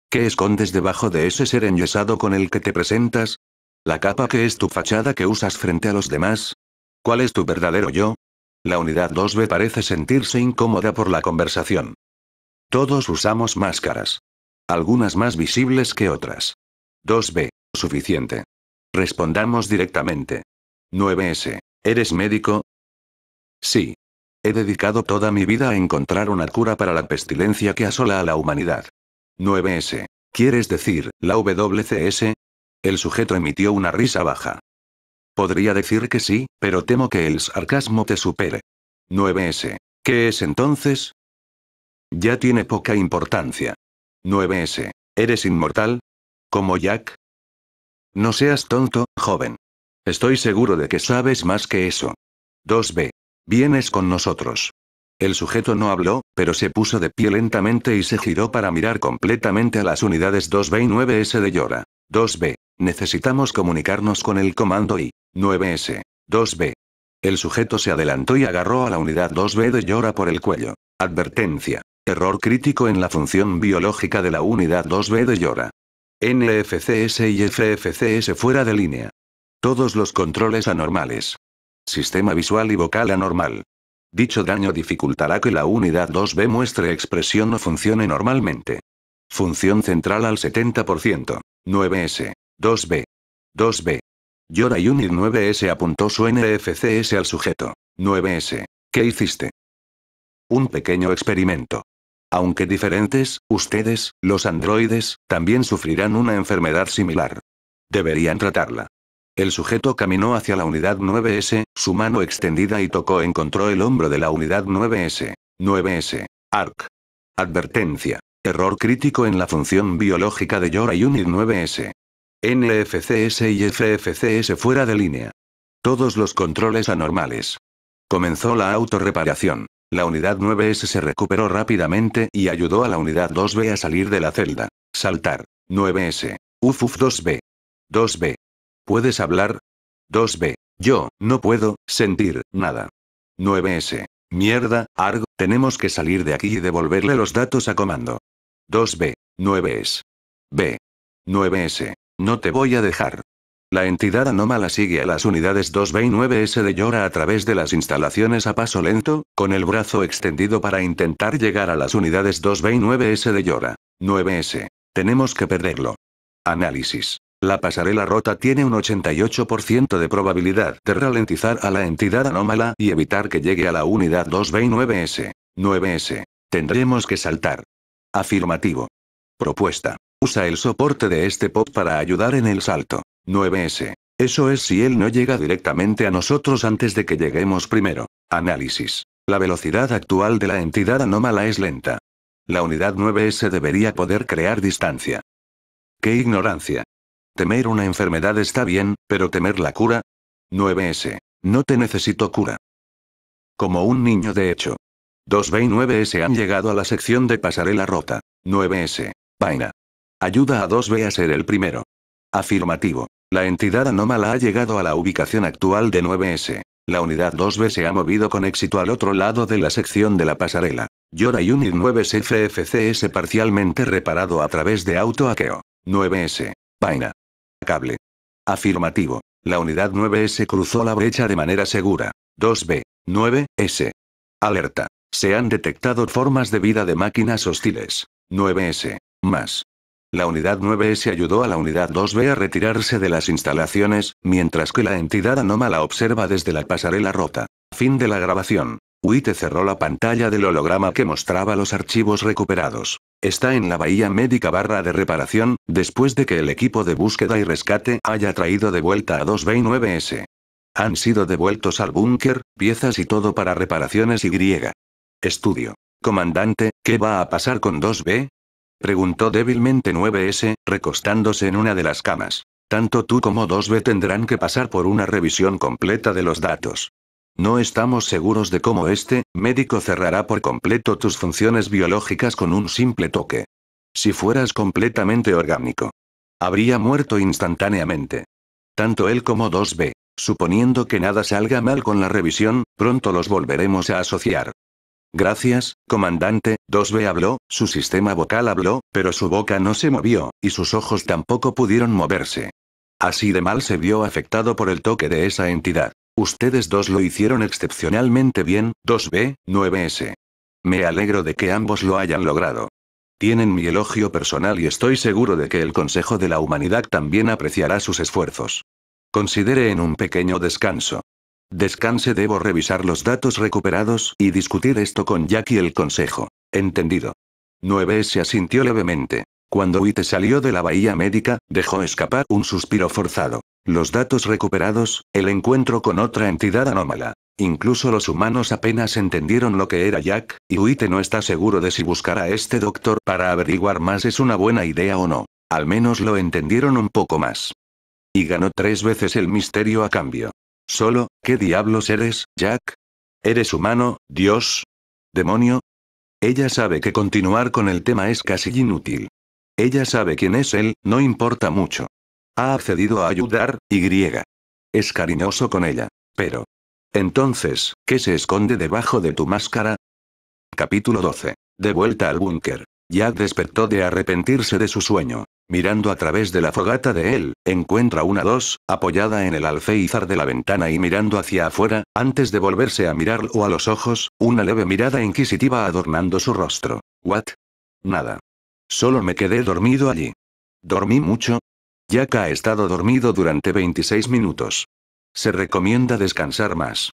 ¿Qué escondes debajo de ese ser enyesado con el que te presentas? ¿La capa que es tu fachada que usas frente a los demás? ¿Cuál es tu verdadero yo? La unidad 2B parece sentirse incómoda por la conversación. Todos usamos máscaras. Algunas más visibles que otras. 2B. Suficiente. Respondamos directamente. 9S. ¿Eres médico? Sí. He dedicado toda mi vida a encontrar una cura para la pestilencia que asola a la humanidad. 9S. ¿Quieres decir, la WCS? El sujeto emitió una risa baja. Podría decir que sí, pero temo que el sarcasmo te supere. 9S. ¿Qué es entonces? Ya tiene poca importancia. 9S. ¿Eres inmortal? ¿Como Jack? No seas tonto, joven. Estoy seguro de que sabes más que eso. 2B. Vienes con nosotros. El sujeto no habló, pero se puso de pie lentamente y se giró para mirar completamente a las unidades 2B y 9S de Yora. 2B. Necesitamos comunicarnos con el comando I. 9S. 2B. El sujeto se adelantó y agarró a la unidad 2B de Yora por el cuello. Advertencia. Error crítico en la función biológica de la unidad 2B de Yora. NFCS y FFCS fuera de línea. Todos los controles anormales. Sistema visual y vocal anormal. Dicho daño dificultará que la unidad 2B muestre expresión o funcione normalmente. Función central al 70%. 9S. 2B. 2B. Yora Unit 9S apuntó su NFCS al sujeto. 9S. ¿Qué hiciste? Un pequeño experimento. Aunque diferentes, ustedes, los androides, también sufrirán una enfermedad similar. Deberían tratarla. El sujeto caminó hacia la unidad 9S, su mano extendida y tocó encontró el hombro de la unidad 9S. 9S. ARC. Advertencia. Error crítico en la función biológica de Yora Unit 9S. NFCS y FFCS fuera de línea. Todos los controles anormales. Comenzó la autorreparación. La unidad 9S se recuperó rápidamente y ayudó a la unidad 2B a salir de la celda. Saltar. 9S. UFUF 2B. 2B. ¿Puedes hablar? 2b. Yo, no puedo, sentir, nada. 9s. Mierda, Arg, tenemos que salir de aquí y devolverle los datos a comando. 2b. 9s. B. 9s. No te voy a dejar. La entidad anómala sigue a las unidades 2B y 9S de Llora a través de las instalaciones a paso lento, con el brazo extendido para intentar llegar a las unidades 2B y 9S de Llora. 9S. Tenemos que perderlo. Análisis. La pasarela rota tiene un 88% de probabilidad de ralentizar a la entidad anómala y evitar que llegue a la unidad 2B 9S. 9S. Tendremos que saltar. Afirmativo. Propuesta. Usa el soporte de este POP para ayudar en el salto. 9S. Eso es si él no llega directamente a nosotros antes de que lleguemos primero. Análisis. La velocidad actual de la entidad anómala es lenta. La unidad 9S debería poder crear distancia. ¡Qué ignorancia! Temer una enfermedad está bien, pero temer la cura. 9S. No te necesito cura. Como un niño de hecho. 2B y 9S han llegado a la sección de pasarela rota. 9S. Paina. Ayuda a 2B a ser el primero. Afirmativo. La entidad anómala ha llegado a la ubicación actual de 9S. La unidad 2B se ha movido con éxito al otro lado de la sección de la pasarela. Yora Unit 9S parcialmente reparado a través de autoaqueo. 9S. Paina cable. Afirmativo. La unidad 9S cruzó la brecha de manera segura. 2B. 9S. Alerta. Se han detectado formas de vida de máquinas hostiles. 9S. Más. La unidad 9S ayudó a la unidad 2B a retirarse de las instalaciones, mientras que la entidad anómala observa desde la pasarela rota. Fin de la grabación. Witte cerró la pantalla del holograma que mostraba los archivos recuperados. Está en la bahía médica barra de reparación, después de que el equipo de búsqueda y rescate haya traído de vuelta a 2B9S. y Han sido devueltos al búnker, piezas y todo para reparaciones Y. Estudio. Comandante, ¿qué va a pasar con 2B? Preguntó débilmente 9S, recostándose en una de las camas. Tanto tú como 2B tendrán que pasar por una revisión completa de los datos. No estamos seguros de cómo este médico cerrará por completo tus funciones biológicas con un simple toque. Si fueras completamente orgánico, habría muerto instantáneamente. Tanto él como 2B. Suponiendo que nada salga mal con la revisión, pronto los volveremos a asociar. Gracias, comandante, 2B habló, su sistema vocal habló, pero su boca no se movió, y sus ojos tampoco pudieron moverse. Así de mal se vio afectado por el toque de esa entidad. Ustedes dos lo hicieron excepcionalmente bien, 2B, 9S. Me alegro de que ambos lo hayan logrado. Tienen mi elogio personal y estoy seguro de que el Consejo de la Humanidad también apreciará sus esfuerzos. Considere en un pequeño descanso. Descanse debo revisar los datos recuperados y discutir esto con Jack y el Consejo. Entendido. 9S asintió levemente. Cuando Uite salió de la bahía médica, dejó escapar un suspiro forzado. Los datos recuperados, el encuentro con otra entidad anómala. Incluso los humanos apenas entendieron lo que era Jack, y Uite no está seguro de si buscar a este doctor para averiguar más es una buena idea o no. Al menos lo entendieron un poco más. Y ganó tres veces el misterio a cambio. Solo, ¿qué diablos eres, Jack? ¿Eres humano, Dios? ¿Demonio? Ella sabe que continuar con el tema es casi inútil. Ella sabe quién es él, no importa mucho. Ha accedido a ayudar, y griega. Es cariñoso con ella. Pero. Entonces, ¿qué se esconde debajo de tu máscara? Capítulo 12. De vuelta al búnker. Jack despertó de arrepentirse de su sueño. Mirando a través de la fogata de él, encuentra una dos, apoyada en el alféizar de la ventana y mirando hacia afuera, antes de volverse a mirarlo a los ojos, una leve mirada inquisitiva adornando su rostro. ¿What? Nada. Solo me quedé dormido allí. ¿Dormí mucho? Yaka ha estado dormido durante 26 minutos. Se recomienda descansar más.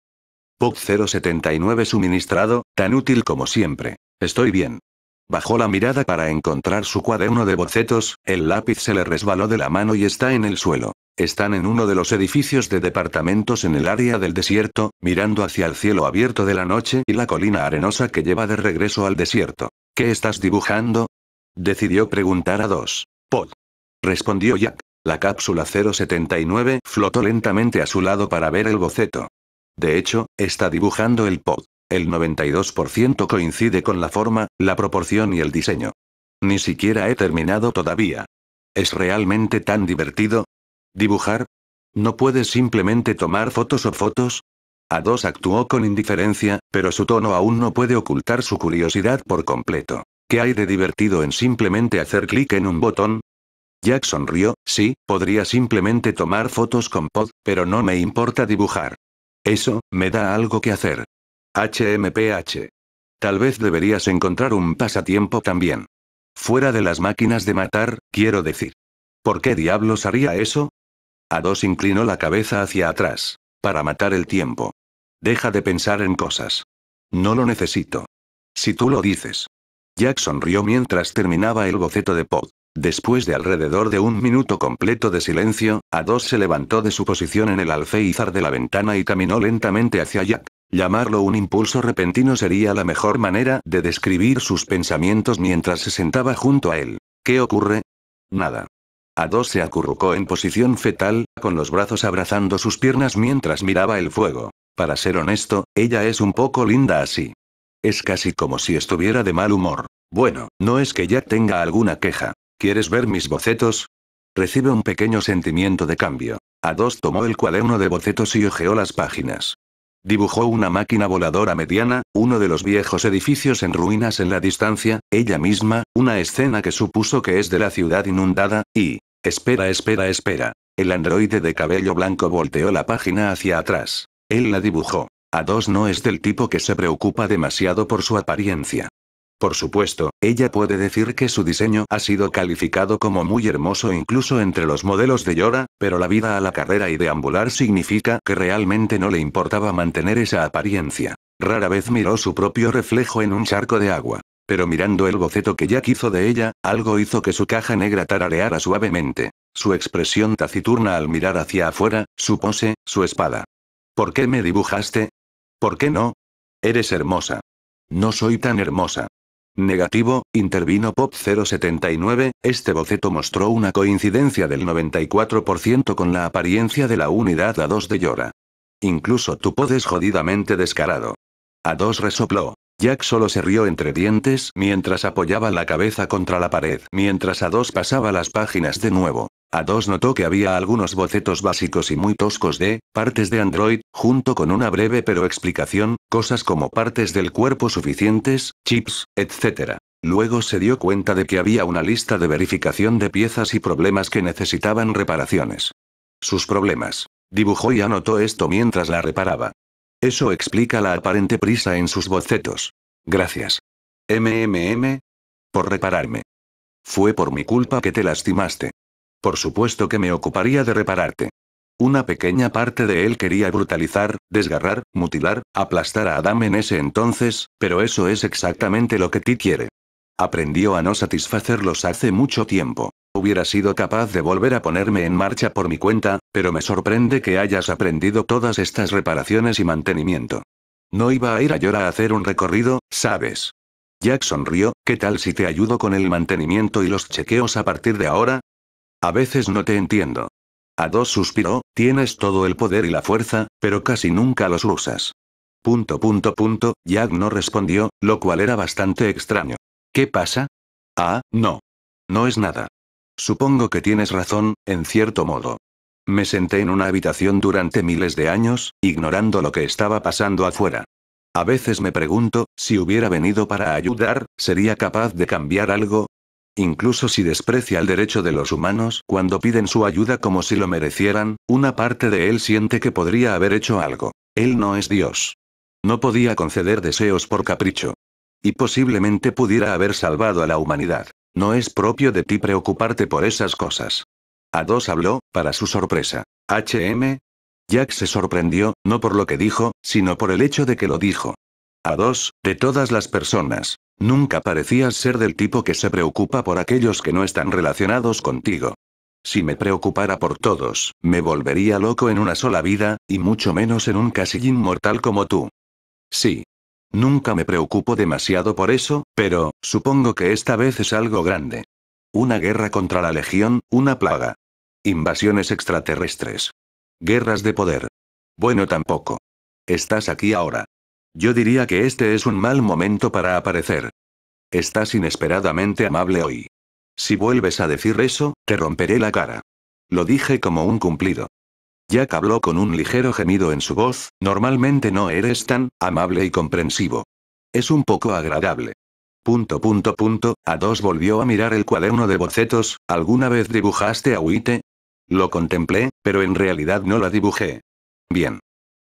POC 079 suministrado, tan útil como siempre. Estoy bien. Bajó la mirada para encontrar su cuaderno de bocetos, el lápiz se le resbaló de la mano y está en el suelo. Están en uno de los edificios de departamentos en el área del desierto, mirando hacia el cielo abierto de la noche y la colina arenosa que lleva de regreso al desierto. ¿Qué estás dibujando? Decidió preguntar a dos. Pod. Respondió Jack. La cápsula 079 flotó lentamente a su lado para ver el boceto. De hecho, está dibujando el pod. El 92% coincide con la forma, la proporción y el diseño. Ni siquiera he terminado todavía. ¿Es realmente tan divertido? ¿Dibujar? ¿No puedes simplemente tomar fotos o fotos? A dos actuó con indiferencia, pero su tono aún no puede ocultar su curiosidad por completo. ¿Qué hay de divertido en simplemente hacer clic en un botón? Jack sonrió, sí, podría simplemente tomar fotos con Pod, pero no me importa dibujar. Eso, me da algo que hacer. HMPH. Tal vez deberías encontrar un pasatiempo también. Fuera de las máquinas de matar, quiero decir. ¿Por qué diablos haría eso? A dos inclinó la cabeza hacia atrás. Para matar el tiempo. Deja de pensar en cosas. No lo necesito. Si tú lo dices. Jack sonrió mientras terminaba el boceto de Pod. Después de alrededor de un minuto completo de silencio, A2 se levantó de su posición en el alféizar de la ventana y caminó lentamente hacia Jack. Llamarlo un impulso repentino sería la mejor manera de describir sus pensamientos mientras se sentaba junto a él. ¿Qué ocurre? Nada. A2 se acurrucó en posición fetal, con los brazos abrazando sus piernas mientras miraba el fuego. Para ser honesto, ella es un poco linda así. Es casi como si estuviera de mal humor. Bueno, no es que ya tenga alguna queja. ¿Quieres ver mis bocetos? Recibe un pequeño sentimiento de cambio. A dos tomó el cuaderno de bocetos y hojeó las páginas. Dibujó una máquina voladora mediana, uno de los viejos edificios en ruinas en la distancia, ella misma, una escena que supuso que es de la ciudad inundada, y... Espera, espera, espera. El androide de cabello blanco volteó la página hacia atrás. Él la dibujó. A dos no es del tipo que se preocupa demasiado por su apariencia. Por supuesto, ella puede decir que su diseño ha sido calificado como muy hermoso incluso entre los modelos de llora, pero la vida a la carrera y deambular significa que realmente no le importaba mantener esa apariencia. Rara vez miró su propio reflejo en un charco de agua. Pero mirando el boceto que Jack hizo de ella, algo hizo que su caja negra tarareara suavemente. Su expresión taciturna al mirar hacia afuera, su pose, su espada. ¿Por qué me dibujaste? ¿Por qué no? Eres hermosa. No soy tan hermosa. Negativo, intervino Pop 079, este boceto mostró una coincidencia del 94% con la apariencia de la unidad A2 de Llora. Incluso tú podes jodidamente descarado. A2 resopló. Jack solo se rió entre dientes mientras apoyaba la cabeza contra la pared, mientras A2 pasaba las páginas de nuevo. A2 notó que había algunos bocetos básicos y muy toscos de partes de Android, junto con una breve pero explicación, cosas como partes del cuerpo suficientes, chips, etc. Luego se dio cuenta de que había una lista de verificación de piezas y problemas que necesitaban reparaciones. Sus problemas. Dibujó y anotó esto mientras la reparaba. Eso explica la aparente prisa en sus bocetos. Gracias. MMM. Por repararme. Fue por mi culpa que te lastimaste. Por supuesto que me ocuparía de repararte. Una pequeña parte de él quería brutalizar, desgarrar, mutilar, aplastar a Adam en ese entonces, pero eso es exactamente lo que ti quiere. Aprendió a no satisfacerlos hace mucho tiempo. Hubiera sido capaz de volver a ponerme en marcha por mi cuenta, pero me sorprende que hayas aprendido todas estas reparaciones y mantenimiento. No iba a ir a llorar a hacer un recorrido, ¿sabes? Jack sonrió, ¿qué tal si te ayudo con el mantenimiento y los chequeos a partir de ahora? A veces no te entiendo. A dos suspiró, tienes todo el poder y la fuerza, pero casi nunca los usas. Punto punto punto, Jack no respondió, lo cual era bastante extraño. ¿Qué pasa? Ah, no. No es nada. Supongo que tienes razón, en cierto modo. Me senté en una habitación durante miles de años, ignorando lo que estaba pasando afuera. A veces me pregunto, si hubiera venido para ayudar, ¿sería capaz de cambiar algo? Incluso si desprecia el derecho de los humanos cuando piden su ayuda como si lo merecieran, una parte de él siente que podría haber hecho algo. Él no es Dios. No podía conceder deseos por capricho. Y posiblemente pudiera haber salvado a la humanidad. No es propio de ti preocuparte por esas cosas. A dos habló, para su sorpresa. HM. Jack se sorprendió, no por lo que dijo, sino por el hecho de que lo dijo. A dos, de todas las personas. Nunca parecías ser del tipo que se preocupa por aquellos que no están relacionados contigo. Si me preocupara por todos, me volvería loco en una sola vida, y mucho menos en un casillín mortal como tú. Sí. Nunca me preocupo demasiado por eso, pero, supongo que esta vez es algo grande. Una guerra contra la Legión, una plaga. Invasiones extraterrestres. Guerras de poder. Bueno, tampoco. Estás aquí ahora. Yo diría que este es un mal momento para aparecer. Estás inesperadamente amable hoy. Si vuelves a decir eso, te romperé la cara. Lo dije como un cumplido. Jack habló con un ligero gemido en su voz, normalmente no eres tan amable y comprensivo. Es un poco agradable. Punto punto punto, a dos volvió a mirar el cuaderno de bocetos, ¿alguna vez dibujaste a Huite? Lo contemplé, pero en realidad no la dibujé. Bien.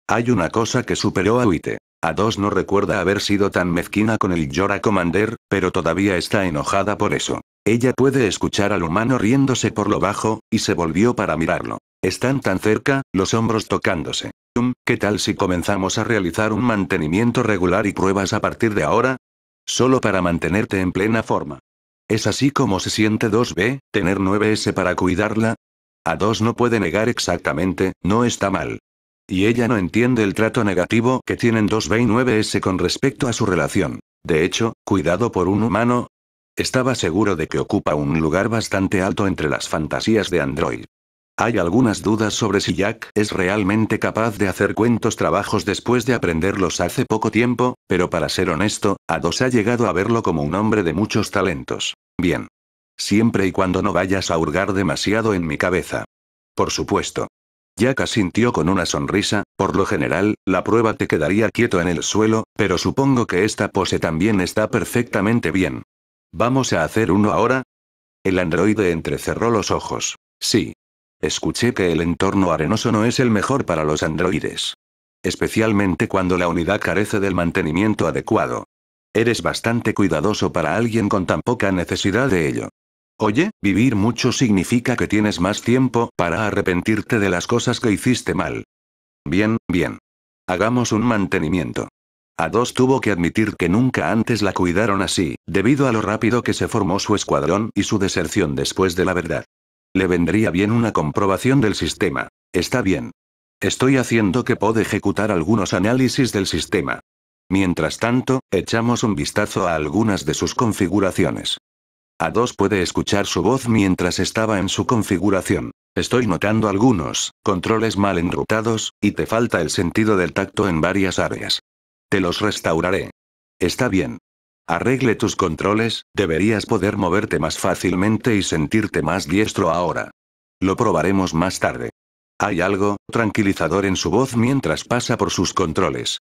Hay una cosa que superó a Huite. A dos no recuerda haber sido tan mezquina con el Yora Commander, pero todavía está enojada por eso. Ella puede escuchar al humano riéndose por lo bajo, y se volvió para mirarlo. Están tan cerca, los hombros tocándose. ¿Qué tal si comenzamos a realizar un mantenimiento regular y pruebas a partir de ahora? Solo para mantenerte en plena forma. ¿Es así como se siente 2B, tener 9S para cuidarla? A 2 no puede negar exactamente, no está mal. Y ella no entiende el trato negativo que tienen 2B9S con respecto a su relación. De hecho, cuidado por un humano. Estaba seguro de que ocupa un lugar bastante alto entre las fantasías de Android. Hay algunas dudas sobre si Jack es realmente capaz de hacer cuentos trabajos después de aprenderlos hace poco tiempo, pero para ser honesto, a dos ha llegado a verlo como un hombre de muchos talentos. Bien. Siempre y cuando no vayas a hurgar demasiado en mi cabeza. Por supuesto. Jack sintió con una sonrisa, por lo general, la prueba te quedaría quieto en el suelo, pero supongo que esta pose también está perfectamente bien. ¿Vamos a hacer uno ahora? El androide entrecerró los ojos. Sí. Escuché que el entorno arenoso no es el mejor para los androides. Especialmente cuando la unidad carece del mantenimiento adecuado. Eres bastante cuidadoso para alguien con tan poca necesidad de ello. Oye, vivir mucho significa que tienes más tiempo para arrepentirte de las cosas que hiciste mal. Bien, bien. Hagamos un mantenimiento. A dos tuvo que admitir que nunca antes la cuidaron así, debido a lo rápido que se formó su escuadrón y su deserción después de la verdad. Le vendría bien una comprobación del sistema. Está bien. Estoy haciendo que pueda ejecutar algunos análisis del sistema. Mientras tanto, echamos un vistazo a algunas de sus configuraciones. A2 puede escuchar su voz mientras estaba en su configuración. Estoy notando algunos controles mal enrutados, y te falta el sentido del tacto en varias áreas. Te los restauraré. Está bien. Arregle tus controles, deberías poder moverte más fácilmente y sentirte más diestro ahora. Lo probaremos más tarde. Hay algo tranquilizador en su voz mientras pasa por sus controles.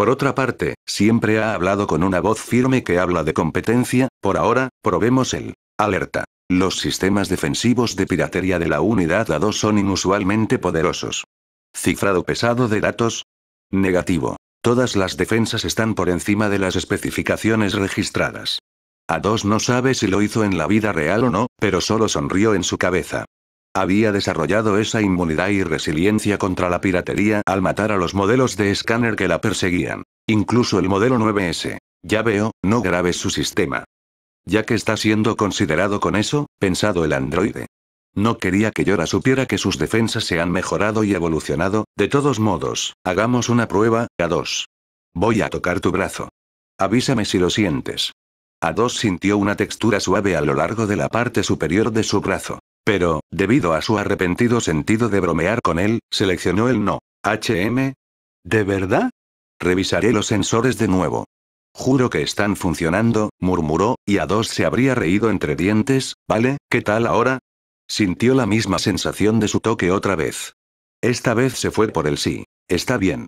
Por otra parte, siempre ha hablado con una voz firme que habla de competencia, por ahora, probemos el alerta. Los sistemas defensivos de piratería de la unidad A2 son inusualmente poderosos. Cifrado pesado de datos. Negativo. Todas las defensas están por encima de las especificaciones registradas. A2 no sabe si lo hizo en la vida real o no, pero solo sonrió en su cabeza. Había desarrollado esa inmunidad y resiliencia contra la piratería al matar a los modelos de escáner que la perseguían. Incluso el modelo 9S. Ya veo, no grabes su sistema. Ya que está siendo considerado con eso, pensado el androide. No quería que Yora supiera que sus defensas se han mejorado y evolucionado, de todos modos, hagamos una prueba, a 2 Voy a tocar tu brazo. Avísame si lo sientes. A 2 sintió una textura suave a lo largo de la parte superior de su brazo. Pero, debido a su arrepentido sentido de bromear con él, seleccionó el no. HM. ¿De verdad? Revisaré los sensores de nuevo. Juro que están funcionando, murmuró, y a dos se habría reído entre dientes, ¿vale? ¿Qué tal ahora? Sintió la misma sensación de su toque otra vez. Esta vez se fue por el sí. Está bien.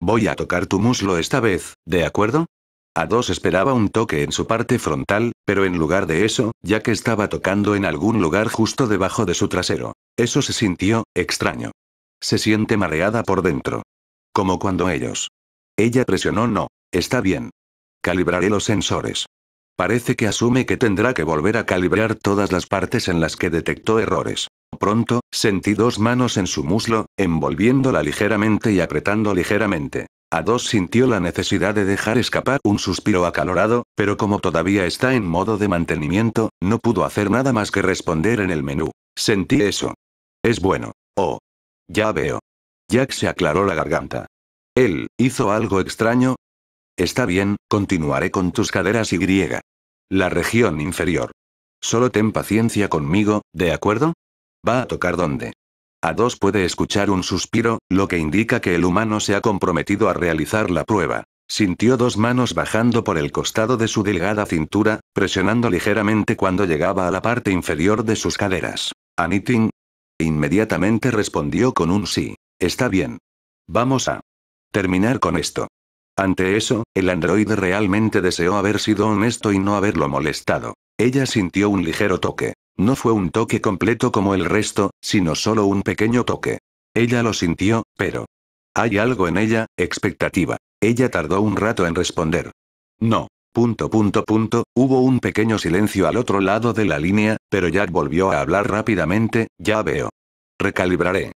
Voy a tocar tu muslo esta vez, ¿de acuerdo? A dos esperaba un toque en su parte frontal, pero en lugar de eso, ya que estaba tocando en algún lugar justo debajo de su trasero. Eso se sintió, extraño. Se siente mareada por dentro. Como cuando ellos. Ella presionó no. Está bien. Calibraré los sensores. Parece que asume que tendrá que volver a calibrar todas las partes en las que detectó errores. Pronto, sentí dos manos en su muslo, envolviéndola ligeramente y apretando ligeramente. A2 sintió la necesidad de dejar escapar un suspiro acalorado, pero como todavía está en modo de mantenimiento, no pudo hacer nada más que responder en el menú. Sentí eso. Es bueno. Oh. Ya veo. Jack se aclaró la garganta. Él, ¿hizo algo extraño? Está bien, continuaré con tus caderas y griega. La región inferior. Solo ten paciencia conmigo, ¿de acuerdo? Va a tocar donde. A dos puede escuchar un suspiro, lo que indica que el humano se ha comprometido a realizar la prueba. Sintió dos manos bajando por el costado de su delgada cintura, presionando ligeramente cuando llegaba a la parte inferior de sus caderas. Anitin. Inmediatamente respondió con un sí. Está bien. Vamos a terminar con esto. Ante eso, el androide realmente deseó haber sido honesto y no haberlo molestado. Ella sintió un ligero toque. No fue un toque completo como el resto, sino solo un pequeño toque. Ella lo sintió, pero... Hay algo en ella, expectativa. Ella tardó un rato en responder. No. Punto punto punto, hubo un pequeño silencio al otro lado de la línea, pero Jack volvió a hablar rápidamente, ya veo. Recalibraré.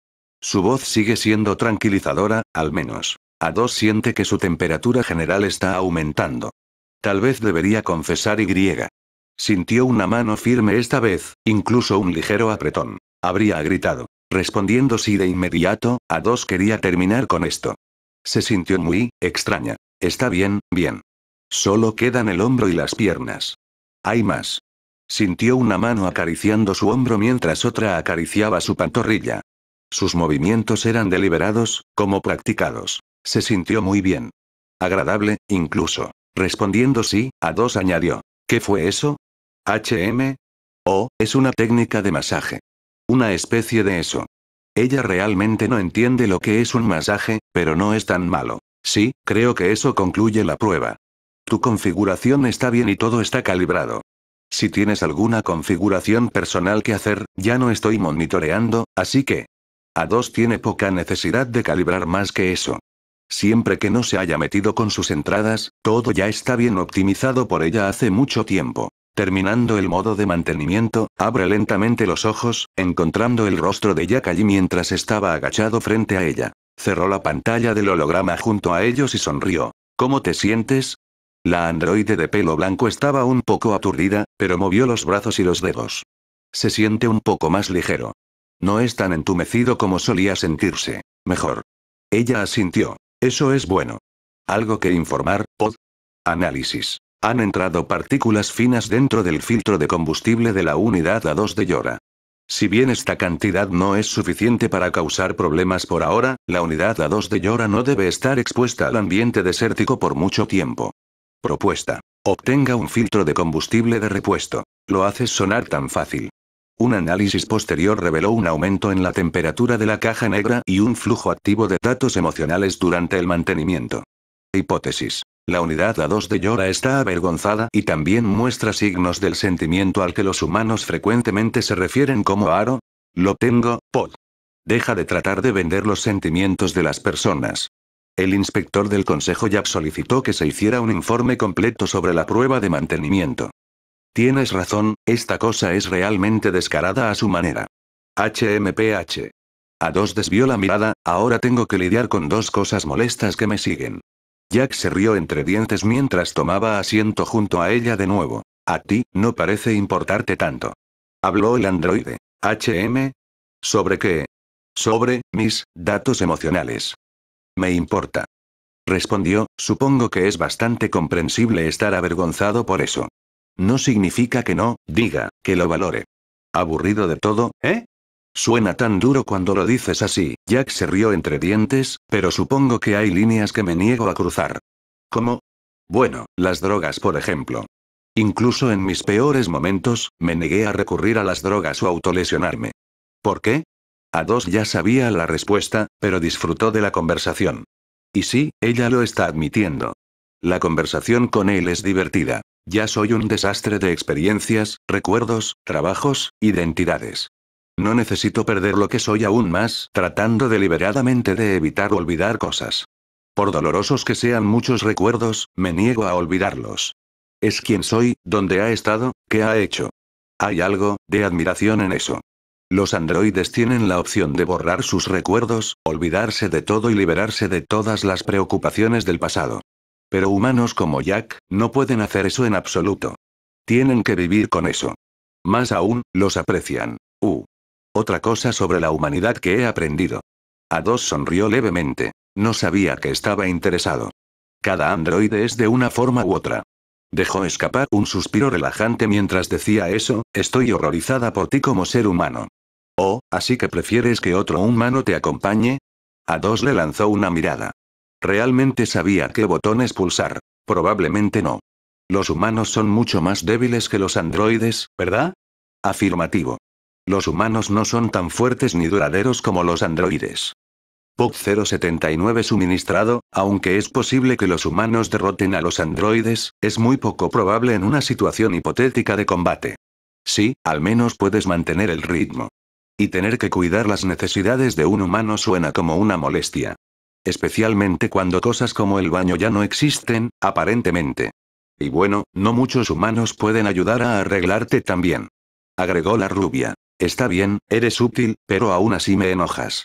Su voz sigue siendo tranquilizadora, al menos. A dos siente que su temperatura general está aumentando. Tal vez debería confesar Y. Sintió una mano firme esta vez, incluso un ligero apretón. Habría gritado. Respondiendo sí de inmediato, a dos quería terminar con esto. Se sintió muy extraña. Está bien, bien. Solo quedan el hombro y las piernas. Hay más. Sintió una mano acariciando su hombro mientras otra acariciaba su pantorrilla. Sus movimientos eran deliberados, como practicados. Se sintió muy bien. Agradable, incluso. Respondiendo sí, a dos añadió. ¿Qué fue eso? HM. O, es una técnica de masaje. Una especie de eso. Ella realmente no entiende lo que es un masaje, pero no es tan malo. Sí, creo que eso concluye la prueba. Tu configuración está bien y todo está calibrado. Si tienes alguna configuración personal que hacer, ya no estoy monitoreando, así que... A2 tiene poca necesidad de calibrar más que eso. Siempre que no se haya metido con sus entradas, todo ya está bien optimizado por ella hace mucho tiempo. Terminando el modo de mantenimiento, abre lentamente los ojos, encontrando el rostro de allí mientras estaba agachado frente a ella. Cerró la pantalla del holograma junto a ellos y sonrió. ¿Cómo te sientes? La androide de pelo blanco estaba un poco aturdida, pero movió los brazos y los dedos. Se siente un poco más ligero. No es tan entumecido como solía sentirse. Mejor. Ella asintió. Eso es bueno. ¿Algo que informar, Pod? Análisis. Han entrado partículas finas dentro del filtro de combustible de la unidad A2 de llora. Si bien esta cantidad no es suficiente para causar problemas por ahora, la unidad A2 de llora no debe estar expuesta al ambiente desértico por mucho tiempo. Propuesta. Obtenga un filtro de combustible de repuesto. Lo haces sonar tan fácil. Un análisis posterior reveló un aumento en la temperatura de la caja negra y un flujo activo de datos emocionales durante el mantenimiento. Hipótesis. La unidad A2 de Llora está avergonzada y también muestra signos del sentimiento al que los humanos frecuentemente se refieren como aro. Lo tengo, Pod. Deja de tratar de vender los sentimientos de las personas. El inspector del Consejo ya solicitó que se hiciera un informe completo sobre la prueba de mantenimiento. Tienes razón, esta cosa es realmente descarada a su manera. HMPH. A2 desvió la mirada, ahora tengo que lidiar con dos cosas molestas que me siguen. Jack se rió entre dientes mientras tomaba asiento junto a ella de nuevo. A ti, no parece importarte tanto. Habló el androide. HM. ¿Sobre qué? Sobre, mis, datos emocionales. Me importa. Respondió, supongo que es bastante comprensible estar avergonzado por eso. No significa que no, diga, que lo valore. Aburrido de todo, ¿eh? Suena tan duro cuando lo dices así, Jack se rió entre dientes, pero supongo que hay líneas que me niego a cruzar. ¿Cómo? Bueno, las drogas por ejemplo. Incluso en mis peores momentos, me negué a recurrir a las drogas o autolesionarme. ¿Por qué? A dos ya sabía la respuesta, pero disfrutó de la conversación. Y sí, ella lo está admitiendo. La conversación con él es divertida. Ya soy un desastre de experiencias, recuerdos, trabajos, identidades. No necesito perder lo que soy aún más, tratando deliberadamente de evitar olvidar cosas. Por dolorosos que sean muchos recuerdos, me niego a olvidarlos. Es quien soy, dónde ha estado, qué ha hecho. Hay algo, de admiración en eso. Los androides tienen la opción de borrar sus recuerdos, olvidarse de todo y liberarse de todas las preocupaciones del pasado. Pero humanos como Jack, no pueden hacer eso en absoluto. Tienen que vivir con eso. Más aún, los aprecian. Uh. Otra cosa sobre la humanidad que he aprendido. A dos sonrió levemente. No sabía que estaba interesado. Cada androide es de una forma u otra. Dejó escapar un suspiro relajante mientras decía eso, estoy horrorizada por ti como ser humano. Oh, así que prefieres que otro humano te acompañe? A dos le lanzó una mirada. Realmente sabía qué botones pulsar. Probablemente no. Los humanos son mucho más débiles que los androides, ¿verdad? Afirmativo. Los humanos no son tan fuertes ni duraderos como los androides. POC 079 suministrado, aunque es posible que los humanos derroten a los androides, es muy poco probable en una situación hipotética de combate. Sí, al menos puedes mantener el ritmo. Y tener que cuidar las necesidades de un humano suena como una molestia. Especialmente cuando cosas como el baño ya no existen, aparentemente. Y bueno, no muchos humanos pueden ayudar a arreglarte también. Agregó la rubia. Está bien, eres útil, pero aún así me enojas.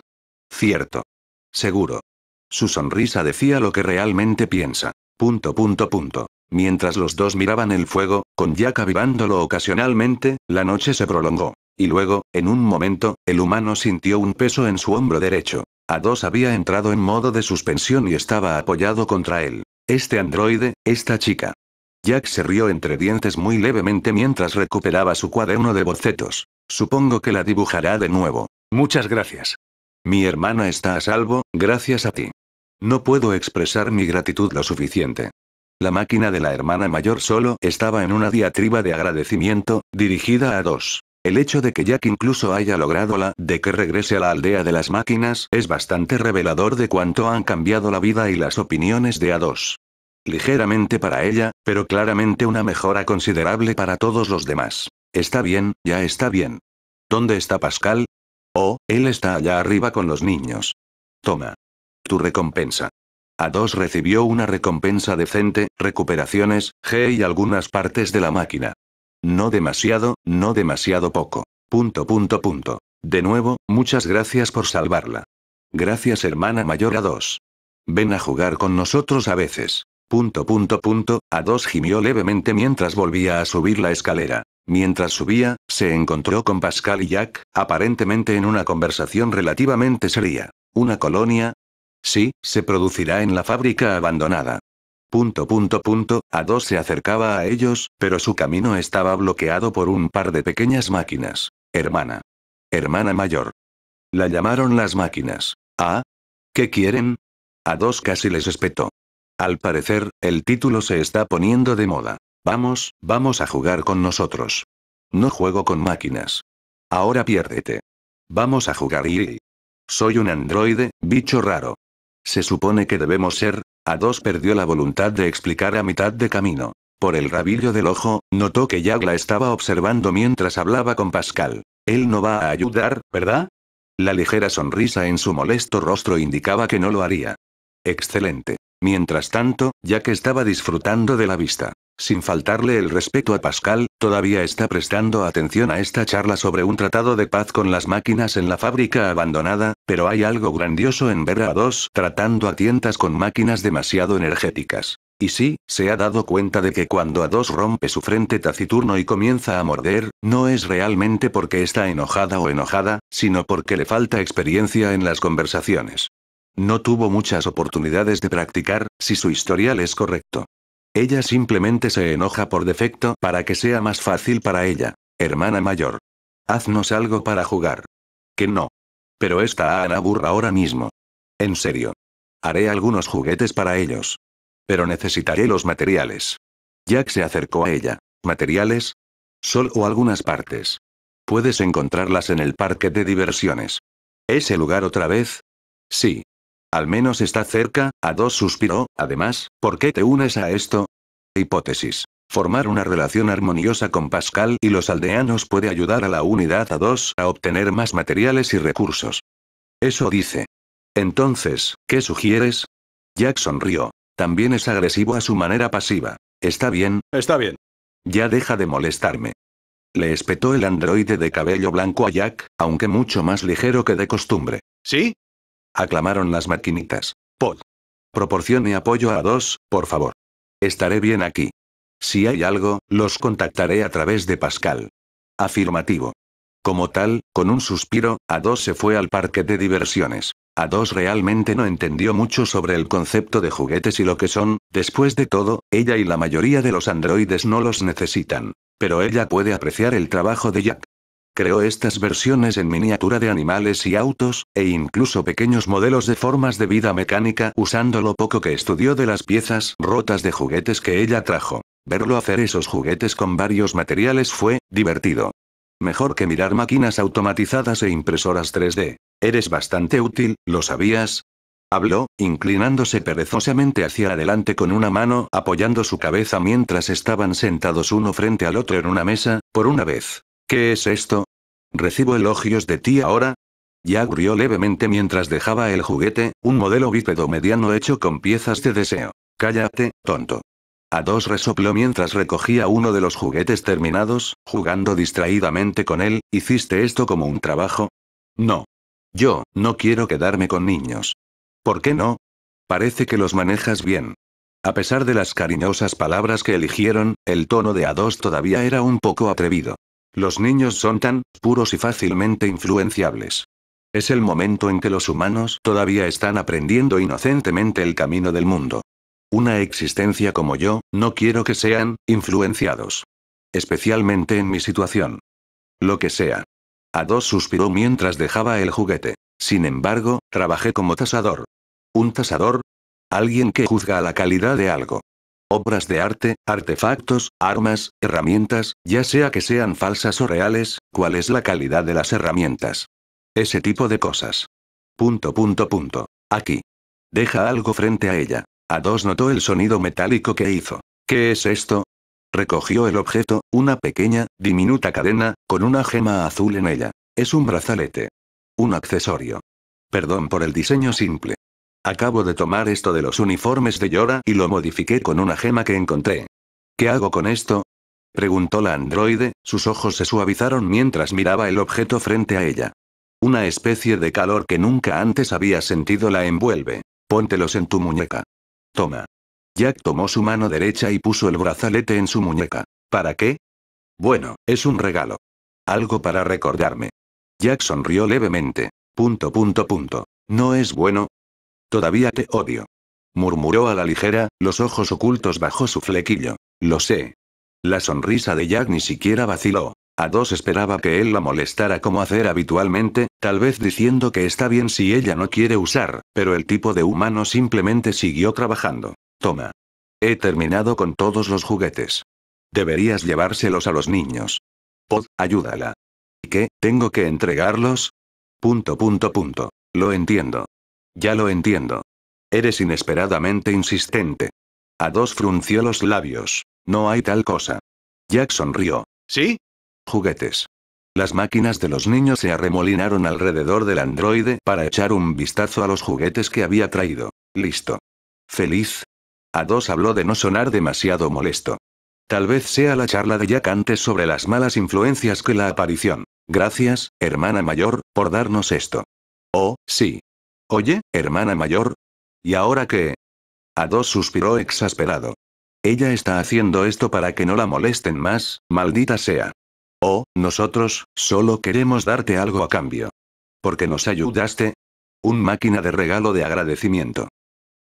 Cierto. Seguro. Su sonrisa decía lo que realmente piensa. Punto punto punto. Mientras los dos miraban el fuego, con Jack avivándolo ocasionalmente, la noche se prolongó. Y luego, en un momento, el humano sintió un peso en su hombro derecho. a dos había entrado en modo de suspensión y estaba apoyado contra él. Este androide, esta chica. Jack se rió entre dientes muy levemente mientras recuperaba su cuaderno de bocetos. Supongo que la dibujará de nuevo. Muchas gracias. Mi hermana está a salvo, gracias a ti. No puedo expresar mi gratitud lo suficiente. La máquina de la hermana mayor solo estaba en una diatriba de agradecimiento, dirigida a dos. El hecho de que Jack incluso haya logrado la de que regrese a la aldea de las máquinas es bastante revelador de cuánto han cambiado la vida y las opiniones de a dos ligeramente para ella, pero claramente una mejora considerable para todos los demás. Está bien, ya está bien. ¿Dónde está Pascal? Oh, él está allá arriba con los niños. Toma. Tu recompensa. a dos recibió una recompensa decente, recuperaciones, G y algunas partes de la máquina. No demasiado, no demasiado poco. Punto punto punto. De nuevo, muchas gracias por salvarla. Gracias hermana mayor a dos. Ven a jugar con nosotros a veces. Punto punto punto, a dos gimió levemente mientras volvía a subir la escalera. Mientras subía, se encontró con Pascal y Jack, aparentemente en una conversación relativamente seria. ¿Una colonia? Sí, se producirá en la fábrica abandonada. Punto punto punto, a dos se acercaba a ellos, pero su camino estaba bloqueado por un par de pequeñas máquinas. Hermana. Hermana mayor. La llamaron las máquinas. ¿Ah? ¿Qué quieren? A dos casi les espetó. Al parecer, el título se está poniendo de moda. Vamos, vamos a jugar con nosotros. No juego con máquinas. Ahora piérdete. Vamos a jugar y... Soy un androide, bicho raro. Se supone que debemos ser, a dos perdió la voluntad de explicar a mitad de camino. Por el rabillo del ojo, notó que Yagla estaba observando mientras hablaba con Pascal. Él no va a ayudar, ¿verdad? La ligera sonrisa en su molesto rostro indicaba que no lo haría. Excelente. Mientras tanto, ya que estaba disfrutando de la vista, sin faltarle el respeto a Pascal, todavía está prestando atención a esta charla sobre un tratado de paz con las máquinas en la fábrica abandonada, pero hay algo grandioso en ver a dos tratando a tientas con máquinas demasiado energéticas. Y sí, se ha dado cuenta de que cuando a dos rompe su frente taciturno y comienza a morder, no es realmente porque está enojada o enojada, sino porque le falta experiencia en las conversaciones. No tuvo muchas oportunidades de practicar, si su historial es correcto. Ella simplemente se enoja por defecto para que sea más fácil para ella. Hermana mayor. Haznos algo para jugar. Que no. Pero está Ana burra ahora mismo. En serio. Haré algunos juguetes para ellos. Pero necesitaré los materiales. Jack se acercó a ella. ¿Materiales? Sol o algunas partes. Puedes encontrarlas en el parque de diversiones. ¿Ese lugar otra vez? Sí. Al menos está cerca, a dos suspiró, además, ¿por qué te unes a esto? Hipótesis. Formar una relación armoniosa con Pascal y los aldeanos puede ayudar a la unidad a dos a obtener más materiales y recursos. Eso dice. Entonces, ¿qué sugieres? Jack sonrió. También es agresivo a su manera pasiva. ¿Está bien? Está bien. Ya deja de molestarme. Le espetó el androide de cabello blanco a Jack, aunque mucho más ligero que de costumbre. ¿Sí? Aclamaron las maquinitas. Pod. Proporcione apoyo a dos, por favor. Estaré bien aquí. Si hay algo, los contactaré a través de Pascal. Afirmativo. Como tal, con un suspiro, a dos se fue al parque de diversiones. A dos realmente no entendió mucho sobre el concepto de juguetes y lo que son, después de todo, ella y la mayoría de los androides no los necesitan. Pero ella puede apreciar el trabajo de Jack creó estas versiones en miniatura de animales y autos, e incluso pequeños modelos de formas de vida mecánica usando lo poco que estudió de las piezas rotas de juguetes que ella trajo. Verlo hacer esos juguetes con varios materiales fue, divertido. Mejor que mirar máquinas automatizadas e impresoras 3D. Eres bastante útil, ¿lo sabías? Habló, inclinándose perezosamente hacia adelante con una mano apoyando su cabeza mientras estaban sentados uno frente al otro en una mesa, por una vez. ¿Qué es esto? Recibo elogios de ti ahora. Ya rió levemente mientras dejaba el juguete, un modelo bípedo mediano hecho con piezas de deseo. Cállate, tonto. A dos resopló mientras recogía uno de los juguetes terminados, jugando distraídamente con él, ¿hiciste esto como un trabajo? No. Yo, no quiero quedarme con niños. ¿Por qué no? Parece que los manejas bien. A pesar de las cariñosas palabras que eligieron, el tono de A2 todavía era un poco atrevido. Los niños son tan puros y fácilmente influenciables. Es el momento en que los humanos todavía están aprendiendo inocentemente el camino del mundo. Una existencia como yo, no quiero que sean influenciados. Especialmente en mi situación. Lo que sea. A suspiró mientras dejaba el juguete. Sin embargo, trabajé como tasador. ¿Un tasador? Alguien que juzga la calidad de algo. Obras de arte, artefactos, armas, herramientas, ya sea que sean falsas o reales, cuál es la calidad de las herramientas. Ese tipo de cosas. Punto punto punto. Aquí. Deja algo frente a ella. A dos notó el sonido metálico que hizo. ¿Qué es esto? Recogió el objeto, una pequeña, diminuta cadena, con una gema azul en ella. Es un brazalete. Un accesorio. Perdón por el diseño simple. Acabo de tomar esto de los uniformes de Yora y lo modifiqué con una gema que encontré. ¿Qué hago con esto? Preguntó la androide, sus ojos se suavizaron mientras miraba el objeto frente a ella. Una especie de calor que nunca antes había sentido la envuelve. Póntelos en tu muñeca. Toma. Jack tomó su mano derecha y puso el brazalete en su muñeca. ¿Para qué? Bueno, es un regalo. Algo para recordarme. Jack sonrió levemente. Punto punto punto. No es bueno, Todavía te odio. Murmuró a la ligera, los ojos ocultos bajo su flequillo. Lo sé. La sonrisa de Jack ni siquiera vaciló. A dos esperaba que él la molestara como hacer habitualmente, tal vez diciendo que está bien si ella no quiere usar, pero el tipo de humano simplemente siguió trabajando. Toma. He terminado con todos los juguetes. Deberías llevárselos a los niños. Pod, ayúdala. ¿Y qué? ¿Tengo que entregarlos? Punto, punto, punto. Lo entiendo. Ya lo entiendo. Eres inesperadamente insistente. A dos frunció los labios. No hay tal cosa. Jack sonrió. ¿Sí? Juguetes. Las máquinas de los niños se arremolinaron alrededor del androide para echar un vistazo a los juguetes que había traído. Listo. Feliz. A dos habló de no sonar demasiado molesto. Tal vez sea la charla de Jack antes sobre las malas influencias que la aparición. Gracias, hermana mayor, por darnos esto. Oh, sí. Oye, hermana mayor. ¿Y ahora qué? dos suspiró exasperado. Ella está haciendo esto para que no la molesten más, maldita sea. Oh, nosotros, solo queremos darte algo a cambio. Porque nos ayudaste. Un máquina de regalo de agradecimiento.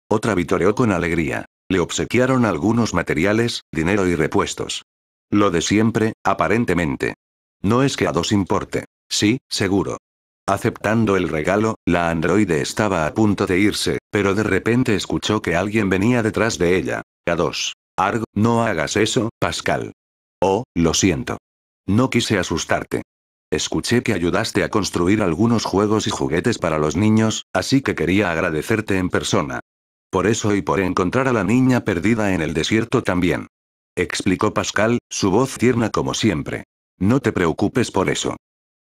Otra vitoreó con alegría. Le obsequiaron algunos materiales, dinero y repuestos. Lo de siempre, aparentemente. No es que a dos importe. Sí, seguro. Aceptando el regalo, la androide estaba a punto de irse, pero de repente escuchó que alguien venía detrás de ella. A dos. Arg, no hagas eso, Pascal. Oh, lo siento. No quise asustarte. Escuché que ayudaste a construir algunos juegos y juguetes para los niños, así que quería agradecerte en persona. Por eso y por encontrar a la niña perdida en el desierto también. Explicó Pascal, su voz tierna como siempre. No te preocupes por eso.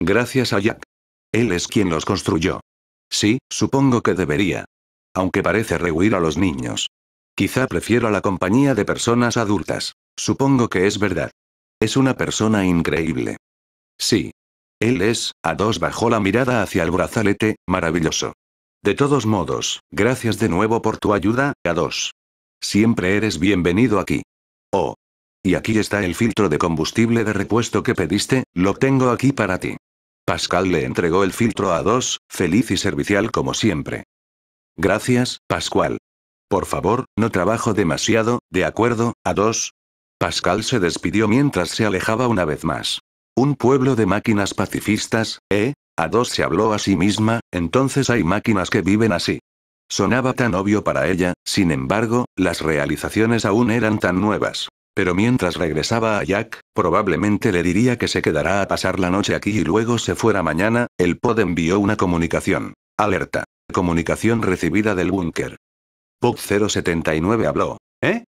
Gracias a Jack. Él es quien los construyó. Sí, supongo que debería. Aunque parece rehuir a los niños. Quizá prefiero la compañía de personas adultas. Supongo que es verdad. Es una persona increíble. Sí. Él es, a dos bajó la mirada hacia el brazalete, maravilloso. De todos modos, gracias de nuevo por tu ayuda, a dos. Siempre eres bienvenido aquí. Oh. Y aquí está el filtro de combustible de repuesto que pediste, lo tengo aquí para ti. Pascal le entregó el filtro a dos, feliz y servicial como siempre. Gracias, Pascual. Por favor, no trabajo demasiado, ¿de acuerdo? A dos. Pascal se despidió mientras se alejaba una vez más. Un pueblo de máquinas pacifistas, ¿eh? A dos se habló a sí misma, entonces hay máquinas que viven así. Sonaba tan obvio para ella, sin embargo, las realizaciones aún eran tan nuevas. Pero mientras regresaba a Jack, probablemente le diría que se quedará a pasar la noche aquí y luego se fuera mañana, el pod envió una comunicación. Alerta. Comunicación recibida del búnker. Pod 079 habló. ¿Eh?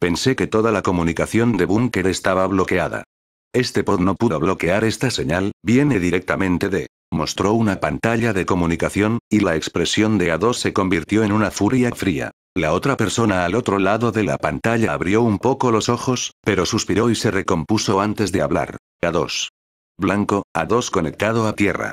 Pensé que toda la comunicación de búnker estaba bloqueada. Este pod no pudo bloquear esta señal, viene directamente de. Mostró una pantalla de comunicación, y la expresión de A2 se convirtió en una furia fría. La otra persona al otro lado de la pantalla abrió un poco los ojos, pero suspiró y se recompuso antes de hablar. A2. Blanco, A2 conectado a tierra.